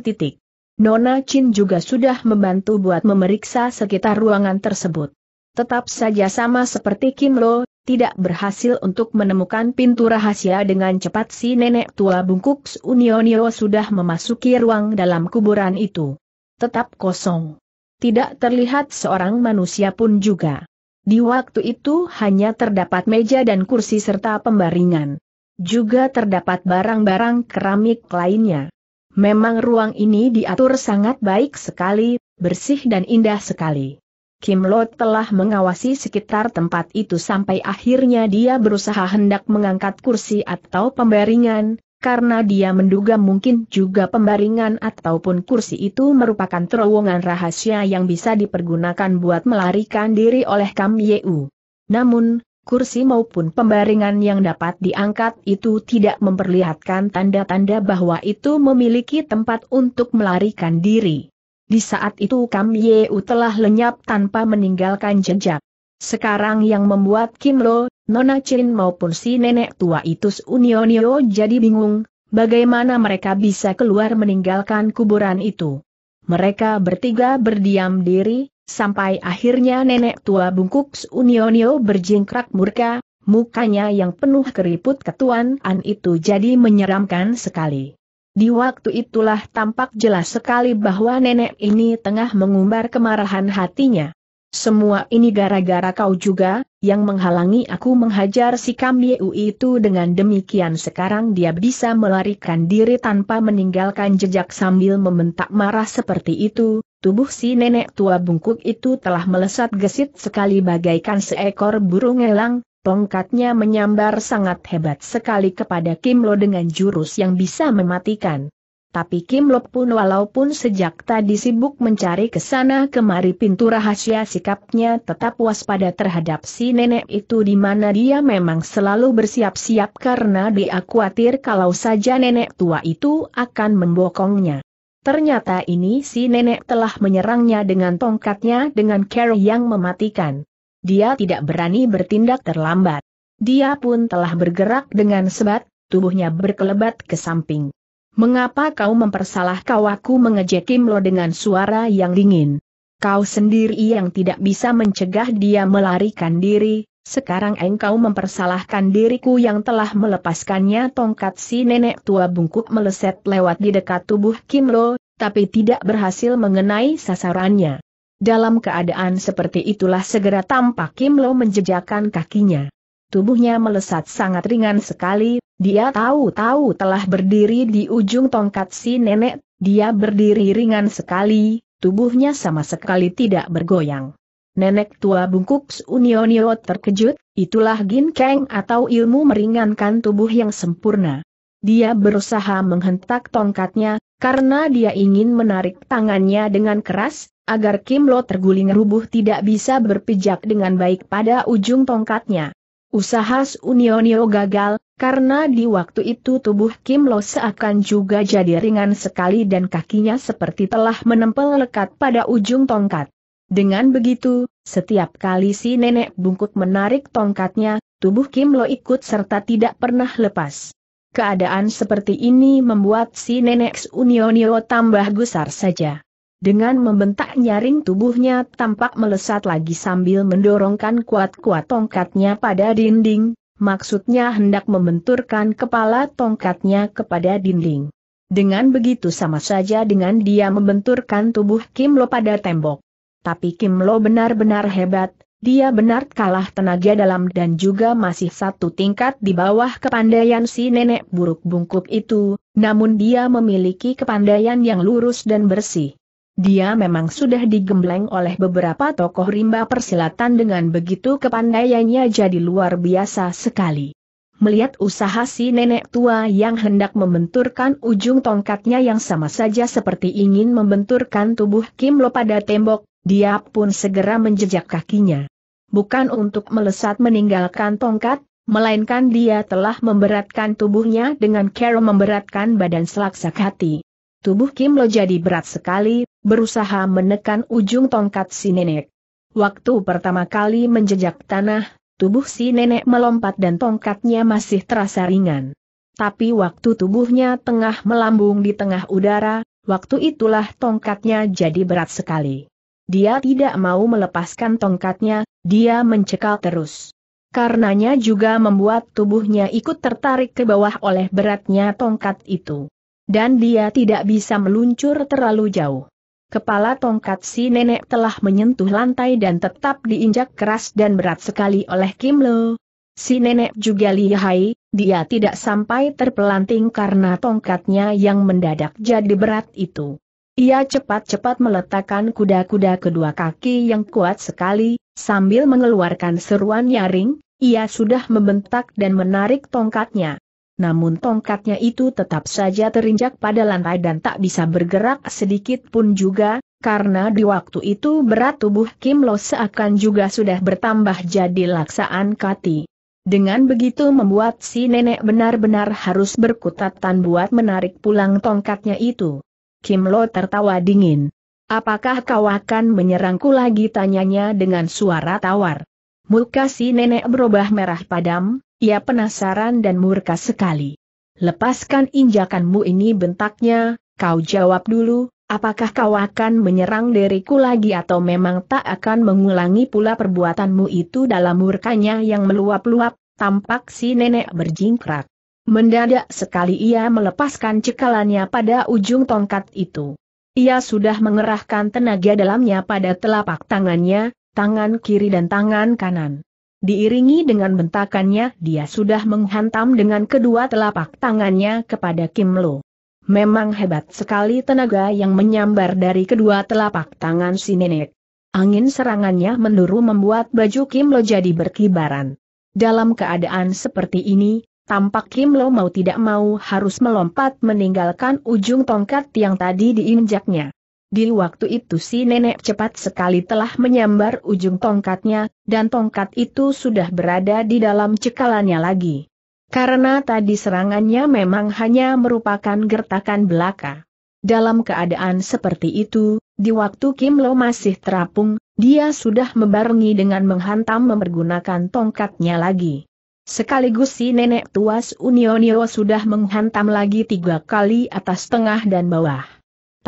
titik. Nona Chin juga sudah membantu buat memeriksa sekitar ruangan tersebut. Tetap saja sama seperti Kim Lo, tidak berhasil untuk menemukan pintu rahasia dengan cepat si nenek tua bungkuk Unionio sudah memasuki ruang dalam kuburan itu. Tetap kosong. Tidak terlihat seorang manusia pun juga. Di waktu itu hanya terdapat meja dan kursi serta pembaringan. Juga terdapat barang-barang keramik lainnya. Memang ruang ini diatur sangat baik sekali, bersih dan indah sekali. Kim Lot telah mengawasi sekitar tempat itu sampai akhirnya dia berusaha hendak mengangkat kursi atau pembaringan, karena dia menduga mungkin juga pembaringan ataupun kursi itu merupakan terowongan rahasia yang bisa dipergunakan buat melarikan diri oleh Kam Yeu. Namun, kursi maupun pembaringan yang dapat diangkat itu tidak memperlihatkan tanda-tanda bahwa itu memiliki tempat untuk melarikan diri. Di saat itu Kam Yeu telah lenyap tanpa meninggalkan jejak. Sekarang yang membuat Kim Lo, Nona Chin maupun si nenek tua itu Unionio jadi bingung, bagaimana mereka bisa keluar meninggalkan kuburan itu. Mereka bertiga berdiam diri, sampai akhirnya nenek tua bungkuk Unionio berjingkrak murka, mukanya yang penuh keriput ketuanan itu jadi menyeramkan sekali. Di waktu itulah tampak jelas sekali bahwa nenek ini tengah mengumbar kemarahan hatinya. Semua ini gara-gara kau juga, yang menghalangi aku menghajar si Kambiu itu dengan demikian sekarang dia bisa melarikan diri tanpa meninggalkan jejak sambil membentak marah seperti itu, tubuh si nenek tua bungkuk itu telah melesat gesit sekali bagaikan seekor burung elang, Tongkatnya menyambar sangat hebat sekali kepada Kim Lo dengan jurus yang bisa mematikan. Tapi Kim Lo pun walaupun sejak tadi sibuk mencari ke sana kemari pintu rahasia sikapnya tetap waspada terhadap si nenek itu di mana dia memang selalu bersiap-siap karena dia khawatir kalau saja nenek tua itu akan membokongnya. Ternyata ini si nenek telah menyerangnya dengan tongkatnya dengan cara yang mematikan dia tidak berani bertindak terlambat. Dia pun telah bergerak dengan sebat, tubuhnya berkelebat ke samping. Mengapa kau mempersalah kau aku mengejek Lo dengan suara yang dingin? Kau sendiri yang tidak bisa mencegah dia melarikan diri, sekarang engkau mempersalahkan diriku yang telah melepaskannya tongkat si nenek tua bungkuk meleset lewat di dekat tubuh Kim Lo, tapi tidak berhasil mengenai sasarannya. Dalam keadaan seperti itulah segera tampak Kim Lo menjejakkan kakinya. Tubuhnya melesat sangat ringan sekali, dia tahu-tahu telah berdiri di ujung tongkat si nenek, dia berdiri ringan sekali, tubuhnya sama sekali tidak bergoyang. Nenek tua bungkuk Unionio terkejut, itulah Gin Kang atau ilmu meringankan tubuh yang sempurna. Dia berusaha menghentak tongkatnya, karena dia ingin menarik tangannya dengan keras, agar Kim Lo terguling rubuh tidak bisa berpijak dengan baik pada ujung tongkatnya. Usaha Unionio gagal, karena di waktu itu tubuh Kim Lo seakan juga jadi ringan sekali dan kakinya seperti telah menempel lekat pada ujung tongkat. Dengan begitu, setiap kali si nenek bungkuk menarik tongkatnya, tubuh Kim Lo ikut serta tidak pernah lepas. Keadaan seperti ini membuat si nenek Unionio tambah gusar saja. Dengan membentak nyaring tubuhnya tampak melesat lagi sambil mendorongkan kuat-kuat tongkatnya pada dinding, maksudnya hendak membenturkan kepala tongkatnya kepada dinding. Dengan begitu sama saja dengan dia membenturkan tubuh Kim Lo pada tembok. Tapi Kim Lo benar-benar hebat, dia benar kalah tenaga dalam dan juga masih satu tingkat di bawah kepandaian si nenek buruk bungkuk itu, namun dia memiliki kepandaian yang lurus dan bersih. Dia memang sudah digembleng oleh beberapa tokoh rimba persilatan dengan begitu kepandaiannya jadi luar biasa sekali. Melihat usaha si nenek tua yang hendak membenturkan ujung tongkatnya yang sama saja seperti ingin membenturkan tubuh Kim Lo pada tembok, dia pun segera menjejak kakinya. Bukan untuk melesat meninggalkan tongkat, melainkan dia telah memberatkan tubuhnya dengan cara memberatkan badan selaksak hati. Tubuh Kim Lo jadi berat sekali, berusaha menekan ujung tongkat si nenek. Waktu pertama kali menjejak tanah, tubuh si nenek melompat dan tongkatnya masih terasa ringan. Tapi waktu tubuhnya tengah melambung di tengah udara, waktu itulah tongkatnya jadi berat sekali. Dia tidak mau melepaskan tongkatnya, dia mencekal terus. Karenanya juga membuat tubuhnya ikut tertarik ke bawah oleh beratnya tongkat itu. Dan dia tidak bisa meluncur terlalu jauh. Kepala tongkat si nenek telah menyentuh lantai dan tetap diinjak keras dan berat sekali oleh Kim Lo. Si nenek juga lihai, dia tidak sampai terpelanting karena tongkatnya yang mendadak jadi berat itu. Ia cepat-cepat meletakkan kuda-kuda kedua kaki yang kuat sekali, sambil mengeluarkan seruan nyaring, ia sudah membentak dan menarik tongkatnya namun tongkatnya itu tetap saja terinjak pada lantai dan tak bisa bergerak sedikit pun juga, karena di waktu itu berat tubuh Kim Lo seakan juga sudah bertambah jadi laksaan kati. Dengan begitu membuat si nenek benar-benar harus berkutatan buat menarik pulang tongkatnya itu. Kim Lo tertawa dingin. Apakah kau akan menyerangku lagi tanyanya dengan suara tawar? Muka si nenek berubah merah padam, ia penasaran dan murka sekali. Lepaskan injakanmu ini bentaknya, kau jawab dulu, apakah kau akan menyerang diriku lagi atau memang tak akan mengulangi pula perbuatanmu itu dalam murkanya yang meluap-luap, tampak si nenek berjingkrak. Mendadak sekali ia melepaskan cekalannya pada ujung tongkat itu. Ia sudah mengerahkan tenaga dalamnya pada telapak tangannya, tangan kiri dan tangan kanan. Diiringi dengan bentakannya, dia sudah menghantam dengan kedua telapak tangannya kepada Kim Lo. Memang hebat sekali tenaga yang menyambar dari kedua telapak tangan si nenek. Angin serangannya menduru membuat baju Kim Lo jadi berkibaran. Dalam keadaan seperti ini, tampak Kim Lo mau tidak mau harus melompat meninggalkan ujung tongkat yang tadi diinjaknya. Di waktu itu si nenek cepat sekali telah menyambar ujung tongkatnya, dan tongkat itu sudah berada di dalam cekalannya lagi. Karena tadi serangannya memang hanya merupakan gertakan belaka. Dalam keadaan seperti itu, di waktu Kim Lo masih terapung, dia sudah membarengi dengan menghantam mempergunakan tongkatnya lagi. Sekaligus si nenek tuas Unionio sudah menghantam lagi tiga kali atas tengah dan bawah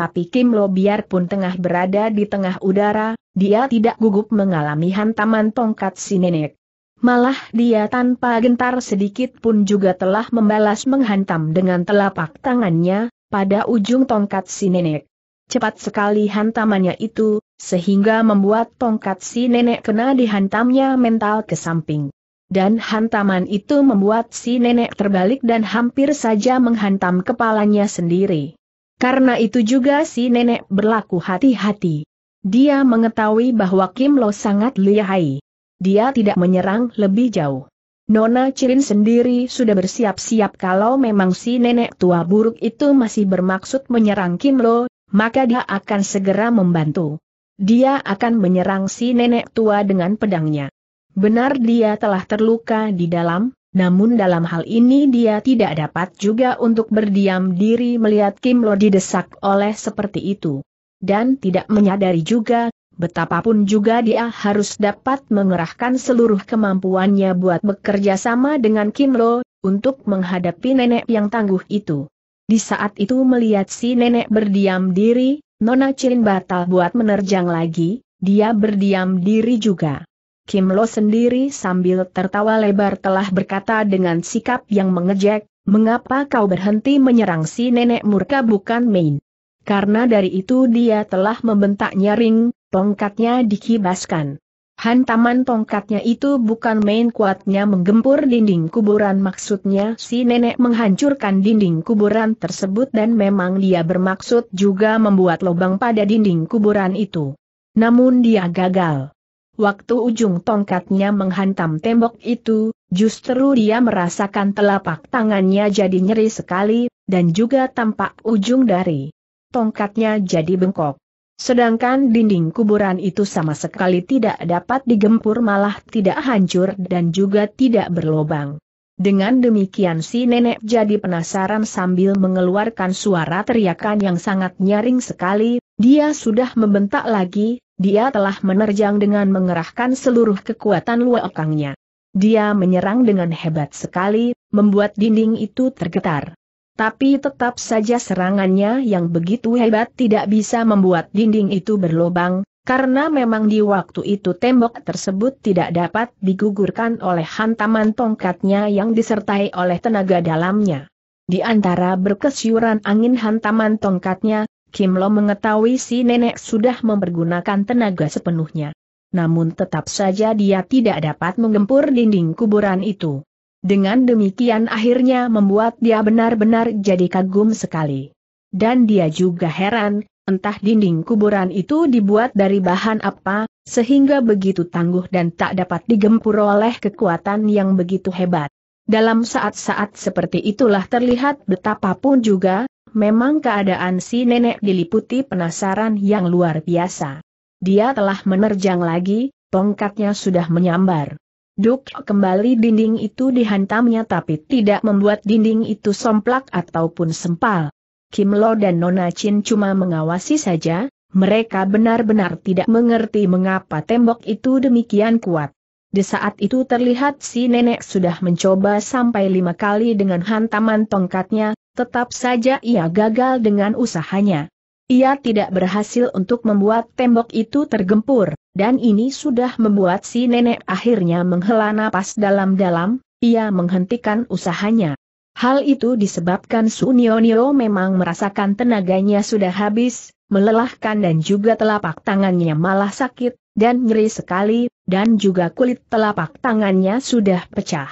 tapi Kim Lo biarpun tengah berada di tengah udara, dia tidak gugup mengalami hantaman tongkat si nenek. Malah dia tanpa gentar sedikit pun juga telah membalas menghantam dengan telapak tangannya, pada ujung tongkat si nenek. Cepat sekali hantamannya itu, sehingga membuat tongkat si nenek kena dihantamnya mental ke samping. Dan hantaman itu membuat si nenek terbalik dan hampir saja menghantam kepalanya sendiri. Karena itu juga si nenek berlaku hati-hati. Dia mengetahui bahwa Kim Lo sangat lihai. Dia tidak menyerang lebih jauh. Nona Cirin sendiri sudah bersiap-siap kalau memang si nenek tua buruk itu masih bermaksud menyerang Kim Lo, maka dia akan segera membantu. Dia akan menyerang si nenek tua dengan pedangnya. Benar dia telah terluka di dalam, namun dalam hal ini dia tidak dapat juga untuk berdiam diri melihat Kim Lo didesak oleh seperti itu. Dan tidak menyadari juga, betapapun juga dia harus dapat mengerahkan seluruh kemampuannya buat bekerja sama dengan Kim Lo, untuk menghadapi nenek yang tangguh itu. Di saat itu melihat si nenek berdiam diri, Nona Chin batal buat menerjang lagi, dia berdiam diri juga. Kim Lo sendiri sambil tertawa lebar telah berkata dengan sikap yang mengejek, mengapa kau berhenti menyerang si nenek murka bukan main? Karena dari itu dia telah membentak nyaring, tongkatnya dikibaskan. Hantaman tongkatnya itu bukan main kuatnya menggempur dinding kuburan maksudnya si nenek menghancurkan dinding kuburan tersebut dan memang dia bermaksud juga membuat lubang pada dinding kuburan itu. Namun dia gagal. Waktu ujung tongkatnya menghantam tembok itu, justru dia merasakan telapak tangannya jadi nyeri sekali, dan juga tampak ujung dari tongkatnya jadi bengkok. Sedangkan dinding kuburan itu sama sekali tidak dapat digempur malah tidak hancur dan juga tidak berlobang. Dengan demikian si nenek jadi penasaran sambil mengeluarkan suara teriakan yang sangat nyaring sekali, dia sudah membentak lagi, dia telah menerjang dengan mengerahkan seluruh kekuatan luakangnya. Dia menyerang dengan hebat sekali, membuat dinding itu tergetar. Tapi tetap saja serangannya yang begitu hebat tidak bisa membuat dinding itu berlobang, karena memang di waktu itu tembok tersebut tidak dapat digugurkan oleh hantaman tongkatnya yang disertai oleh tenaga dalamnya. Di antara berkesyuran angin hantaman tongkatnya, Kim Lo mengetahui si nenek sudah mempergunakan tenaga sepenuhnya. Namun tetap saja dia tidak dapat menggempur dinding kuburan itu. Dengan demikian akhirnya membuat dia benar-benar jadi kagum sekali. Dan dia juga heran, entah dinding kuburan itu dibuat dari bahan apa, sehingga begitu tangguh dan tak dapat digempur oleh kekuatan yang begitu hebat. Dalam saat-saat seperti itulah terlihat betapapun juga, memang keadaan si nenek diliputi penasaran yang luar biasa. Dia telah menerjang lagi, tongkatnya sudah menyambar. Duk kembali dinding itu dihantamnya tapi tidak membuat dinding itu somplak ataupun sempal. Kim Lo dan Nona Chin cuma mengawasi saja, mereka benar-benar tidak mengerti mengapa tembok itu demikian kuat. Di saat itu terlihat si nenek sudah mencoba sampai lima kali dengan hantaman tongkatnya, tetap saja ia gagal dengan usahanya. Ia tidak berhasil untuk membuat tembok itu tergempur, dan ini sudah membuat si nenek akhirnya menghela napas dalam-dalam, ia menghentikan usahanya. Hal itu disebabkan Sunionio memang merasakan tenaganya sudah habis, melelahkan dan juga telapak tangannya malah sakit, dan nyeri sekali, dan juga kulit telapak tangannya sudah pecah.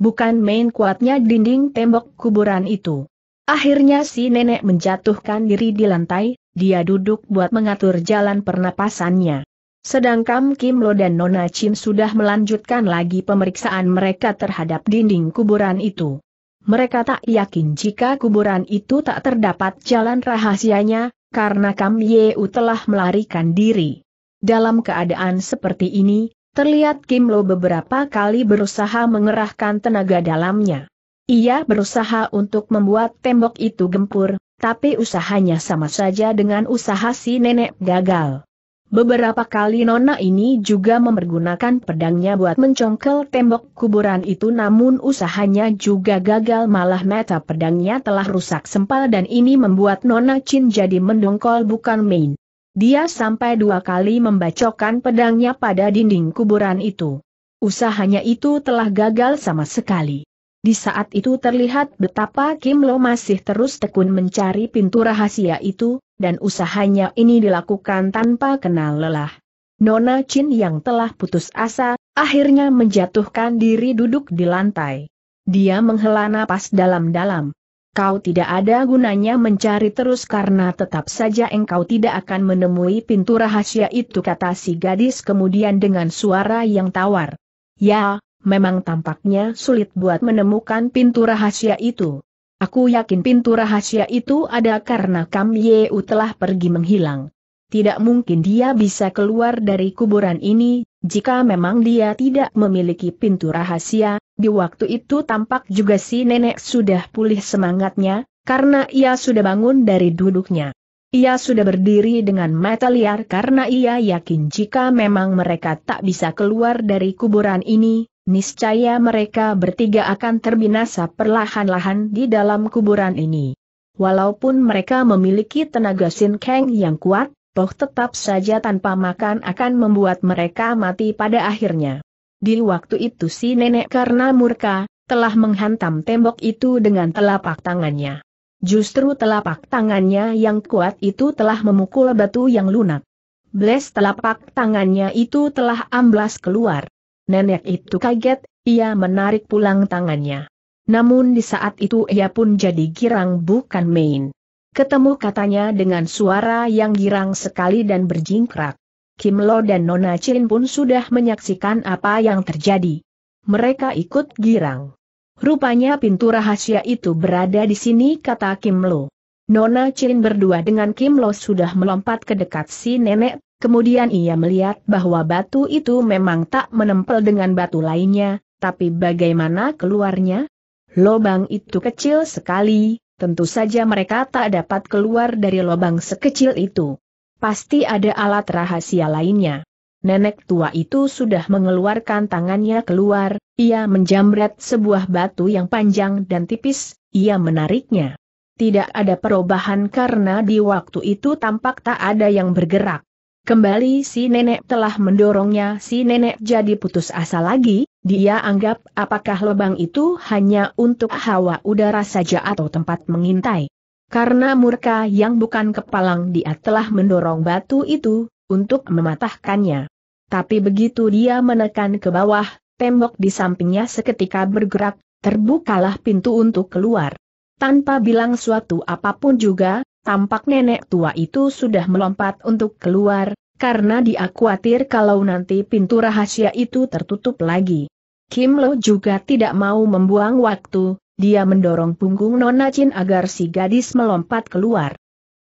Bukan main kuatnya dinding tembok kuburan itu. Akhirnya si nenek menjatuhkan diri di lantai, dia duduk buat mengatur jalan pernapasannya. Sedangkan Kim Lo dan Nona Chin sudah melanjutkan lagi pemeriksaan mereka terhadap dinding kuburan itu. Mereka tak yakin jika kuburan itu tak terdapat jalan rahasianya, karena Kam Yeu telah melarikan diri. Dalam keadaan seperti ini, terlihat Kim Lo beberapa kali berusaha mengerahkan tenaga dalamnya. Ia berusaha untuk membuat tembok itu gempur, tapi usahanya sama saja dengan usaha si nenek gagal. Beberapa kali nona ini juga mempergunakan pedangnya buat mencongkel tembok kuburan itu namun usahanya juga gagal malah mata pedangnya telah rusak sempal dan ini membuat nona Chin jadi mendongkol bukan main. Dia sampai dua kali membacokkan pedangnya pada dinding kuburan itu. Usahanya itu telah gagal sama sekali. Di saat itu terlihat betapa Kim Lo masih terus tekun mencari pintu rahasia itu, dan usahanya ini dilakukan tanpa kenal lelah. Nona Chin yang telah putus asa, akhirnya menjatuhkan diri duduk di lantai. Dia menghela napas dalam-dalam. Kau tidak ada gunanya mencari terus karena tetap saja engkau tidak akan menemui pintu rahasia itu kata si gadis kemudian dengan suara yang tawar. Ya, memang tampaknya sulit buat menemukan pintu rahasia itu. Aku yakin pintu rahasia itu ada karena Kam Yeu telah pergi menghilang. Tidak mungkin dia bisa keluar dari kuburan ini, jika memang dia tidak memiliki pintu rahasia, di waktu itu tampak juga si nenek sudah pulih semangatnya, karena ia sudah bangun dari duduknya. Ia sudah berdiri dengan mata liar karena ia yakin jika memang mereka tak bisa keluar dari kuburan ini, Niscaya mereka bertiga akan terbinasa perlahan-lahan di dalam kuburan ini. Walaupun mereka memiliki tenaga Sin Kang yang kuat, toh tetap saja tanpa makan akan membuat mereka mati pada akhirnya. Di waktu itu si nenek karena murka, telah menghantam tembok itu dengan telapak tangannya. Justru telapak tangannya yang kuat itu telah memukul batu yang lunak. Bles telapak tangannya itu telah amblas keluar. Nenek itu kaget, ia menarik pulang tangannya. Namun di saat itu ia pun jadi girang bukan main. Ketemu katanya dengan suara yang girang sekali dan berjingkrak. Kim Lo dan Nona Chin pun sudah menyaksikan apa yang terjadi. Mereka ikut girang. Rupanya pintu rahasia itu berada di sini kata Kim Lo. Nona Chin berdua dengan Kim Lo sudah melompat ke dekat si nenek Kemudian ia melihat bahwa batu itu memang tak menempel dengan batu lainnya, tapi bagaimana keluarnya? Lobang itu kecil sekali, tentu saja mereka tak dapat keluar dari lobang sekecil itu. Pasti ada alat rahasia lainnya. Nenek tua itu sudah mengeluarkan tangannya keluar, ia menjamret sebuah batu yang panjang dan tipis, ia menariknya. Tidak ada perubahan karena di waktu itu tampak tak ada yang bergerak. Kembali si nenek telah mendorongnya si nenek jadi putus asa lagi, dia anggap apakah lubang itu hanya untuk hawa udara saja atau tempat mengintai. Karena murka yang bukan kepalang dia telah mendorong batu itu, untuk mematahkannya. Tapi begitu dia menekan ke bawah, tembok di sampingnya seketika bergerak, terbukalah pintu untuk keluar. Tanpa bilang suatu apapun juga, Tampak nenek tua itu sudah melompat untuk keluar, karena dia khawatir kalau nanti pintu rahasia itu tertutup lagi. Kim Lo juga tidak mau membuang waktu, dia mendorong punggung Nona Chin agar si gadis melompat keluar.